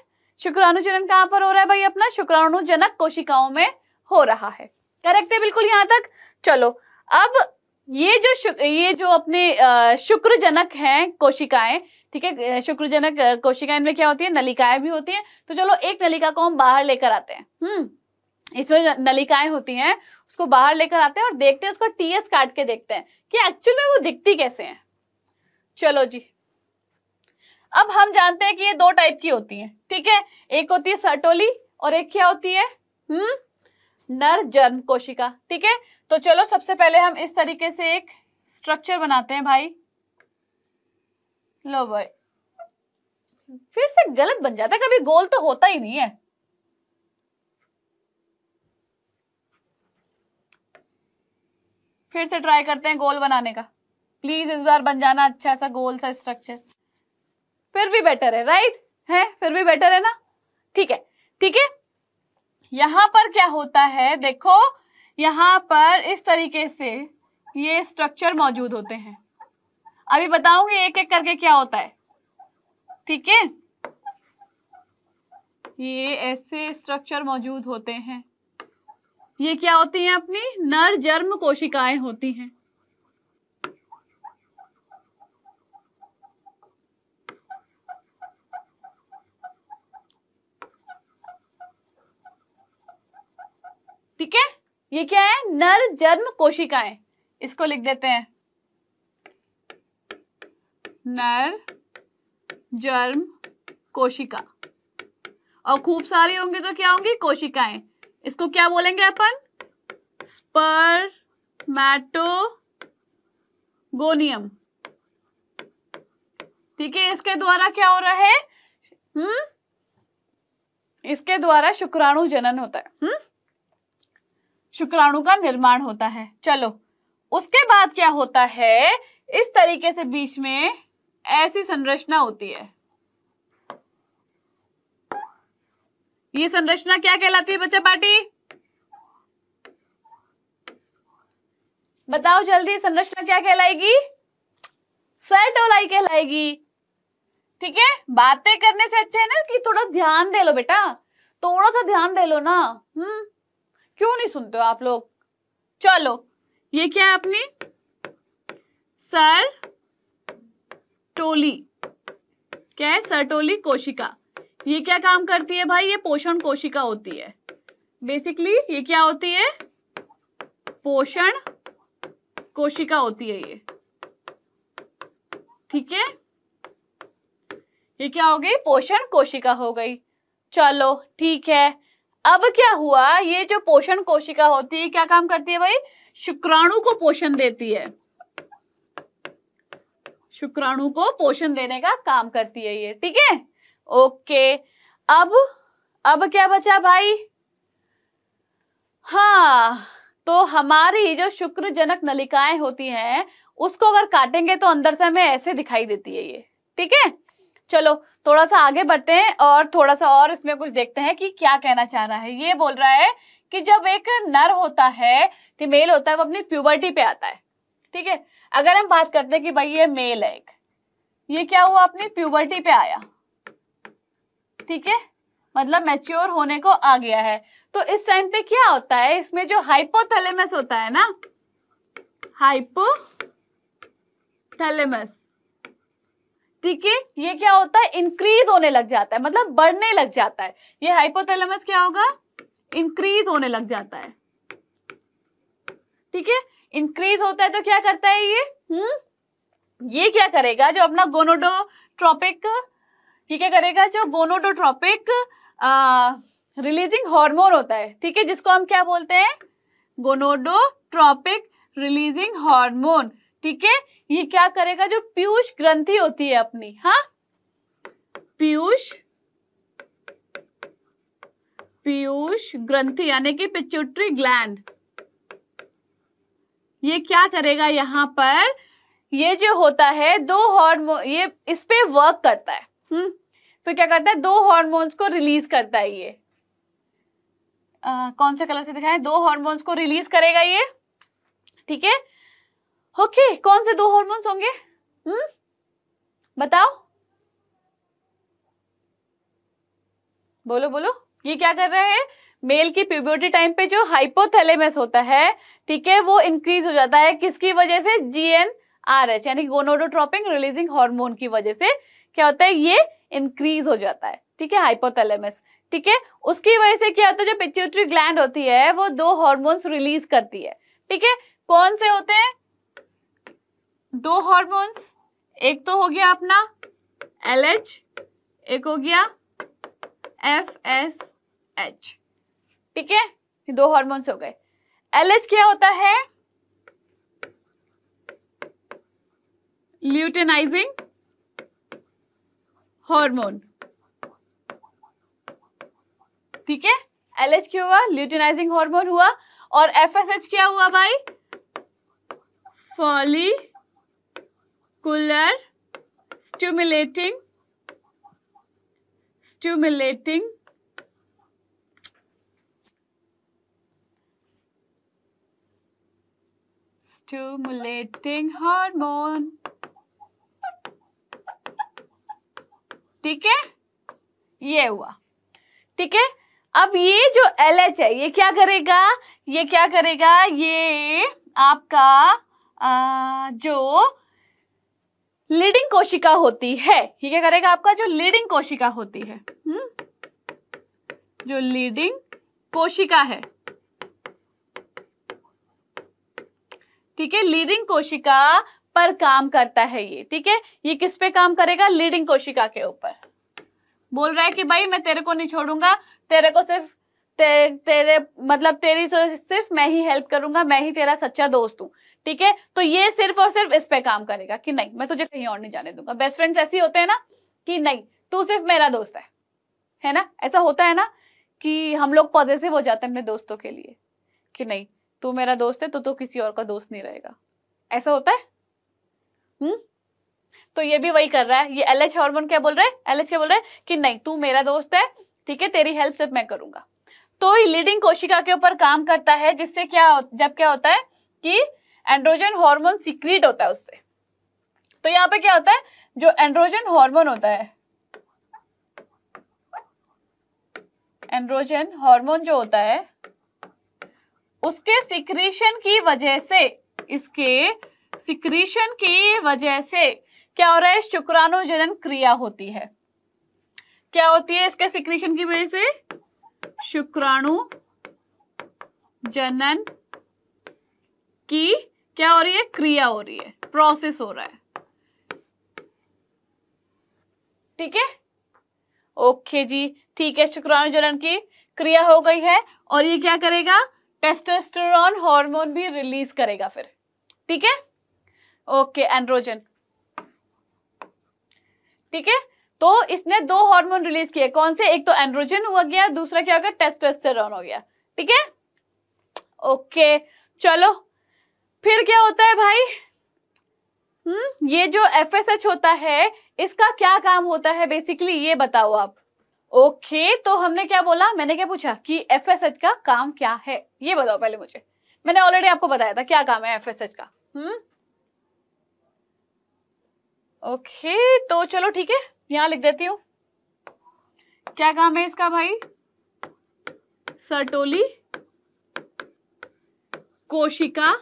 शुक्राणुजनन कहाँ पर हो रहा है भाई अपना शुक्राणुजनक कोशिकाओं में हो रहा है करेक्ट है बिल्कुल यहाँ तक चलो अब ये जो ये जो अपने शुक्रजनक हैं कोशिकाएं ठीक है शुक्रजनक कोशिकाएं इनमें क्या होती है नलिकाएं भी होती है तो चलो एक नलिका को हम बाहर लेकर आते हैं हम्म इसमें नलिकाएं होती हैं उसको बाहर लेकर आते हैं और देखते हैं उसका टीएस काट के देखते हैं कि एक्चुअल में वो दिखती कैसे है चलो जी अब हम जानते हैं कि ये दो टाइप की होती हैं ठीक है एक होती है सटोली और एक क्या होती है हम्म नर जर्म कोशिका ठीक है तो चलो सबसे पहले हम इस तरीके से एक स्ट्रक्चर बनाते हैं भाई लो भाई फिर से गलत बन जाता है कभी गोल तो होता ही नहीं है फिर से ट्राई करते हैं गोल बनाने का प्लीज इस बार बन जाना अच्छा सा गोल सा स्ट्रक्चर फिर भी बेटर है राइट है फिर भी बेटर है ना ठीक है ठीक है यहाँ पर क्या होता है देखो यहाँ पर इस तरीके से ये स्ट्रक्चर मौजूद होते हैं अभी बताऊंगी एक एक करके क्या होता है ठीक है ये ऐसे स्ट्रक्चर मौजूद होते हैं ये क्या होती हैं अपनी नर जर्म कोशिकाएं होती हैं ठीक है ये क्या है नर जर्म कोशिकाएं इसको लिख देते हैं नर जर्म कोशिका और खूब सारी होंगे तो क्या होंगी कोशिकाएं इसको क्या बोलेंगे अपन स्पर गोनियम ठीक है इसके द्वारा क्या हो रहा है हम्म इसके द्वारा शुक्राणु जनन होता है हम्म शुक्राणु का निर्माण होता है चलो उसके बाद क्या होता है इस तरीके से बीच में ऐसी संरचना होती है ये संरचना क्या कहलाती है बच्चा पार्टी बताओ जल्दी संरचना क्या कहलाएगी सेटोलाई कहलाएगी ठीक है बातें करने से अच्छा है ना कि थोड़ा ध्यान दे लो बेटा थोड़ा सा ध्यान दे लो ना हम्म क्यों नहीं सुनते हो आप लोग चलो ये क्या है अपनी सर टोली क्या है सर टोली कोशिका ये क्या काम करती है भाई ये पोषण कोशिका होती है बेसिकली ये क्या होती है पोषण कोशिका होती है ये ठीक है ये क्या हो गई पोषण कोशिका हो गई चलो ठीक है अब क्या हुआ ये जो पोषण कोशिका होती है क्या काम करती है भाई शुक्राणु को पोषण देती है शुक्राणु को पोषण देने का काम करती है ये ठीक है ओके अब अब क्या बचा भाई हाँ तो हमारी जो शुक्र जनक नलिकाएं होती हैं उसको अगर काटेंगे तो अंदर से हमें ऐसे दिखाई देती है ये ठीक है चलो थोड़ा सा आगे बढ़ते हैं और थोड़ा सा और इसमें कुछ देखते हैं कि क्या कहना चाह रहा है ये बोल रहा है कि जब एक नर होता है मेल होता है वो अपनी प्यूबर्टी पे आता है ठीक है अगर हम बात करते हैं कि भाई ये मेल है एक ये क्या हुआ अपनी प्यूबर्टी पे आया ठीक है मतलब मैच्योर होने को आ गया है तो इस टाइम पे क्या होता है इसमें जो हाइपोथैलेमस होता है ना हाइपोथैलेमस ठीक है ये क्या होता है इंक्रीज होने लग जाता है मतलब बढ़ने लग जाता है ये हाइपोथैलेमस क्या होगा इंक्रीज होने लग जाता है ठीक है इंक्रीज होता है तो क्या करता है ये हम्म ये क्या करेगा जो अपना गोनोडोट्रोपिक ठीक है करेगा जो गोनोडोट्रॉपिक रिलीजिंग हार्मोन होता है ठीक है जिसको हम क्या बोलते हैं गोनोडोट्रॉपिक रिलीजिंग हार्मोन ठीक है ये क्या करेगा जो पीयूष ग्रंथि होती है अपनी हाँ पीयूष पीयूष ग्रंथि यानी कि पिच्यूट्री ग्लैंड ये क्या करेगा यहाँ पर ये जो होता है दो हार्मोन ये इस पे वर्क करता है हम्म फिर क्या करता है दो हॉर्मोन्स को रिलीज करता है ये आ, कौन से कलर से दिखाएं दो हॉर्मोन्स को रिलीज करेगा ये ठीक है ओके कौन से दो हॉर्मोन्स होंगे हम्म बताओ बोलो बोलो ये क्या कर रहे हैं मेल की प्यूबर्टी टाइम पे जो हाइपोथैलेमस होता है ठीक है वो इंक्रीज हो जाता है किसकी वजह से जीएनआरएच यानी गोनोडोट्रोपिंग रिलीजिंग हार्मोन की वजह से क्या होता है ये इंक्रीज हो जाता है ठीक है हाइपोथैलेमस ठीक है उसकी वजह से क्या होता है जो पिट्यूटरी ग्लैंड होती है वो दो हॉर्मोन्स रिलीज करती है ठीक है कौन से होते हैं दो हॉर्मोन्स एक तो हो गया अपना एल एच एक हो गया एफ एस एच ठीक है दो हॉर्मोन्स हो गए एल एच क्या होता है ल्यूटेनाइजिंग हार्मोन ठीक है एलएच क्या हुआ ल्यूटिनाइजिंग हार्मोन हुआ और एफएसएच क्या हुआ भाई follicular stimulating stimulating stimulating hormone ठीक है ये हुआ ठीक है अब ये जो एल एच है ये क्या करेगा ये क्या करेगा ये आपका आ, जो लीडिंग कोशिका होती है ये क्या करेगा आपका जो लीडिंग कोशिका होती है हुँ? हम्म? जो लीडिंग कोशिका है ठीक है लीडिंग कोशिका पर काम करता है ये ठीक है ये किस पे काम करेगा लीडिंग कोशिका के ऊपर बोल रहा है कि भाई मैं तेरे को नहीं छोड़ूंगा तेरे को सिर्फ ते, तेरे मतलब तेरी सिर्फ मैं ही हेल्प करूंगा मैं ही तेरा सच्चा दोस्त हूँ ठीक है तो ये सिर्फ और सिर्फ इस पे काम करेगा कि नहीं मैं तुझे कहीं और नहीं जाने दूंगा बेस्ट फ्रेंड्स ऐसे होते हैं ना कि नहीं तू सिर्फ मेरा दोस्त है है ना ऐसा होता है ना कि हम लोग पॉजिटिव हो जाते हैं अपने दोस्तों के लिए कि नहीं तू मेरा दोस्त है तो तू किसी और का दोस्त नहीं रहेगा ऐसा होता है हम्म तो ये भी वही कर रहा है ये एल एच हॉर्मोन क्या बोल रहा है एल एच क्या बोल रहा है कि नहीं तू मेरा दोस्त है ठीक है तेरी हेल्प सिर्फ मैं करूंगा तो ये लीडिंग कोशिका के ऊपर काम करता है जिससे क्या जब क्या होता है कि एंड्रोजन हार्मोन सीक्रेट होता है उससे तो यहाँ पे क्या होता है जो एंड्रोजन हार्मोन होता है एंड्रोजन हार्मोन जो होता है उसके सिक्रीशन की वजह से इसके सिक्रीशन की वजह से क्या हो रहा है शुक्राणु जनन क्रिया होती है क्या होती है इसके सिक्रीशन की वजह से शुक्राणु जनन की क्या हो रही है क्रिया हो रही है प्रोसेस हो रहा है ठीक है ओके जी ठीक है शुक्राणु जनन की क्रिया हो गई है और ये क्या करेगा टेस्टोस्टेरोन हार्मोन भी रिलीज करेगा फिर ठीक है ओके एंड्रोजन ठीक है तो इसने दो हार्मोन रिलीज किए कौन से एक तो एंड्रोजन हुआ गया दूसरा क्या हो गया टेस्टोस्टेरोन हो गया ठीक है ओके चलो फिर क्या होता है भाई हम्म ये जो एफ होता है इसका क्या काम होता है बेसिकली ये बताओ आप ओके okay, तो हमने क्या बोला मैंने क्या पूछा कि एफ का काम क्या है ये बताओ पहले मुझे मैंने ऑलरेडी आपको बताया था क्या काम है एफ का हम्म ओके तो चलो ठीक है यहां लिख देती हूं क्या काम है इसका भाई सरटोली कोशिका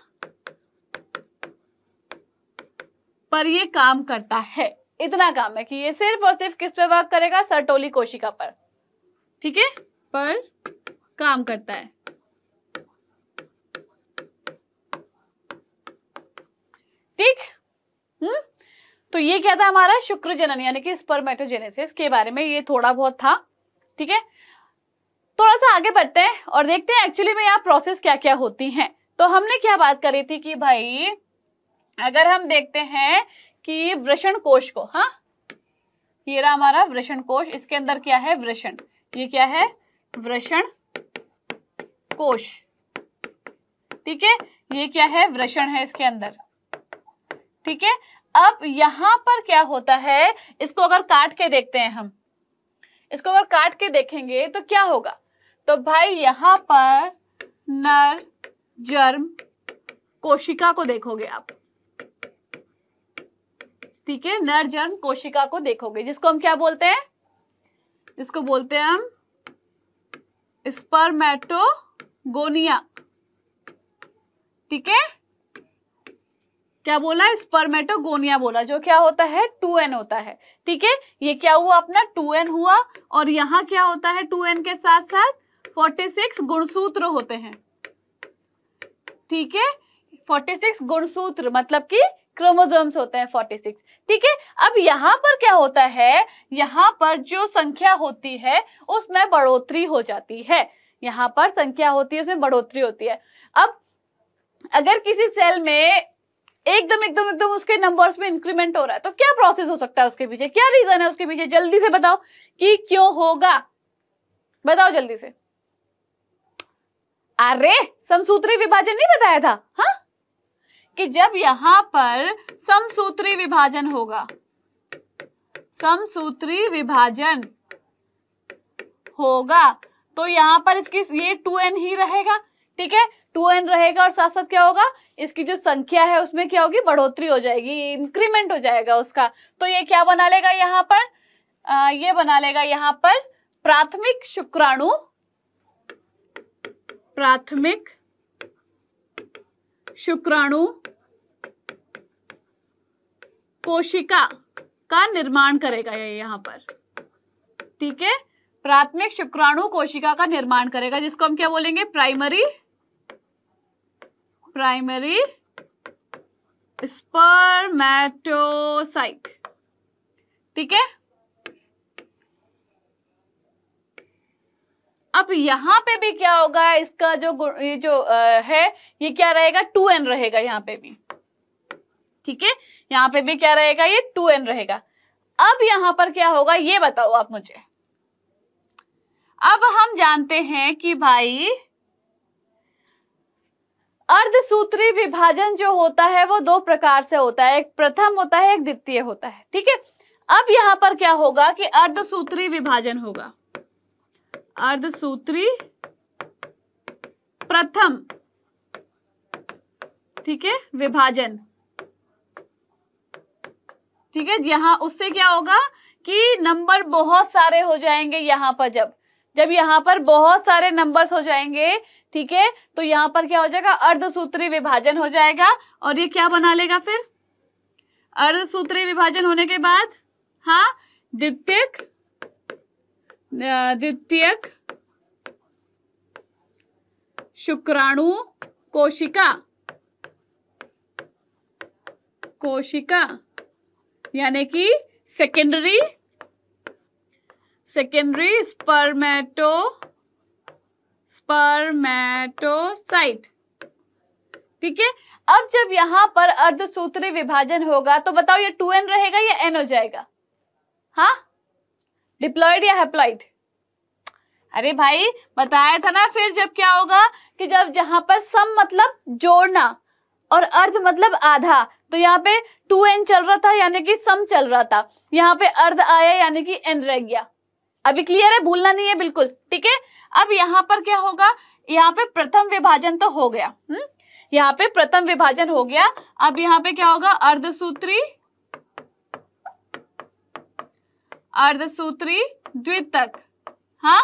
पर ये काम करता है इतना काम है कि ये सिर्फ और सिर्फ किस पे वर्क करेगा सरटोली कोशिका पर ठीक है पर काम करता है ठीक हम्म तो ये क्या था हमारा शुक्र जनन यानी कि स्पर्मेटोजेनेसिस के बारे में ये थोड़ा बहुत था ठीक है थोड़ा सा आगे बढ़ते हैं और देखते हैं एक्चुअली में यहाँ प्रोसेस क्या क्या होती हैं तो हमने क्या बात करी थी कि भाई अगर हम देखते हैं कि वृषण कोश को हाँ ये रहा हमारा वृषण कोश इसके अंदर क्या है वृषण ये क्या है वृषण कोश ठीक है ये क्या है वृषण है इसके अंदर ठीक है अब यहां पर क्या होता है इसको अगर काट के देखते हैं हम इसको अगर काट के देखेंगे तो क्या होगा तो भाई यहां पर नर जर्म कोशिका को देखोगे आप ठीक है नर जर्म कोशिका को देखोगे जिसको हम क्या बोलते हैं इसको बोलते हैं हम स्पर्मेटोगोनिया ठीक है क्या बोला स्पर्मेटोगोनिया बोला जो क्या होता है टू एन होता है ठीक है ये क्या हुआ अपना टू एन हुआ और यहाँ क्या होता है टू एन के साथ साथ फोर्टी सिक्स गुणसूत्र होते हैं ठीक है फोर्टी सिक्स गुणसूत्र मतलब कि क्रोमोजोम्स होते हैं 46 ठीक है अब यहाँ पर क्या होता है यहाँ पर जो संख्या होती है उसमें बढ़ोतरी हो जाती है यहाँ पर संख्या होती है उसमें बढ़ोतरी होती है अब अगर किसी सेल में एकदम एकदम एकदम उसके नंबर्स में इंक्रीमेंट हो रहा है तो क्या प्रोसेस हो सकता है उसके पीछे क्या रीजन है उसके पीछे जल्दी से बताओ कि क्यों होगा बताओ जल्दी से अरे समसूत्री विभाजन नहीं बताया था हा? कि जब यहां पर समसूत्री विभाजन होगा समसूत्री विभाजन होगा तो यहां पर इसकी ये टू एन ही रहेगा ठीक है टू एन रहेगा और साथ साथ क्या होगा इसकी जो संख्या है उसमें क्या होगी बढ़ोतरी हो जाएगी इंक्रीमेंट हो जाएगा उसका तो ये क्या बना लेगा यहाँ पर आ, ये बना लेगा यहाँ पर प्राथमिक शुक्राणु प्राथमिक शुक्राणु कोशिका का निर्माण करेगा ये यहाँ पर ठीक है प्राथमिक शुक्राणु कोशिका का निर्माण करेगा जिसको हम क्या बोलेंगे प्राइमरी प्राइमरी स्पर्मैटोसाइट ठीक है अब यहां पे भी क्या होगा इसका जो ये जो आ, है ये क्या रहेगा टू एन रहेगा यहां पे भी ठीक है यहां पे भी क्या रहेगा ये टू एन रहेगा अब यहां पर क्या होगा ये बताओ आप मुझे अब हम जानते हैं कि भाई अर्धसूत्री विभाजन जो होता है वो दो प्रकार से होता है एक प्रथम होता है एक द्वितीय होता है ठीक है अब यहां पर क्या होगा कि अर्धसूत्री विभाजन होगा अर्धसूत्री प्रथम ठीक है विभाजन ठीक है यहां उससे क्या होगा कि नंबर बहुत सारे हो जाएंगे यहां पर जब जब यहां पर बहुत सारे नंबर्स हो जाएंगे ठीक है तो यहाँ पर क्या हो जाएगा अर्धसूत्री विभाजन हो जाएगा और ये क्या बना लेगा फिर अर्धसूत्री विभाजन होने के बाद हा द्वितीयक द्वितीयक शुक्राणु कोशिका कोशिका यानी कि सेकेंडरी सेकेंडरी स्पर्मेटो स्पर्मेटोसाइट ठीक है अब जब यहां पर अर्धसूत्री विभाजन होगा तो बताओ ये टू एन रहेगा या एन हो जाएगा हा डिप्लॉइड या हेप्लॉइड अरे भाई बताया था ना फिर जब क्या होगा कि जब जहां पर सम मतलब जोड़ना और अर्ध मतलब आधा तो यहाँ पे टू एन चल रहा था यानी कि सम चल रहा था यहाँ पे अर्ध आया यानी कि एन रह गया अभी क्लियर है भूलना नहीं है बिल्कुल ठीक है अब यहाँ पर क्या होगा यहाँ पे प्रथम विभाजन तो हो गया हम्म यहाँ पे प्रथम विभाजन हो गया अब यहाँ पे क्या होगा अर्धसूत्री अर्धसूत्री द्वितक हाँ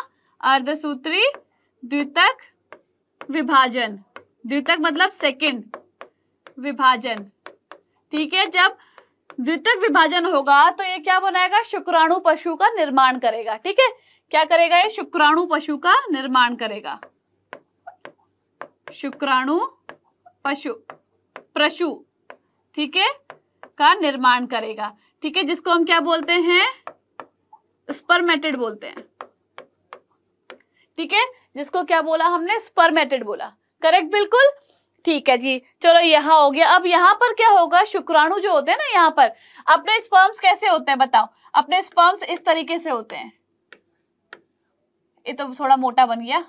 अर्धसूत्री द्वितक विभाजन द्वितक मतलब सेकंड विभाजन ठीक है जब द्वितक विभाजन होगा तो ये क्या बनाएगा शुक्राणु पशु का निर्माण करेगा ठीक है क्या करेगा ये शुक्राणु पशु का निर्माण करेगा शुक्राणु पशु प्रशु ठीक है का निर्माण करेगा ठीक है जिसको हम क्या बोलते हैं स्पर्मेटेड बोलते हैं ठीक है जिसको क्या बोला हमने स्पर्मेटेड बोला करेक्ट बिल्कुल ठीक है जी चलो यहाँ हो गया अब यहाँ पर क्या होगा शुक्राणु जो होते हैं ना यहाँ पर अपने स्पर्म्स कैसे होते हैं बताओ अपने स्पर्म्स इस तरीके से होते हैं ये तो थोड़ा मोटा बन गया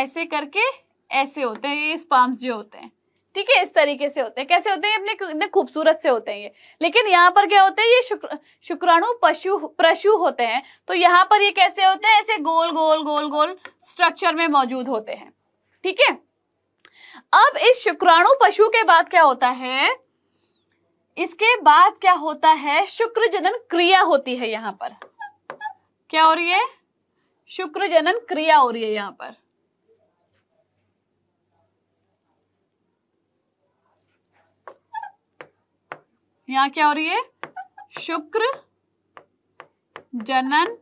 ऐसे करके ऐसे होते हैं ये स्पाम्स जो होते हैं ठीक है इस तरीके से होते हैं कैसे होते हैं अपने इतने खूबसूरत से होते हैं ये लेकिन यहाँ पर क्या होते हैं ये शुक्र शुक्राणु पशु प्रशु होते हैं तो यहाँ पर ये कैसे होते हैं ऐसे गोल गोल गोल गोल स्ट्रक्चर में मौजूद होते हैं ठीक है अब इस शुक्राणु पशु के बाद क्या होता है इसके बाद क्या होता है शुक्र जनन क्रिया होती है यहां पर क्या हो रही है शुक्र जनन क्रिया हो रही है यहां पर यहां क्या हो रही है शुक्र जनन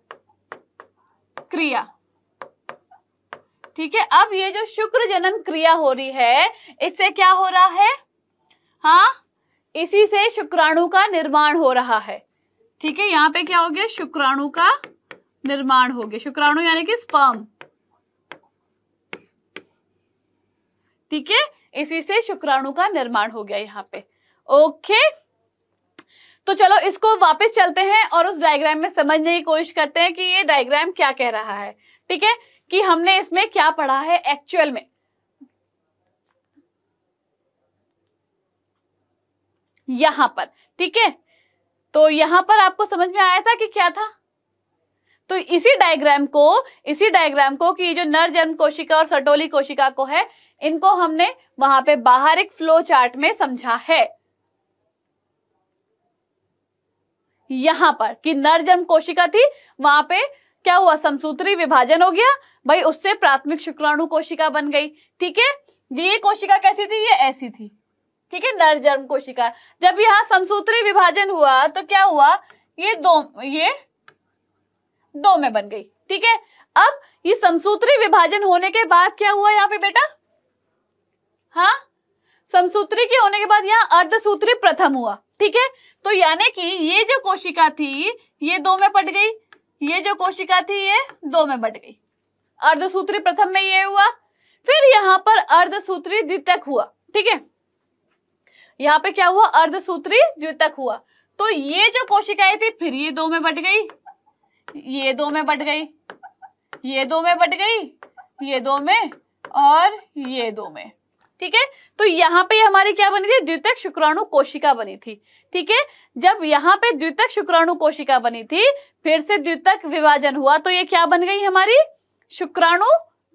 क्रिया ठीक है अब ये जो शुक्र जनन क्रिया हो रही है इससे क्या हो रहा है हाँ इसी से शुक्राणु का निर्माण हो रहा है ठीक है यहाँ पे क्या हो गया शुक्राणु का निर्माण हो गया शुक्राणु यानी कि स्पर्म ठीक है इसी से शुक्राणु का निर्माण हो गया यहाँ पे ओके तो चलो इसको वापस चलते हैं और उस डायग्राम में समझने की कोशिश करते हैं कि ये डायग्राम क्या कह रहा है ठीक है कि हमने इसमें क्या पढ़ा है एक्चुअल में यहां पर ठीक है तो यहां पर आपको समझ में आया था कि क्या था तो इसी डायग्राम को इसी डायग्राम को कि ये जो नर जन्म कोशिका और सटोली कोशिका को है इनको हमने वहां पे बाहर एक फ्लो चार्ट में समझा है यहां पर कि नर जन्म कोशिका थी वहां पे क्या हुआ समसूत्री विभाजन हो गया भाई उससे प्राथमिक शुक्राणु कोशिका बन गई ठीक है ये कोशिका कैसी थी ये ऐसी थी ठीक है नर जर्म कोशिका जब यहाँ समसूत्री विभाजन हुआ तो क्या हुआ ये दो ये दो में बन गई ठीक है अब ये समसूत्री विभाजन होने के बाद क्या हुआ यहाँ पे बेटा हाँ समसूत्री के होने के बाद यहाँ अर्धसूत्री प्रथम हुआ ठीक है तो यानी कि ये जो कोशिका थी ये दो में बट गई ये जो कोशिका थी ये दो में बट गई अर्धसूत्री प्रथम में ये हुआ फिर यहां पर अर्धसूत्री द्वितक हुआ ठीक है यहाँ पे क्या हुआ अर्धसूत्री द्वितक हुआ तो ये जो कोशिकाएं थी फिर ये दो में बट गई ये दो में बट गई ये दो में बट गई ये दो में और ये दो में ठीक है तो यहाँ पे हमारी क्या बनी थी द्वितक शुक्राणु कोशिका बनी थी ठीक है जब यहाँ पे द्वितक शुक्राणु कोशिका बनी थी फिर से द्वितक विभाजन हुआ तो ये क्या बन गई हमारी शुक्राणु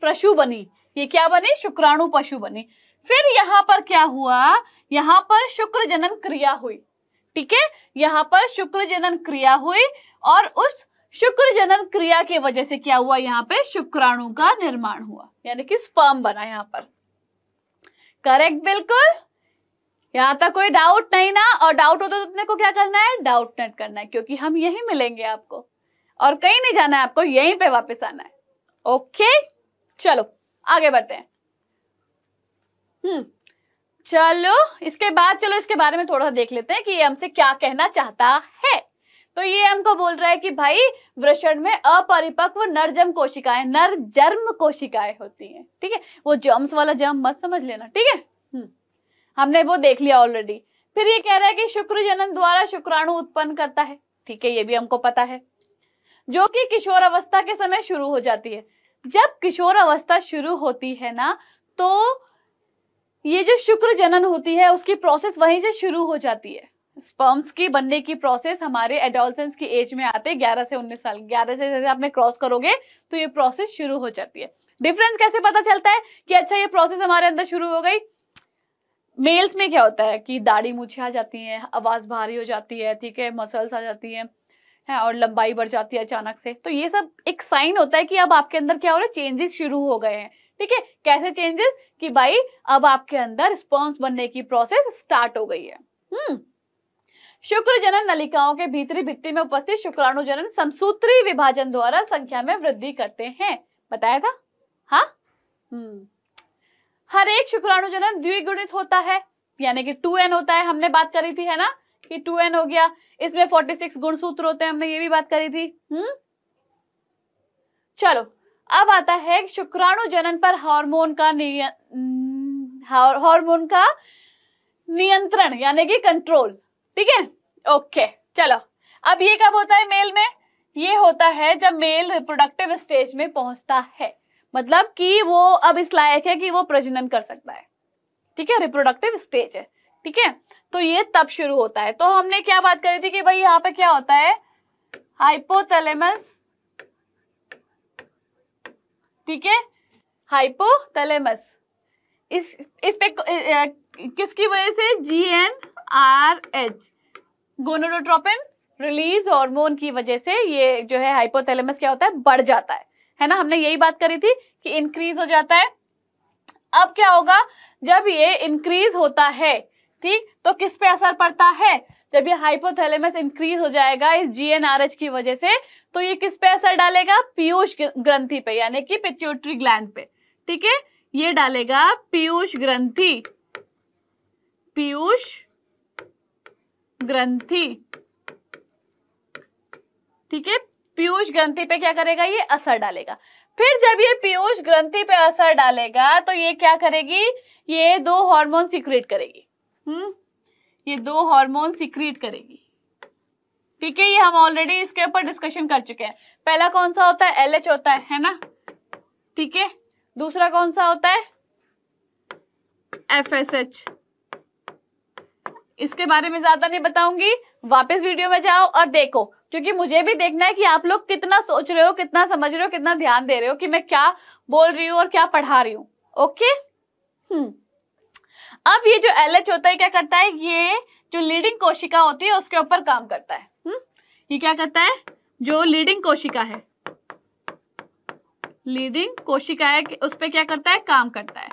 पशु बनी ये क्या बनी शुक्राणु पशु बनी फिर यहाँ पर क्या हुआ यहाँ पर शुक्र जनन क्रिया हुई ठीक है यहाँ पर शुक्र जनन क्रिया हुई और उस शुक्र जनन क्रिया की वजह से क्या हुआ यहाँ पे शुक्राणु का निर्माण हुआ यानी कि स्पर्म बना यहाँ पर करेक्ट बिल्कुल यहाँ तक कोई डाउट नहीं ना और डाउट होता तो अपने को क्या करना है डाउट नेट करना है क्योंकि हम यही मिलेंगे आपको और कहीं नहीं जाना है आपको यहीं पे वापस आना है ओके चलो आगे बढ़ते हैं हम्म चलो इसके बाद चलो इसके बारे में थोड़ा देख लेते हैं कि ये हमसे क्या कहना चाहता है तो ये हमको बोल रहा है कि भाई वृषण में अपरिपक्व नरजम कोशिकाएं नर जर्म कोशिकाएं होती हैं ठीक है थीके? वो जर्म्स वाला जर्म मत समझ लेना ठीक है हम्म। हमने वो देख लिया ऑलरेडी फिर ये कह रहा है कि शुक्र जनन द्वारा शुक्राणु उत्पन्न करता है ठीक है ये भी हमको पता है जो कि किशोर अवस्था के समय शुरू हो जाती है जब किशोर अवस्था शुरू होती है ना तो ये जो शुक्र जनन होती है उसकी प्रोसेस वहीं से शुरू हो जाती है स्पर्म्स की बनने की प्रोसेस हमारे एडोल्सेंस की एज में आते 11 से 19 साल 11 से जैसे आपने क्रॉस करोगे तो ये प्रोसेस शुरू हो जाती है डिफरेंस कैसे पता चलता है कि अच्छा ये प्रोसेस हमारे अंदर शुरू हो गई मेल्स में क्या होता है कि दाढ़ी मूछे आ जाती है आवाज़ भारी हो जाती है ठीक है मसल्स आ जाती है है और लंबाई बढ़ जाती है अचानक से तो ये सब एक साइन होता है कि अब आपके अंदर क्या हो रहा है चेंजेस शुरू हो गए हैं ठीक है कैसे चेंजेस कि भाई अब आपके अंदर रिस्पॉन्स बनने की प्रोसेस स्टार्ट हो गई है हम्म शुक्र जनन नलिकाओं के भीतरी भित्ति में उपस्थित शुक्राणु जनन समसूत्री विभाजन द्वारा संख्या में वृद्धि करते हैं बताया था हाँ हम्म हर एक शुक्राणु जनन द्विगुणित होता है यानी कि 2n होता है हमने बात करी थी है ना कि 2n हो गया इसमें 46 गुण सूत्र होते हैं हमने ये भी बात करी थी हम्म चलो अब आता है शुक्राणु जनन पर हार्मोन का हार्मोन का नियंत्रण यानी कि कंट्रोल ठीक है ओके चलो अब ये कब होता है मेल में ये होता है जब मेल रिप्रोडक्टिव स्टेज में पहुंचता है मतलब कि वो अब इस लायक है कि वो प्रजनन कर सकता है ठीक है रिप्रोडक्टिव स्टेज है ठीक है तो ये तब शुरू होता है तो हमने क्या बात करी थी कि भाई यहाँ पे क्या होता है हाइपोथैलेमस ठीक है हाइपोथैलेमस इस इस पे किसकी वजह से G N R H gonadotropin release hormone की वजह से ये जो है हाइपोथैलेमस क्या होता है बढ़ जाता है है ना हमने यही बात करी थी कि इंक्रीज हो जाता है अब क्या होगा जब ये इंक्रीज होता है ठीक तो किस पे असर पड़ता है जब ये हाइपोथैलेमस इंक्रीज हो जाएगा इस जीएनआरएच की वजह से तो ये किस पे असर डालेगा पीयूष ग्रंथि पे यानी कि पिट्यूटरी ग्लैंड पे ठीक है ये डालेगा पीयूष ग्रंथि पीयूष ग्रंथि ठीक है पीयूष ग्रंथि पे क्या करेगा ये असर डालेगा फिर जब ये पीयूष ग्रंथि पे असर डालेगा तो ये क्या करेगी ये दो हार्मोन सिक्रेट करेगी हम्म ये दो हार्मोन सिक्रीट करेगी ठीक है ये हम ऑलरेडी इसके ऊपर डिस्कशन कर चुके हैं पहला कौन सा होता है एलएच होता है है ना ठीक है दूसरा कौन सा होता है एफएसएच इसके बारे में ज्यादा नहीं बताऊंगी वापस वीडियो में जाओ और देखो क्योंकि मुझे भी देखना है कि आप लोग कितना सोच रहे हो कितना समझ रहे हो कितना ध्यान दे रहे हो कि मैं क्या बोल रही हूँ और क्या पढ़ा रही हूँ ओके हम्म अब ये जो एल होता है क्या करता है ये जो लीडिंग कोशिका होती है उसके ऊपर काम करता है हुँ? हम्म? ये क्या करता है जो लीडिंग कोशिका है लीडिंग कोशिका है उस पर क्या करता है काम करता है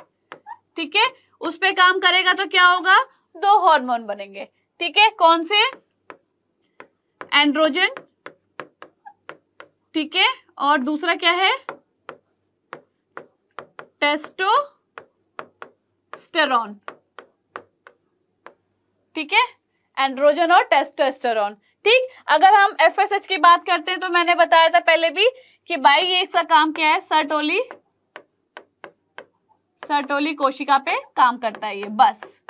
ठीक है उस पर काम करेगा तो क्या होगा दो हार्मोन बनेंगे ठीक है कौन से एंड्रोजन ठीक है और दूसरा क्या है स्टेरॉन ठीक है एंड्रोजन और टेस्टोस्टेरोन ठीक अगर हम एफ की बात करते हैं तो मैंने बताया था पहले भी कि भाई ये इसका काम क्या है सर्टोली सर्टोली कोशिका पे काम करता है ये बस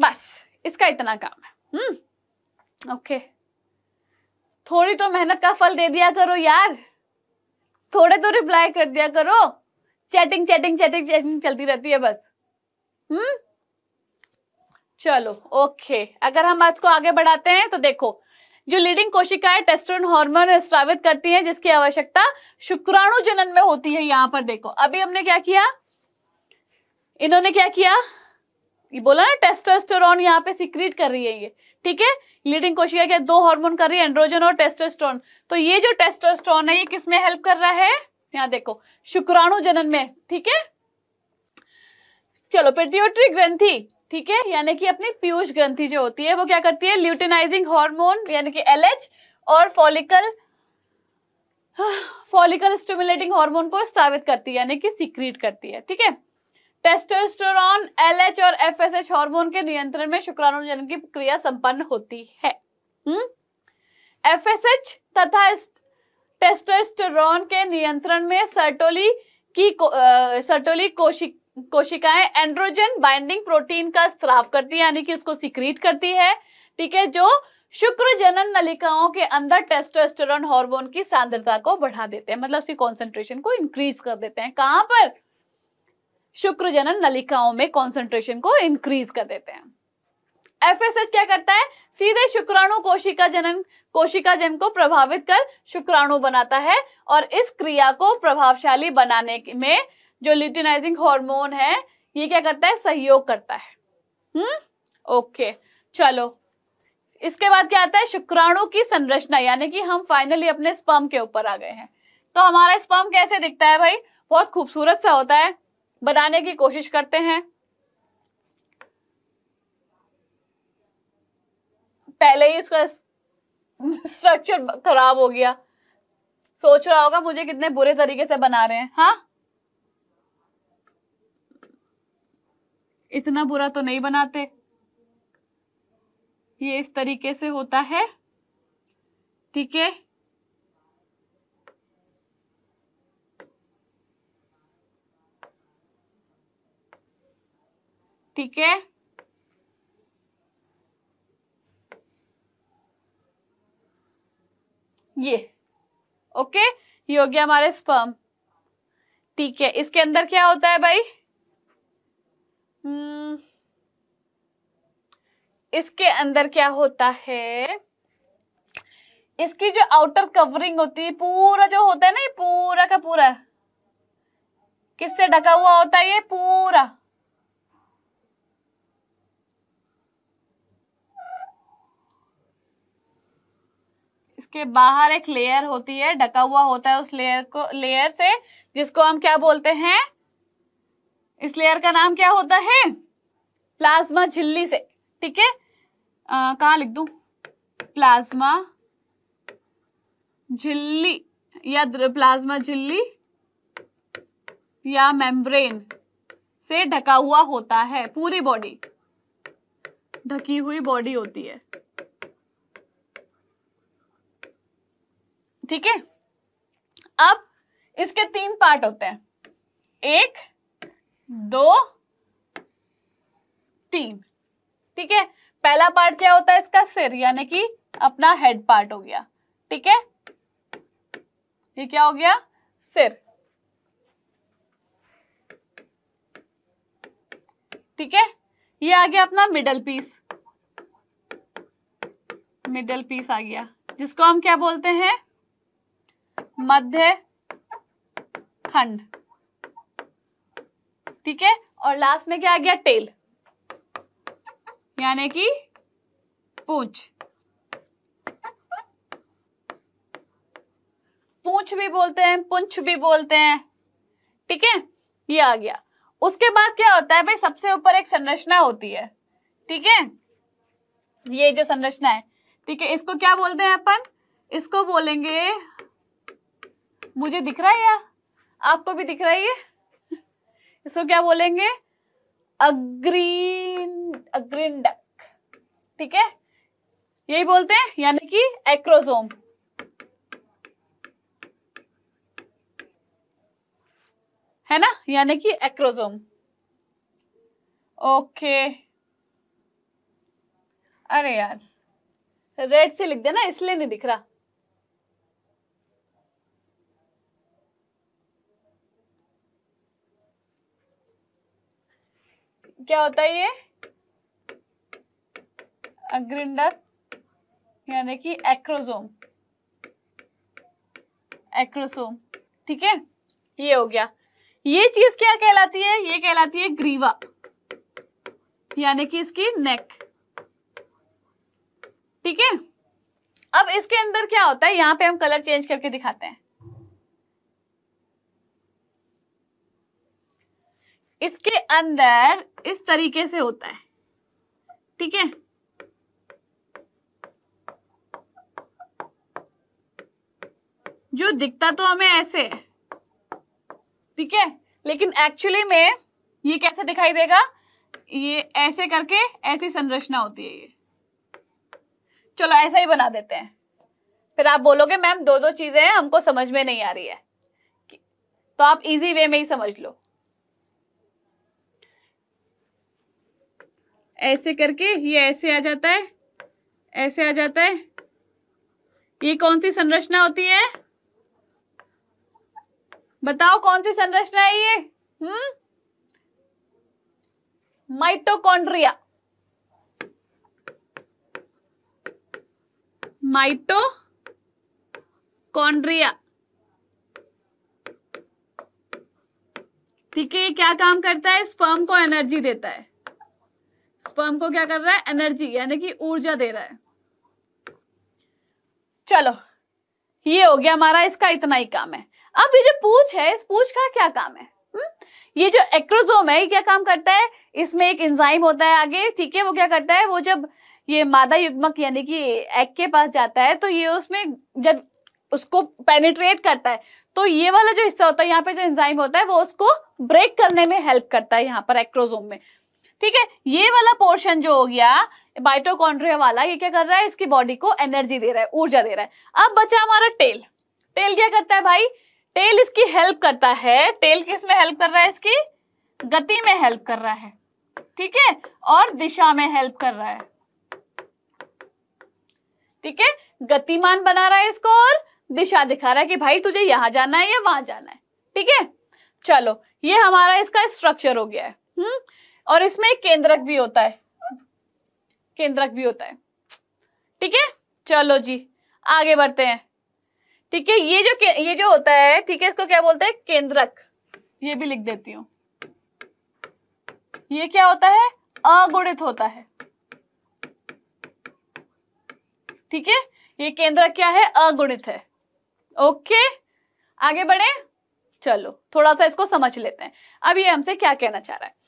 बस इसका इतना काम है हम्म ओके थोड़ी तो मेहनत का फल दे दिया करो यार थोड़े तो रिप्लाई कर दिया करो चैटिंग चैटिंग चैटिंग चैटिंग चलती रहती है बस हम्म चलो ओके अगर हम आज को आगे बढ़ाते हैं तो देखो जो लीडिंग कोशिकाएं टेस्टोन हार्मोन स्रावित करती हैं जिसकी आवश्यकता शुक्राणु जनन में होती है यहां पर देखो अभी हमने क्या किया इन्होंने क्या किया ये बोला ना टेस्टोस्टेरोन यहाँ पे सिक्रीट कर रही है ये ठीक है लीडिंग कोशिका के दो हार्मोन कर रही है एंड्रोजन और टेस्टोस्टोन तो ये जो टेस्टोस्टोन है ये किसमें हेल्प कर रहा है यहाँ देखो शुक्राणु जनन में ठीक है चलो पेट्रियोट्री ग्रंथि ठीक है यानी कि अपनी पीयूष ग्रंथि जो होती है वो क्या करती है ल्यूटिनाइजिंग हार्मोन यानी कि एलएच और फॉलिकल फॉलिकल स्टिमुलेटिंग हार्मोन को स्थापित करती है यानी कि सीक्रीट करती है ठीक है टेस्टोस्टेरॉन एलएच और एफएसएच हार्मोन के नियंत्रण में शुक्राणुजनन की क्रिया संपन्न होती है एफएसएच हम्म? तथा टेस्टोस्टेरोन के नियंत्रण में सर्टोली की सर्टोली कोशिक कोशिकाएं एंड्रोजन बाइंडिंग प्रोटीन का स्त्राव करती है यानी कि उसको सिक्रीट करती है ठीक है जो शुक्र जनन नलिकाओं के अंदर टेस्टोस्टेरोन हार्मोन की सांद्रता को बढ़ा देते हैं मतलब उसकी कॉन्सेंट्रेशन को इंक्रीज कर देते हैं कहां पर शुक्र जनन नलिकाओं में कॉन्सेंट्रेशन को इंक्रीज कर देते हैं एफ क्या करता है सीधे शुक्राणु कोशिका जनन कोशिका जन को प्रभावित कर शुक्राणु बनाता है और इस क्रिया को प्रभावशाली बनाने में जो ल्यूटिनाइजिंग हार्मोन है ये क्या करता है सहयोग करता है हम्म ओके चलो इसके बाद क्या आता है शुक्राणु की संरचना यानी कि हम फाइनली अपने स्पर्म के ऊपर आ गए हैं तो हमारा स्पर्म कैसे दिखता है भाई बहुत खूबसूरत सा होता है बनाने की कोशिश करते हैं पहले ही उसका स्ट्रक्चर खराब हो गया सोच रहा होगा मुझे कितने बुरे तरीके से बना रहे हैं हाँ इतना बुरा तो नहीं बनाते ये इस तरीके से होता है ठीक है ठीक है ये ओके ये हो गया हमारे स्पर्म ठीक है इसके अंदर क्या होता है भाई हम्म, इसके अंदर क्या होता है इसकी जो आउटर कवरिंग होती है पूरा जो होता है ना ये पूरा का पूरा किससे ढका हुआ होता है ये पूरा इसके बाहर एक लेयर होती है ढका हुआ होता है उस लेयर को लेयर से जिसको हम क्या बोलते हैं इस लेयर का नाम क्या होता है प्लाज्मा झिल्ली से ठीक है कहा लिख दू प्लाज्मा झिल्ली या प्लाज्मा झिल्ली या मेम्ब्रेन से ढका हुआ होता है पूरी बॉडी ढकी हुई बॉडी होती है ठीक है अब इसके तीन पार्ट होते हैं एक दो तीन ठीक है पहला पार्ट क्या होता है इसका सिर यानी कि अपना हेड पार्ट हो गया ठीक है ये क्या हो गया सिर ठीक है ये आ गया अपना मिडल पीस मिडल पीस आ गया जिसको हम क्या बोलते हैं मध्य खंड ठीक है और लास्ट में क्या आ गया टेल यानी कि पूछ पूछ भी बोलते हैं पुंछ भी बोलते हैं ठीक है ये आ गया उसके बाद क्या होता है भाई सबसे ऊपर एक संरचना होती है ठीक है ये जो संरचना है ठीक है इसको क्या बोलते हैं अपन इसको बोलेंगे मुझे दिख रहा है या आपको भी दिख रहा है ये इसको क्या बोलेंगे अग्रीन अग्रीन डक ठीक है यही बोलते हैं यानी कि एक्रोजोम है ना यानी कि एक्रोजोम ओके अरे यार रेड से लिख देना इसलिए नहीं दिख रहा क्या होता है ये अग्रिंडक यानी कि एक्रोजोम एक्रोसोम ठीक है ये हो गया ये चीज क्या कहलाती है ये कहलाती है ग्रीवा यानी कि इसकी नेक ठीक है अब इसके अंदर क्या होता है यहां पे हम कलर चेंज करके दिखाते हैं इसके अंदर इस तरीके से होता है ठीक है जो दिखता तो हमें ऐसे है ठीक है लेकिन एक्चुअली में ये कैसे दिखाई देगा ये ऐसे करके ऐसी संरचना होती है ये चलो ऐसा ही बना देते हैं फिर आप बोलोगे मैम दो दो चीजें हमको समझ में नहीं आ रही है तो आप इजी वे में ही समझ लो ऐसे करके ये ऐसे आ जाता है ऐसे आ जाता है ये कौन सी संरचना होती है बताओ कौन सी संरचना है ये हम्म माइटोकॉन्ड्रिया कॉन्ड्रिया ठीक है क्या काम करता है स्पर्म को एनर्जी देता है स्पर्म को क्या कर रहा है एनर्जी यानी कि ऊर्जा दे रहा है चलो ये हो गया हमारा इसका इतना ही काम है अब ये जो पूछ है इस पूछ का क्या काम है हम्म? ये जो एक्रोजोम है ये क्या काम करता है इसमें एक एंजाइम होता है आगे ठीक है वो क्या करता है वो जब ये मादा युग्मक यानी कि एग के पास जाता है तो ये उसमें जब उसको पेनिट्रेट करता है तो ये वाला जो हिस्सा होता है यहाँ पे जो एंजाइम होता है वो उसको ब्रेक करने में हेल्प करता है यहाँ पर एक्रोजोम में ठीक है ये वाला पोर्शन जो हो गया बाइटोकॉन्ड्रिया वाला ये क्या कर रहा है इसकी बॉडी को एनर्जी दे रहा है ऊर्जा दे रहा है अब बचा हमारा टेल टेल क्या करता है भाई टेल इसकी हेल्प करता है टेल किस में हेल्प कर रहा है इसकी गति में हेल्प कर रहा है ठीक है और दिशा में हेल्प कर रहा है ठीक है गतिमान बना रहा है इसको और दिशा दिखा रहा है कि भाई तुझे यहां जाना है या वहां जाना है ठीक है चलो ये हमारा इसका स्ट्रक्चर हो गया है हम्म और इसमें केंद्रक भी होता है केंद्रक भी होता है ठीक है चलो जी आगे बढ़ते हैं ठीक है ये जो ये जो होता है ठीक है इसको क्या बोलते हैं केंद्रक ये भी लिख देती हूं ये क्या होता है अगुणित होता है ठीक है ये केंद्रक क्या है अगुणित है ओके आगे बढ़े चलो थोड़ा सा इसको समझ लेते हैं अब ये हमसे क्या कहना चाह रहा है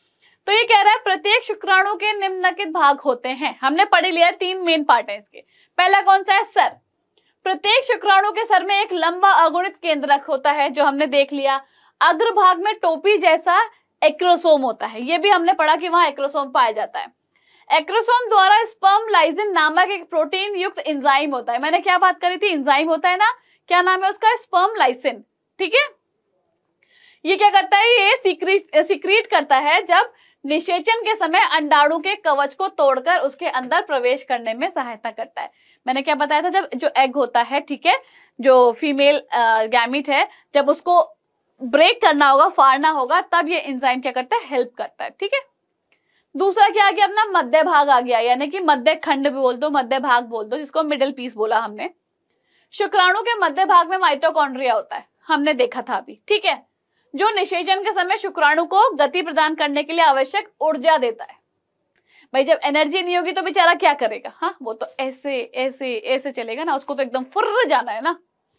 तो ये कह रहा है प्रत्येक शुक्राणु के निम्नलिखित भाग होते हैं हमने पढ़ लिया तीन मेन पार्ट है इसके पहला कौन सा है सर प्रत्येक शुक्राणु के सर में एक लंबा अगुणित केंद्रक होता है जो हमने देख लिया अग्र भाग में टोपी जैसा एक्रोसोम होता है ये भी हमने पढ़ा कि वहां एक्रोसोम पाया जाता है एक्रोसोम द्वारा स्पर्म लाइजिन नामक एक प्रोटीन युक्त इंजाइम होता है मैंने क्या बात करी थी इंजाइम होता है ना क्या नाम है उसका स्पर्म लाइसिन ठीक है ये क्या करता है ये सीक्रीट सीक्रीट करता है जब निषेचन के समय अंडाणु के कवच को तोड़कर उसके अंदर प्रवेश करने में सहायता करता है मैंने क्या बताया था जब जो एग होता है ठीक है जो फीमेल गैमिट है जब उसको ब्रेक करना होगा फाड़ना होगा तब ये इंजाइम क्या करता है हेल्प करता है ठीक है दूसरा क्या आ गया अपना मध्य भाग आ गया यानी कि मध्य खंड भी बोल दो मध्य भाग बोल दो जिसको मिडिल पीस बोला हमने शुक्राणु के मध्य भाग में माइटोकॉन्ड्रिया होता है हमने देखा था अभी ठीक है जो निषेचन के समय शुक्राणु को गति प्रदान करने के लिए आवश्यक ऊर्जा देता है भाई जब एनर्जी नहीं होगी तो बेचारा क्या करेगा हाँ वो तो ऐसे ऐसे ऐसे चलेगा ना उसको तो एकदम फुर्र जाना है ना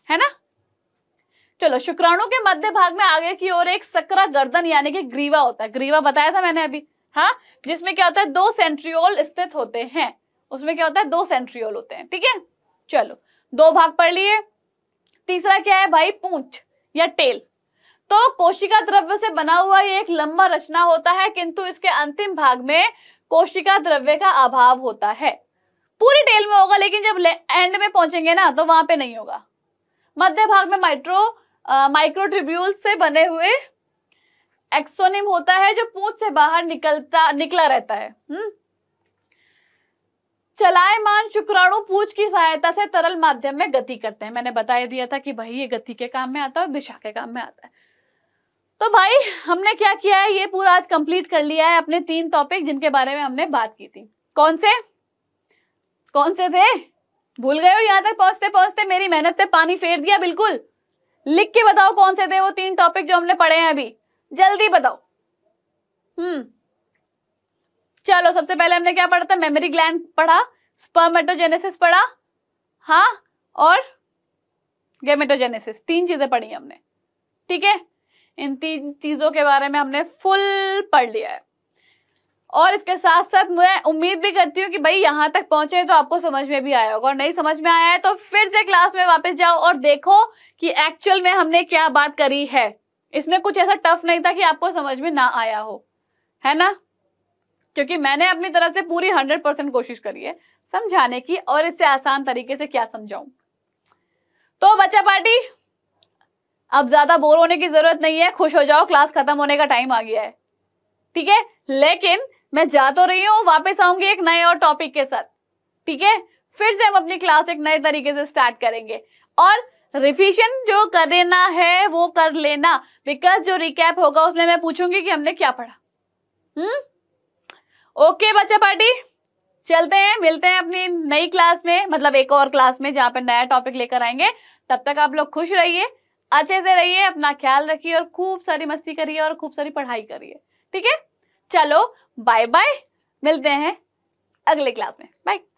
है ना चलो शुक्राणु के मध्य भाग में आगे की ओर एक सकरा गर्दन यानी कि ग्रीवा होता है ग्रीवा बताया था मैंने अभी हाँ जिसमें क्या होता है दो सेंट्रियोल स्थित होते हैं उसमें क्या होता है दो सेंट्रियोल होते हैं ठीक है चलो दो भाग पढ़ लिए तीसरा क्या है भाई पूछ या टेल तो कोशिका द्रव्य से बना हुआ एक लंबा रचना होता है किंतु इसके अंतिम भाग में कोशिका द्रव्य का अभाव होता है पूरी टेल में होगा लेकिन जब एंड में पहुंचेंगे ना तो वहां पे नहीं होगा मध्य भाग में माइक्रो ट्रिब्यूल से बने हुए एक्सोनिम होता है जो पूछ से बाहर निकलता निकला रहता है हम्म। चलायमान शुक्राणु पूछ की सहायता से तरल माध्यम में गति करते हैं मैंने बताया दिया था कि भाई ये गति के काम में आता है और दिशा के काम में आता है तो भाई हमने क्या किया है ये पूरा आज कंप्लीट कर लिया है अपने तीन टॉपिक जिनके बारे में हमने बात की थी कौन से कौन से थे भूल गए हो यहां तक पहुंचते पहुंचते मेरी मेहनत पे पानी फेर दिया बिल्कुल लिख के बताओ कौन से थे वो तीन टॉपिक जो हमने पढ़े हैं अभी जल्दी बताओ हम्म चलो सबसे पहले हमने क्या पढ़ा था मेमोरी ग्लैंड पढ़ा स्पर्मेटोजेनेसिस पढ़ा हाँ और गेमेटोजेनेसिस तीन चीजें पढ़ी हमने ठीक है इन तीन चीज़ों के बारे में हमने फुल पढ़ लिया है और इसके साथ साथ मैं उम्मीद भी करती हूँ कि भाई यहाँ तक पहुंचे तो आपको समझ में भी आया होगा और नहीं समझ में आया है तो फिर से क्लास में वापस जाओ और देखो कि एक्चुअल में हमने क्या बात करी है इसमें कुछ ऐसा टफ नहीं था कि आपको समझ में ना आया हो है ना क्योंकि मैंने अपनी तरफ से पूरी हंड्रेड परसेंट कोशिश करी है समझाने की और इससे आसान तरीके से क्या समझाऊं तो बच्चा पार्टी अब ज्यादा बोर होने की जरूरत नहीं है खुश हो जाओ क्लास खत्म होने का टाइम आ गया है ठीक है लेकिन मैं जा तो रही हूँ वापस आऊंगी एक नए और टॉपिक के साथ ठीक है फिर से हम अपनी क्लास एक नए तरीके से स्टार्ट करेंगे और रिविजन जो करना है वो कर लेना बिकॉज जो रिकैप होगा उसमें मैं पूछूंगी कि हमने क्या पढ़ा हम्म ओके बच्चा पार्टी चलते हैं मिलते हैं अपनी नई क्लास में मतलब एक और क्लास में जहां पे नया टॉपिक लेकर आएंगे तब तक आप लोग खुश रहिए अच्छे से रहिए अपना ख्याल रखिए और खूब सारी मस्ती करिए और खूब सारी पढ़ाई करिए ठीक है चलो बाय बाय मिलते हैं अगले क्लास में बाय